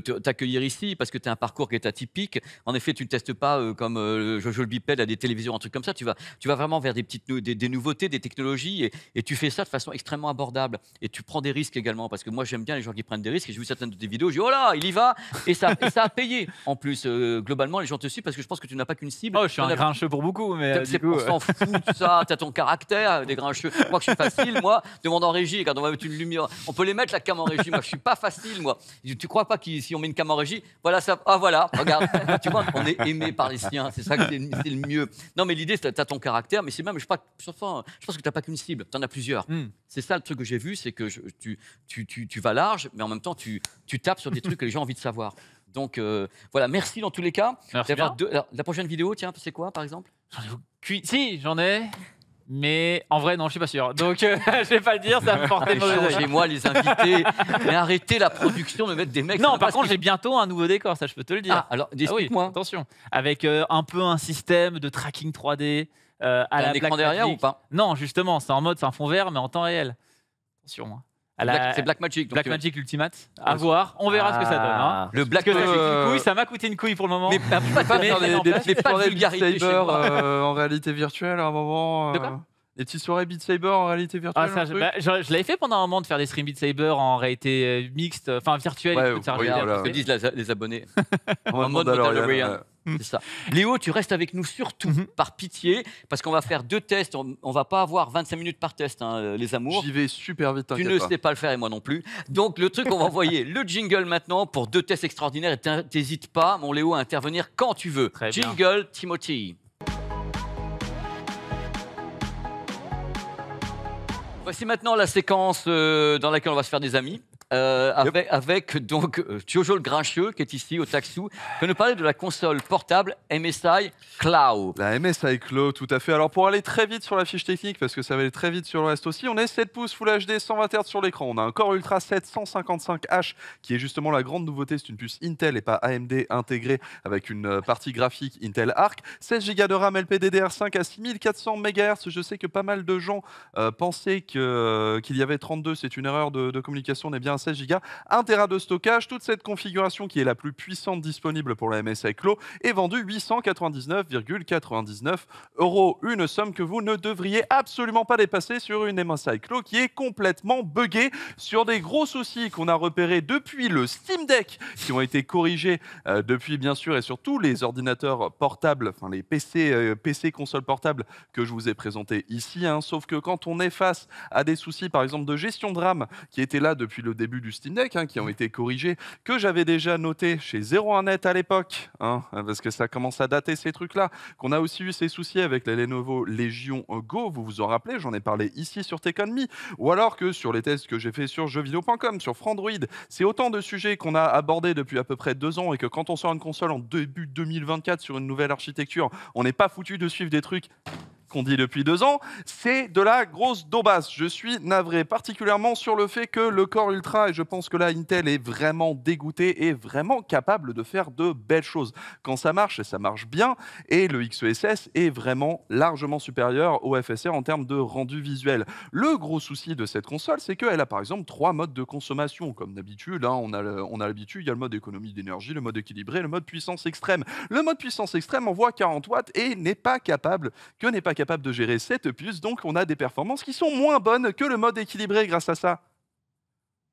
te, t'accueillir ici, parce que tu as un parcours qui est atypique. En effet, tu ne testes pas euh, comme Jojo euh, le Bipel à des télévisions, un truc comme ça. Tu vas, tu vas vraiment vers des, petites, des, nouveautés, des technologies, et, et, tu fais ça de façon extrêmement abordable. Et tu prends des risques également, parce que moi, j'aime bien les gens qui prennent des risques. Et des vidéos, je dis « oh là, il y va, et ça, ça a payé. En plus, euh, globalement, les gens te suivent parce que je pense que tu n'as pas qu'une cible. Oh, je suis un grincheux pour beaucoup, mais. Euh, c'est fous, s'en fout de ça, as ton caractère, euh, des grincheux. Moi, je suis facile, moi, demande en régie, quand on va mettre une lumière. On peut les mettre, la cam en régie, moi, je suis pas facile, moi. Tu crois pas que si on met une cam en régie, voilà, ça. Ah, voilà, regarde, [laughs] tu vois, on est aimé par les siens, c'est ça que c'est le mieux. Non, mais l'idée, as ton caractère, mais c'est même, je, pense que tu n'as pas qu'une cible, Tu en as plusieurs. Hmm. C'est ça le truc que j'ai vu, c'est que tu, tu, tu, tu vas large, mais en même temps, tu, tu tapes sur des trucs que les gens ont envie de savoir. Donc euh, voilà, merci dans tous les cas. Merci la prochaine vidéo, tiens, c'est quoi par exemple Si, j'en ai. Mais en vrai, non, je suis pas sûr. Donc, je euh, [laughs] je vais pas le dire, ça me [laughs] porter mauvais Chez moi, les invités. [laughs] Mais arrêtez la production de mettre des mecs. Non, par contre, j'ai bientôt un nouveau décor, ça, je peux te le dire. Ah, alors, ah explique-moi. oui, attention. Avec euh, un peu un système de tracking 3D. à la un écran derrière ou pas Non, justement, c'est en mode, c'est un fond vert, mais en temps réel. Attention. moi. Hein. Black, c'est Blackmagic. Magic Ultimate. Ah, à voir. On verra ce que ça ah. donne. Hein. Le Black Magic. Euh, ça m'a coûté une couille pour le moment. Mais, pas faire des, des, des, Beat Saber euh, en réalité virtuelle à un moment. Euh, de quoi des petites soirées Beat Saber en réalité virtuelle. Ah, bah, je, l'avais fait pendant un moment de faire des streams Beat Saber en réalité mixte, enfin virtuelle. Ouais, oui, voilà. Ce que disent les abonnés. [laughs] en mode Mm. C'est ça. [laughs] Léo, tu restes avec nous surtout, mm-hmm. par pitié, parce qu'on va faire deux tests. On, ne va pas avoir 25 minutes par test, hein, euh, les amours. J'y vais super vite. Tu ne sais pas le faire et moi non plus. Donc le truc, on va envoyer [laughs] le jingle maintenant pour deux tests extraordinaires. Et t'hésites pas, mon Léo, à intervenir quand tu veux. jingle, Timothy. Voici maintenant la séquence euh, dans laquelle on va se faire des amis. Euh, avec, donc euh, Jojo le Grincheux, qui est ici au Taxou, qui nous parler de la console portable MSI Cloud. La MSI Cloud, tout à fait. Alors, pour aller très vite sur la fiche technique, parce que ça va aller très vite sur le reste aussi, on est 7 pouces Full HD 120 Hz sur l'écran. On a un Core Ultra 7 155H, qui est justement la grande nouveauté. C'est une puce Intel et pas AMD intégrée, avec une euh, partie graphique Intel Arc. 16 Go de RAM LPDDR5 à 6400 MHz. Je sais que pas mal de gens pensaient qu'il y avait 32, c'est une erreur de, de communication. On est bien 16 Go, 1 Tera de stockage. Toute cette configuration qui est la plus puissante disponible pour la MSI Clo est vendue 899,99 euros. Une somme que vous ne devriez absolument pas dépasser sur une MSI Claw qui est complètement buggée sur des gros soucis qu'on a repérés depuis le Steam Deck qui ont été corrigés euh, depuis bien sûr et surtout les ordinateurs portables, enfin les PC, euh, PC consoles portables que je vous ai présentés ici. Hein. Sauf que quand on est face à des soucis par exemple de gestion de RAM qui étaient là depuis le début du Steam Deck, hein, qui ont été corrigés, que j'avais déjà noté chez 01net à l'époque, hein, hein, parce que ça commence à dater ces trucs-là, qu'on a aussi eu ces soucis avec les Lenovo Legion euh, Go, vous vous en rappelez, j'en ai parlé ici sur Techonomy, ou alors que sur les tests que j'ai fait sur jeuxvideo.com, sur Frandroid, c'est autant de sujets qu'on a abordés depuis à peu près deux ans et que quand on sort une console en début 2024 sur une nouvelle architecture, on n'est pas foutu de suivre des trucs qu'on dit depuis deux ans, c'est de la grosse daubasse. Je suis navré, particulièrement sur le fait que le Core ultra, et je pense que là, Intel est vraiment dégoûté et vraiment capable de faire de belles choses. Quand ça marche, et ça marche bien, et le XESS est vraiment largement supérieur au FSR en termes de rendu visuel. Le gros souci de cette console, c'est qu'elle a par exemple trois modes de consommation. Comme d'habitude, là hein, on a, on a l'habitude, il y a le mode économie d'énergie, le mode équilibré, le mode puissance extrême. Le mode puissance extrême envoie 40 watts et n'est pas capable, que n'est pas capable de gérer cette puce, donc on a des performances qui sont moins bonnes que le mode équilibré grâce à ça.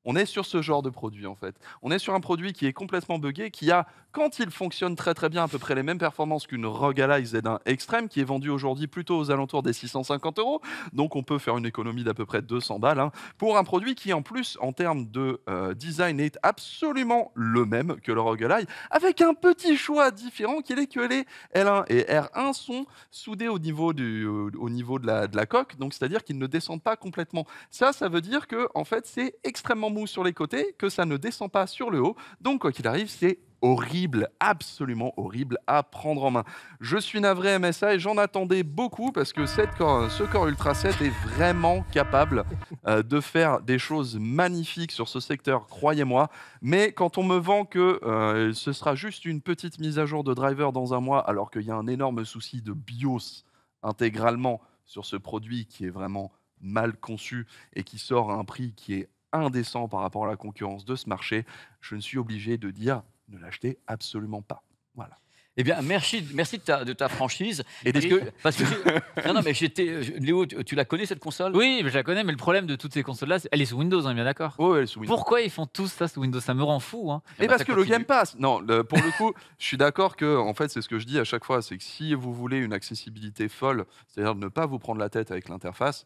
On est sur ce genre de produit en fait. On est sur un produit qui est complètement buggé, qui a, quand il fonctionne très très bien, à peu près les mêmes performances qu'une Rogalai Z1 Extreme, qui est vendue aujourd'hui plutôt aux alentours des 650 euros. Donc on peut faire une économie d'à peu près 200 balles hein, pour un produit qui en plus, en termes de euh, design, est absolument le même que le Rogalai, avec un petit choix différent qui est que les L1 et R1 sont soudés au niveau, du, euh, niveau de, la, de la coque, donc c'est-à-dire qu'ils ne descendent pas complètement. Ça, ça veut dire que en fait c'est extrêmement sur les côtés que ça ne descend pas sur le haut. Donc, quoi qu'il arrive, c'est horrible, absolument horrible à prendre en main. Je suis navré MSA et j'en attendais beaucoup parce que cette ce corps Ultra 7 est vraiment capable euh, de faire des choses magnifiques sur ce secteur, croyez-moi. Mais quand on me vend que euh, ce sera juste une petite mise à jour de driver dans un mois alors qu'il y a un énorme souci de BIOS intégralement sur ce produit qui est vraiment mal conçu et qui sort à un prix qui est indécent par rapport à la concurrence de ce marché, je ne suis obligé de dire ne l'achetez absolument pas. Voilà. Eh bien, merci, merci de, ta, franchise. Et que, parce que non, mais j'étais, Léo, tu, la connais cette console Oui, je la connais, mais le problème de toutes ces consoles-là, elle est sous Windows, on hein, est bien d'accord Oui, Pourquoi ils font tous ça sous Windows Ça me rend fou. Hein. Et, eh ben, parce que le Game Pass. Non, pour le coup, [laughs] je suis d'accord que, en fait, c'est ce que je dis à chaque fois, c'est que si vous voulez une accessibilité folle, c'est-à-dire ne pas vous prendre la tête avec l'interface,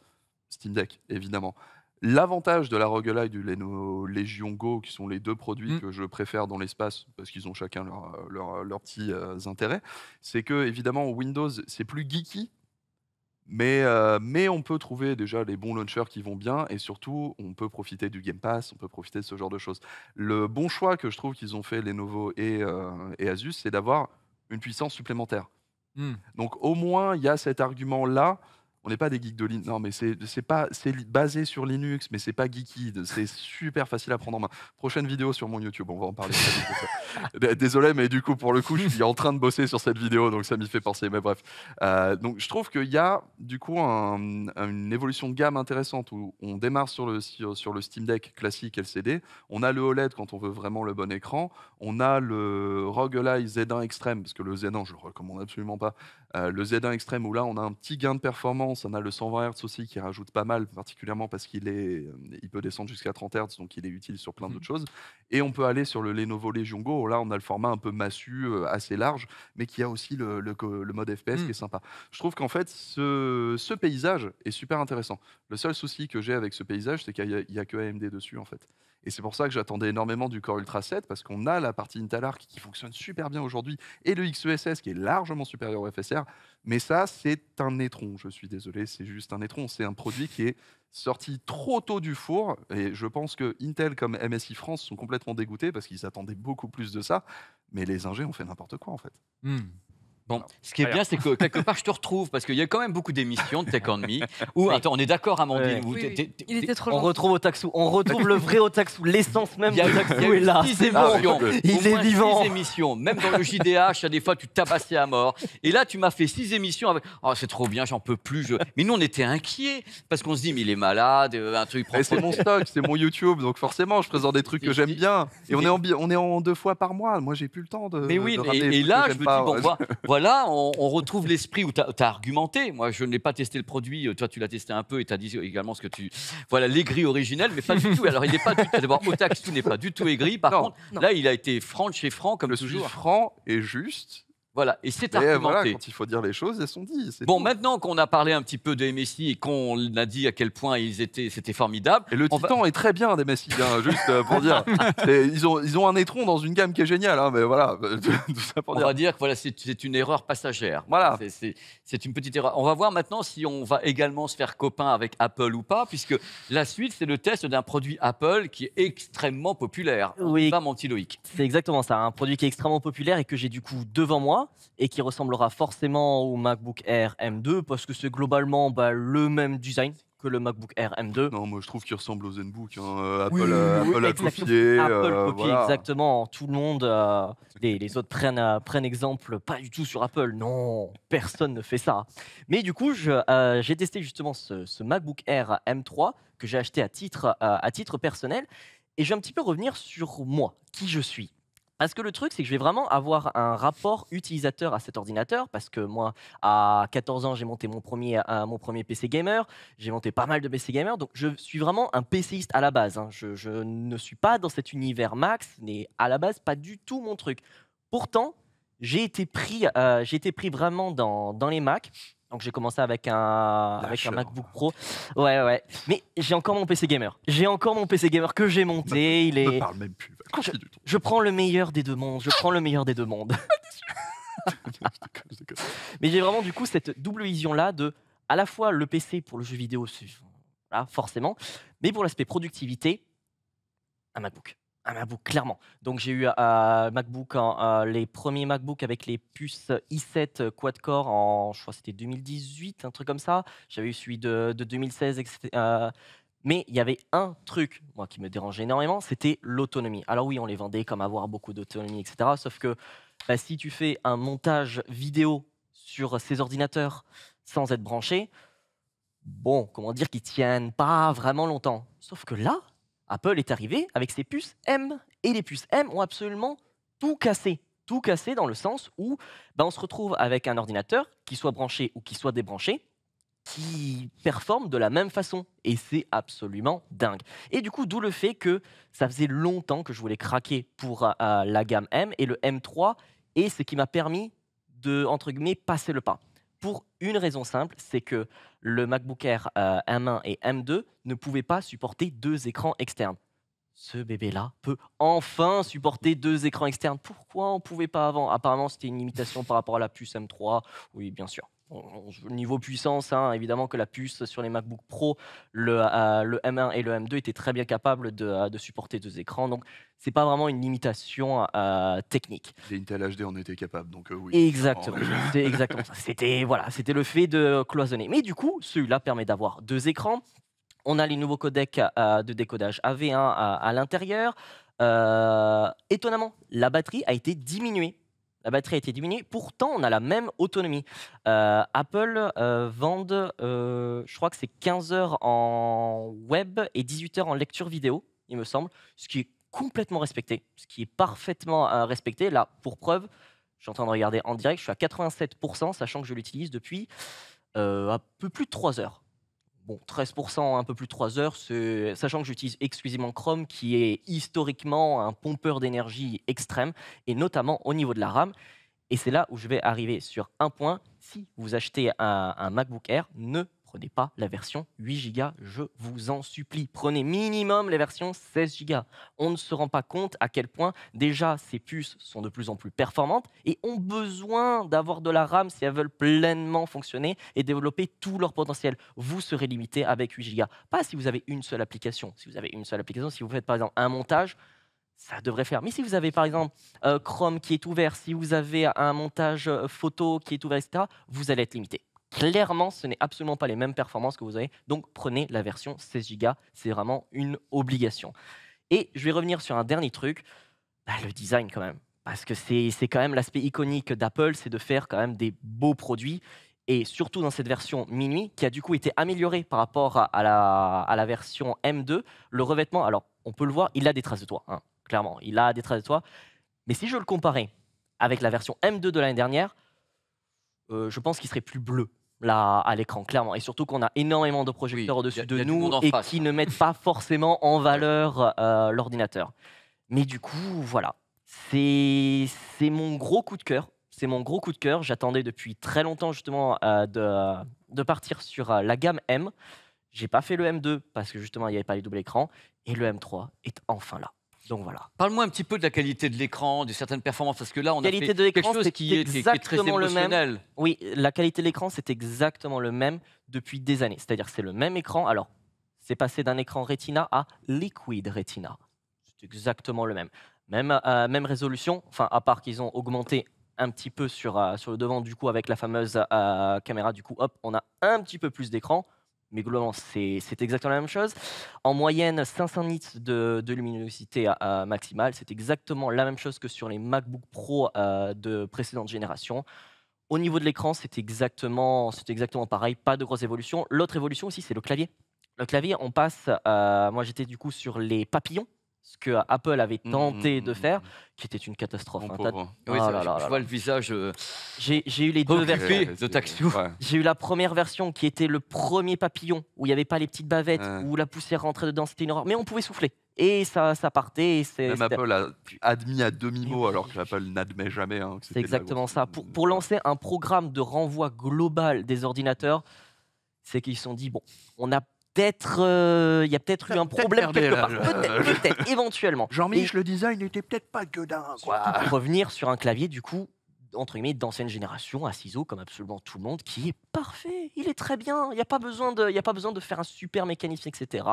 Steam Deck, évidemment. L'avantage de la Roguelite et du Lenovo Legion Go, qui sont les deux produits mm. que je préfère dans l'espace, parce qu'ils ont chacun euh, euh, leurs leur, petits euh, intérêts, c'est que, évidemment, Windows, c'est plus geeky, mais, mais on peut trouver déjà les bons launchers qui vont bien, et surtout, on peut profiter du Game Pass, on peut profiter de ce genre de choses. Le bon choix que je trouve qu'ils ont fait, Lenovo et, et Asus, c'est d'avoir une puissance supplémentaire. Mm. Donc, au moins, il y a cet argument-là on n'est pas des geeks de Linux. Non, mais c'est pas c'est basé sur Linux, mais c'est pas geeky. C'est super facile à prendre en main. Prochaine vidéo sur mon YouTube, on va en parler. [laughs] Désolé, mais du coup, pour le coup, je suis en train de bosser sur cette vidéo, donc ça m'y fait penser. Mais bref, euh, donc je trouve qu'il y a du coup une évolution de gamme intéressante où on démarre sur le sur le Steam Deck classique LCD. On a le OLED quand on veut vraiment le bon écran. On a le Rogue Ally Z1 Extreme parce que le Z1, je le recommande absolument pas. Euh, le Z1 Extreme où là, on a un petit gain de performance on a le 120 Hz aussi qui rajoute pas mal, particulièrement parce qu'il est, euh, il peut descendre jusqu'à 30 Hz, donc il est utile sur plein d'autres mmh. choses. Et on peut aller sur le Lenovo Legion Go. Là, on a le format un peu massu, euh, assez large, mais qui a aussi le, le, mode FPS qui est mmh. sympa. Je trouve qu'en fait, ce, paysage est super intéressant. Le seul souci que j'ai avec ce paysage, c'est qu'il n'y a, a que AMD dessus, en fait. Et c'est pour ça que j'attendais énormément du Core Ultra 7, parce qu'on a la partie Intel Arc qui fonctionne super bien aujourd'hui, et le XESS qui est largement supérieur au FSR. Mais ça, c'est un étron, je suis désolé, c'est juste un étron. C'est un produit qui est sorti trop tôt du four, et je pense que Intel comme MSI France sont complètement dégoûtés, parce qu'ils attendaient beaucoup plus de ça, mais les ingés ont fait n'importe quoi en fait. Hmm ce qui est bien, c'est que quelque part, je te retrouve parce qu'il y a quand même beaucoup d'émissions de Tech Me où, attends, on est d'accord, Amandine Il était trop On retrouve retrouve Otaxou, on retrouve le vrai Otaksu l'essence même de ah, Il est vivant. Six émissions. Même dans le JDH, à des fois, tu tabassais à mort. Et là, tu m'as fait six émissions avec. Oh, c'est trop bien, j'en peux plus. Mais nous, on était inquiet parce qu'on se dit, mais il est malade, euh, un truc Mais c'est mon stock, c'est mon YouTube, donc forcément, je présente des trucs que j'aime bien. Et on est, en, on est en deux fois par mois. Moi, j'ai plus le temps de. Mais oui, et, là, je voilà, là, on, retrouve l'esprit où tu as, argumenté. Moi, je n'ai pas testé le produit. Euh, toi, tu l'as testé un peu et tu as dit également ce que tu. Voilà, l'aigri originel, mais pas du tout. Alors, il n'est pas du tout. D'abord, Otax, tout n'est pas du tout aigri. Par contre, là, il a été franc chez franc, comme le sujet. Franc et juste. Voilà, et c'est euh, argumenté. quand il faut dire les choses, elles sont dites. Bon, maintenant qu'on a parlé un petit peu de MSI et qu'on a dit à quel point ils étaient, c'était formidable. Et le Titan est très bien des MSI, hein, juste euh, pour dire. [laughs] Ils ont, ils ont un étron dans une gamme qui est géniale, hein, mais voilà, [laughs] tout on dire. va dire que voilà, c'est une erreur passagère. Voilà. C'est une petite erreur. On va voir maintenant si on va également se faire copain avec Apple ou pas, puisque la suite, c'est le test d'un produit Apple qui est extrêmement populaire. Oui. Pas Loïc. C'est exactement ça, un produit qui est extrêmement populaire et que j'ai du coup devant moi et qui ressemblera forcément au MacBook Air M2 parce que c'est globalement bah, le même design que le MacBook Air M2. Non, moi je trouve qu'il ressemble au ZenBook. Hein. Apple, oui, copié. Euh, Apple a copié. Euh, exactement. Tout le monde, euh, les, autres prennent, exemple pas du tout sur Apple. Non, personne ne fait ça. Mais du coup, j'ai testé justement ce, MacBook Air M3 que j'ai acheté à titre, à titre personnel. Et je vais un petit peu revenir sur moi, qui je suis. Parce que le truc, c'est que je vais vraiment avoir un rapport utilisateur à cet ordinateur, parce que moi, à 14 ans, j'ai monté mon premier, euh, mon premier PC gamer, j'ai monté pas mal de PC gamer, donc je suis vraiment un PCiste à la base. Hein. Je, ne suis pas dans cet univers max, n'est à la base pas du tout mon truc. Pourtant, j'ai été pris, euh, été pris vraiment dans, dans les Macs. Donc j'ai commencé avec un, MacBook Pro. Ouais, ouais. Mais j'ai encore mon PC gamer. J'ai encore mon PC gamer que j'ai monté. il est. parle même plus. Je, prends le meilleur des deux mondes. Je prends le meilleur des deux mondes. [laughs] Ah, [laughs] mais j'ai vraiment du coup cette double vision là de à la fois le PC pour le jeu vidéo, là, forcément, mais pour l'aspect productivité, un MacBook. Un ah, MacBook, clairement. Donc j'ai eu euh, MacBook, euh, les premiers MacBook avec les puces i7 euh, quad-core en, je crois c'était 2018, un truc comme ça. J'avais eu celui de, 2016, etc. mais il y avait un truc, moi, qui me dérangeait énormément, c'était l'autonomie. Alors oui, on les vendait comme avoir beaucoup d'autonomie, etc. Sauf que bah, si tu fais un montage vidéo sur ces ordinateurs sans être branché, bon, comment dire, qu'ils tiennent pas vraiment longtemps. Sauf que là, Apple est arrivé avec ses puces M. Et les puces M ont absolument tout cassé. Tout cassé dans le sens où ben, on se retrouve avec un ordinateur, qui soit branché ou qui soit débranché, qui performe de la même façon. Et c'est absolument dingue. Et du coup, d'où le fait que ça faisait longtemps que je voulais craquer pour la gamme M et le M3 et ce qui m'a permis de, entre guillemets, passer le pas pour une raison simple, c'est que le MacBook Air euh, M1 et M2 ne pouvaient pas supporter deux écrans externes. Ce bébé-là peut enfin supporter deux écrans externes. Pourquoi on ne pouvait pas avant Apparemment, c'était une limitation par rapport à la puce M3. Oui, bien sûr niveau puissance, hein, évidemment que la puce sur les MacBook Pro, le, euh, le M1 et le M2 étaient très bien capables euh, de, supporter deux écrans. Donc, c'est pas vraiment une limitation technique technique. Les Intel HD en était capable, donc euh, oui. Exactement. exactement C'était voilà, c'était le fait de cloisonner. Mais du coup, celui-là permet d'avoir deux écrans. On a les nouveaux codecs de décodage AV1 à, à l'intérieur. étonnamment, la batterie a été diminuée la batterie a été diminuée. Pourtant, on a la même autonomie. Euh, Apple euh, vend, euh, je crois que c'est 15 heures en web et 18 heures en lecture vidéo, il me semble, ce qui est complètement respecté, ce qui est parfaitement respecté. Là, pour preuve, je suis en train de regarder en direct, je suis à 87%, sachant que je l'utilise depuis un peu plus de 3 heures. 13%, un peu plus de 3 heures, sachant que j'utilise exclusivement Chrome, qui est historiquement un pompeur d'énergie extrême, et notamment au niveau de la RAM. Et c'est là où je vais arriver sur un point. Si vous achetez un MacBook Air, ne prenez pas la version 8 Go, je vous en supplie. Prenez minimum la version 16 Go. On ne se rend pas compte à quel point déjà ces puces sont de plus en plus performantes et ont besoin d'avoir de la RAM si elles veulent pleinement fonctionner et développer tout leur potentiel. Vous serez limité avec 8 Go. Pas si vous avez une seule application. Si vous avez une seule application, si vous faites par exemple un montage, ça devrait faire. Mais si vous avez par exemple euh, Chrome qui est ouvert, si vous avez un montage euh, photo qui est ouvert, etc., vous allez être limité. Clairement, ce n'est absolument pas les mêmes performances que vous avez. Donc, prenez la version 16 Go. C'est vraiment une obligation. Et je vais revenir sur un dernier truc. Bah, le design, quand même. Parce que c'est quand même l'aspect iconique d'Apple, c'est de faire quand même des beaux produits et surtout dans cette version minuit, qui a du coup été améliorée par rapport à la, à la version M2, le revêtement, alors on peut le voir, il a des traces de toit, hein, clairement, il a des traces de toit. Mais si je le comparais avec la version M2 de l'année dernière, euh, je pense qu'il serait plus bleu, à l'écran, clairement. Et surtout qu'on a énormément de projecteurs au-dessus de nous et qui ne mettent pas forcément en valeur euh, l'ordinateur. Mais du coup, voilà, c'est mon gros coup de cœur. C'est mon gros coup de cœur. J'attendais depuis très longtemps justement euh, de, partir sur euh, la gamme M. J'ai pas fait le M2 parce que justement il n'y avait pas les doubles écrans. Et le M3 est enfin là voilà. Parle-moi un petit peu de la qualité de l'écran, de certaines performances, parce que là, on qualité a fait de quelque chose qui est, qui est, très émotionnel. oui, la qualité de l'écran, c'est exactement le même depuis des années. C'est-à-dire c'est le même écran. Alors, c'est passé d'un écran Retina à Liquid Retina. C'est exactement le même. Même, euh, résolution, enfin, à part qu'ils ont augmenté un petit peu sur, euh, sur le devant, du coup, avec la fameuse euh, caméra, du coup, hop, on a un petit peu plus d'écran mais globalement, c'est exactement la même chose. En moyenne, 500 nits de, luminosité maximale, c'est exactement la même chose que sur les MacBook Pro euh, de précédente génération. Au niveau de l'écran, c'est exactement, exactement pareil, pas de grosse évolution. L'autre évolution aussi, c'est le clavier. Le clavier, on passe, euh, moi j'étais du coup sur les papillons ce que Apple avait mmh, tenté mmh, de mmh, faire, qui était une catastrophe. Hein. Ah je, vois le visage. Euh, j'ai eu les deux versions. De J'ai eu la première version qui était le premier papillon où il n'y avait pas les petites bavettes, où la poussière rentrait dedans, c'était une horreur. Mais on pouvait souffler et ça, partait. Et Même Apple a admis à demi-mot, alors que Apple n'admet jamais. Hein, c'est exactement ça. Pour, lancer un programme de renvoi global des ordinateurs, c'est qu'ils se sont dit, bon, on n'a peut il y a peut-être eu un problème quelque part. Peut-être, éventuellement. Jean-Mich, le design n'était peut-être pas que dingue. revenir sur un clavier, du coup, entre guillemets, d'ancienne génération, à ciseaux, comme absolument tout le monde, qui est parfait. Il est très bien. Il n'y a, pas besoin de, faire un super mécanisme, etc.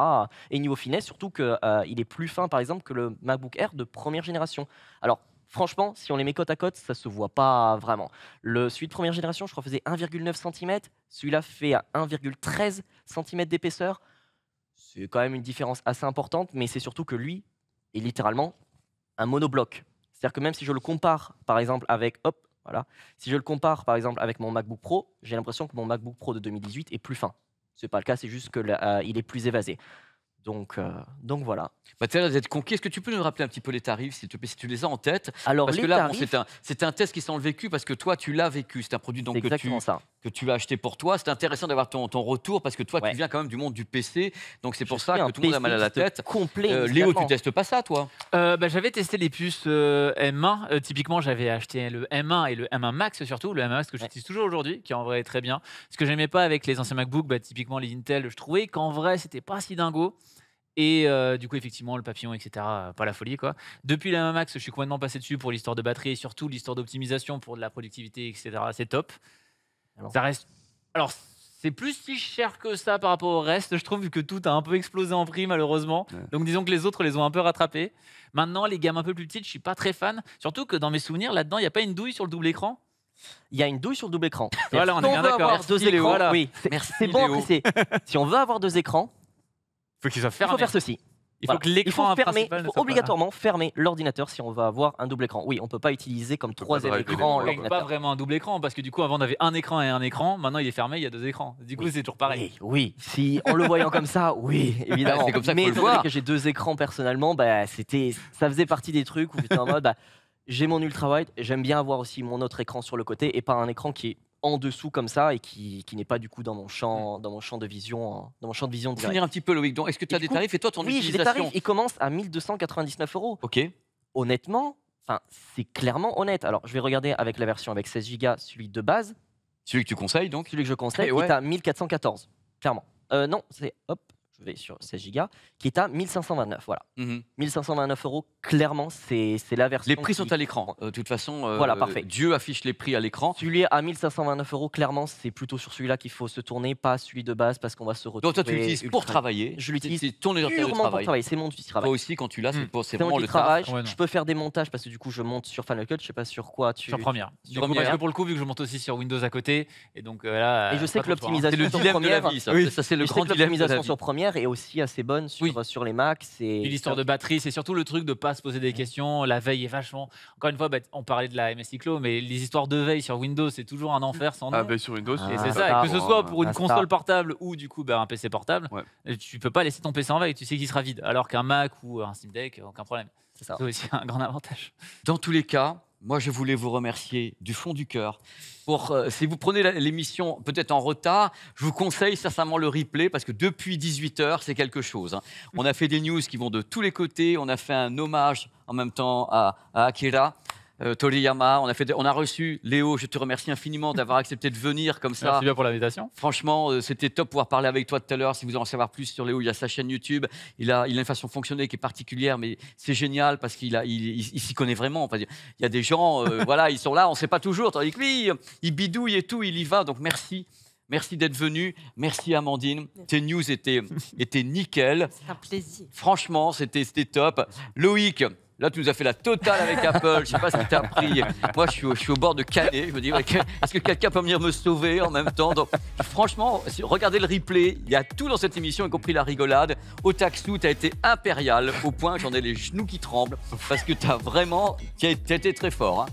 Et niveau finesse, surtout qu'il euh, est plus fin, par exemple, que le MacBook Air de première génération. Alors, franchement, si on les met côte à côte, ça se voit pas vraiment. Le, celui de première génération, je crois, faisait 1,9 cm. Celui-là fait 1,13 cm d'épaisseur. C'est quand même une différence assez importante, mais c'est surtout que lui est littéralement un monobloc. C'est-à-dire que même si je le compare, par exemple, avec hop, voilà, si je le compare, par exemple, avec mon MacBook Pro, j'ai l'impression que mon MacBook Pro de 2018 est plus fin. C'est pas le cas, c'est juste qu'il euh, est plus évasé. Donc, euh, donc voilà. Bah, tu vous êtes conquis. Est-ce que tu peux nous rappeler un petit peu les tarifs, si tu les as en tête Alors, Parce que là, c'est un, test qui sent le vécu, parce que toi, tu l'as vécu. C'est un produit donc, que, tu, ça. que tu as acheté pour toi. C'est intéressant d'avoir ton, ton, retour, parce que toi, tu viens quand même du monde du PC. Donc, c'est pour ça que tout le monde a mal à la tête. Complet, euh, Léo, tu testes pas ça, toi euh, bah, J'avais testé les puces M1. typiquement, j'avais acheté le M1 et le M1 Max, surtout. Le M1 Max que j'utilise toujours aujourd'hui, qui en vrai très bien. Ce que j'aimais pas avec les anciens MacBook, bah, typiquement les Intel, je trouvais qu'en vrai, c'était pas si dingo. Et euh, du coup, effectivement, le papillon, etc., euh, pas la folie, quoi. Depuis la Max, je suis complètement passé dessus pour l'histoire de batterie et surtout l'histoire d'optimisation pour de la productivité, etc. C'est top. Alors. Ah ça reste. Alors, c'est plus si cher que ça par rapport au reste, je trouve, vu que tout a un peu explosé en prix, malheureusement. Donc, disons que les autres les ont un peu rattrapés. Maintenant, les gammes un peu plus petites, je suis pas très fan. Surtout que dans mes souvenirs, là-dedans, il n'y a pas une douille sur le double écran il y a une douille sur le double écran. [laughs] voilà, on, est bien d'accord. Deux écrans, oui, c'est bon si on veut avoir deux écrans, faut Il faut faire ceci. Il faut que l'écran fermer, obligatoirement fermer l'ordinateur si on va avoir un double écran. Oui, on peut pas utiliser comme troisième écran l'ordinateur. Pas vraiment un double écran parce que du coup avant on avait un écran et un écran, maintenant il est fermé, il y a deux écrans. Du coup c'est toujours pareil. Oui, si en le voyant comme ça, oui, [laughs] évidemment. c'est comme ça que Mais que j'ai deux écrans personnellement, bah c'était, ça faisait partie des trucs où j'étais en mode. Bah, j'ai mon ultra wide, j'aime bien avoir aussi mon autre écran sur le côté et pas un écran qui est en dessous comme ça et qui, qui n'est pas du coup dans mon champ, mm. dans mon champ de vision, hein, dans mon champ de vision direct. Finir un petit peu Loïc. Donc, est-ce que tu as des tarifs et toi ton oui, utilisation Oui, j'ai des tarifs. à 1299 euros. Ok. Honnêtement, enfin, c'est clairement honnête. Alors, je vais regarder avec la version avec 16 gigas celui de base. Celui que tu conseilles donc Celui que je conseille, ouais. est à 1414, clairement. Euh, non, c'est hop, je vais sur 16 gigas, qui est à 1529. Voilà. 1529 mhm. euros, clairement, c'est la version. Les prix sont à l'écran. Euh, de toute façon, euh, voilà, parfait. Dieu affiche les prix à l'écran. Celui à 1529 euros, clairement, c'est plutôt sur celui-là qu'il faut se tourner, pas celui de base, parce qu'on va se retrouver. Donc toi, tu l'utilises pour travailler. Je l'utilise purement travail. pour travailler. C'est mon outil de travail. Toi aussi, quand tu l'as, c'est pour hmm. vraiment le travail. je peux faire des montages parce que du coup, je monte sur Final Cut. Je sais pas sur quoi tu. Sur Première. Sur première. pour le coup, vu que je monte aussi sur Windows à côté, et donc voilà euh, là. Et je sais que hein. l'optimisation sur Première. C'est le de vie, ça. c'est le grand dilemme sur Première et est aussi assez bonne sur, euh, sur les Macs. Et l'histoire de batterie, c'est surtout le truc de ne pas se poser des mm. questions. La veille est vachement. Encore une fois, bah, on parlait de la MSI CLO, mais les histoires de veille sur Windows, c'est toujours un enfer sans nom. Ah, bah, sur Windows, ah, c'est ça. que ce soit pour une console portable ou du coup bah, un PC portable, tu euh, tu peux pas laisser ton PC en veille, tu sais qu'il sera vide. Alors qu'un Mac ou un Steam Deck, aucun problème. C'est aussi un grand avantage. Dans tous les cas, moi je voulais vous remercier du fond du cœur. Pour, euh, si vous prenez l'émission peut-être en retard, je vous conseille sincèrement le replay parce que depuis 18h, c'est quelque chose. Hein. On a fait des news qui vont de tous les côtés, on a fait un hommage en même temps à, à Akira euh, Toriyama. On a, fait, on a reçu Léo. Je te remercie infiniment d'avoir accepté de venir comme ça. Merci bien pour l'invitation. Franchement, euh, c'était top de pouvoir parler avec toi tout à l'heure. Si vous voulez en savoir plus sur Léo, il y a sa chaîne YouTube. Il a, une façon de fonctionner qui est particulière, mais c'est génial parce qu'il s'y connaît vraiment. il y a des gens, euh, [laughs] voilà, ils sont là, on ne sait pas toujours. Tandis lui, il bidouille et tout, il y va. Donc merci. Merci d'être venu. Merci Amandine. Tes news étaient, étaient nickel. C'est un plaisir. Franchement, c'était top. Loïc, Là, tu nous as fait la totale avec Apple. Je sais pas ce tu as pris. Moi, je suis, au, bord de canet. Je me dis, est-ce que quelqu'un peut venir me sauver en même temps Donc, franchement, regardez le replay. Il y a tout dans cette émission, y compris la rigolade. Au tu as été impérial au point que j'en ai les genoux qui tremblent parce que tu as vraiment, été très fort. Hein.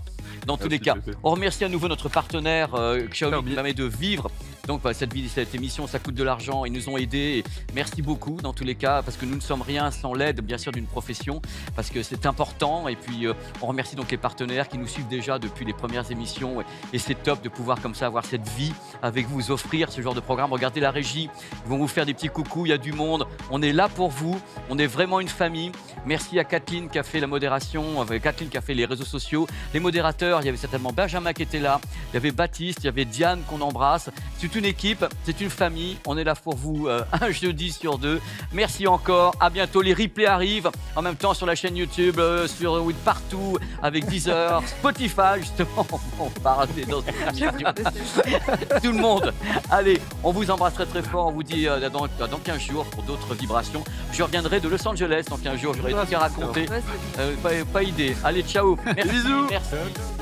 dans ah, tous les cas. On remercie à nouveau notre partenaire euh, Xiaomi qui permet de vivre donc cette, cette émission, ça coûte de l'argent, ils nous ont aidés. merci beaucoup dans tous les cas, parce que nous ne sommes rien sans l'aide, bien sûr, d'une profession, parce que c'est important. Et puis, euh, on remercie donc les partenaires qui nous suivent déjà depuis les premières émissions. Et, c'est top de pouvoir comme ça avoir cette vie avec vous, offrir ce genre de programme. Regardez la régie, ils vont vous faire des petits coucou, il y a du monde. On est là pour vous, on est vraiment une famille. Merci à Kathleen qui a fait la modération, avec Kathleen qui a fait les réseaux sociaux, les modérateurs, il y avait certainement Benjamin qui était là, il y avait Baptiste, il y avait Diane qu'on embrasse une équipe, c'est une famille. On est là pour vous euh, [laughs] un jeudi sur deux. Merci encore. À bientôt. Les replays arrivent en même temps sur la chaîne YouTube, euh, sur with partout, avec Deezer, [laughs] Spotify, justement. [laughs] On Tout le monde. Allez, on vous embrasserait très fort. On vous dit euh, dans, dans 15 jours pour d'autres vibrations. Je reviendrai de Los Angeles dans 15 jours. J'aurai tout à raconter. Pas, idée. Allez, ciao. Bisous. Merci.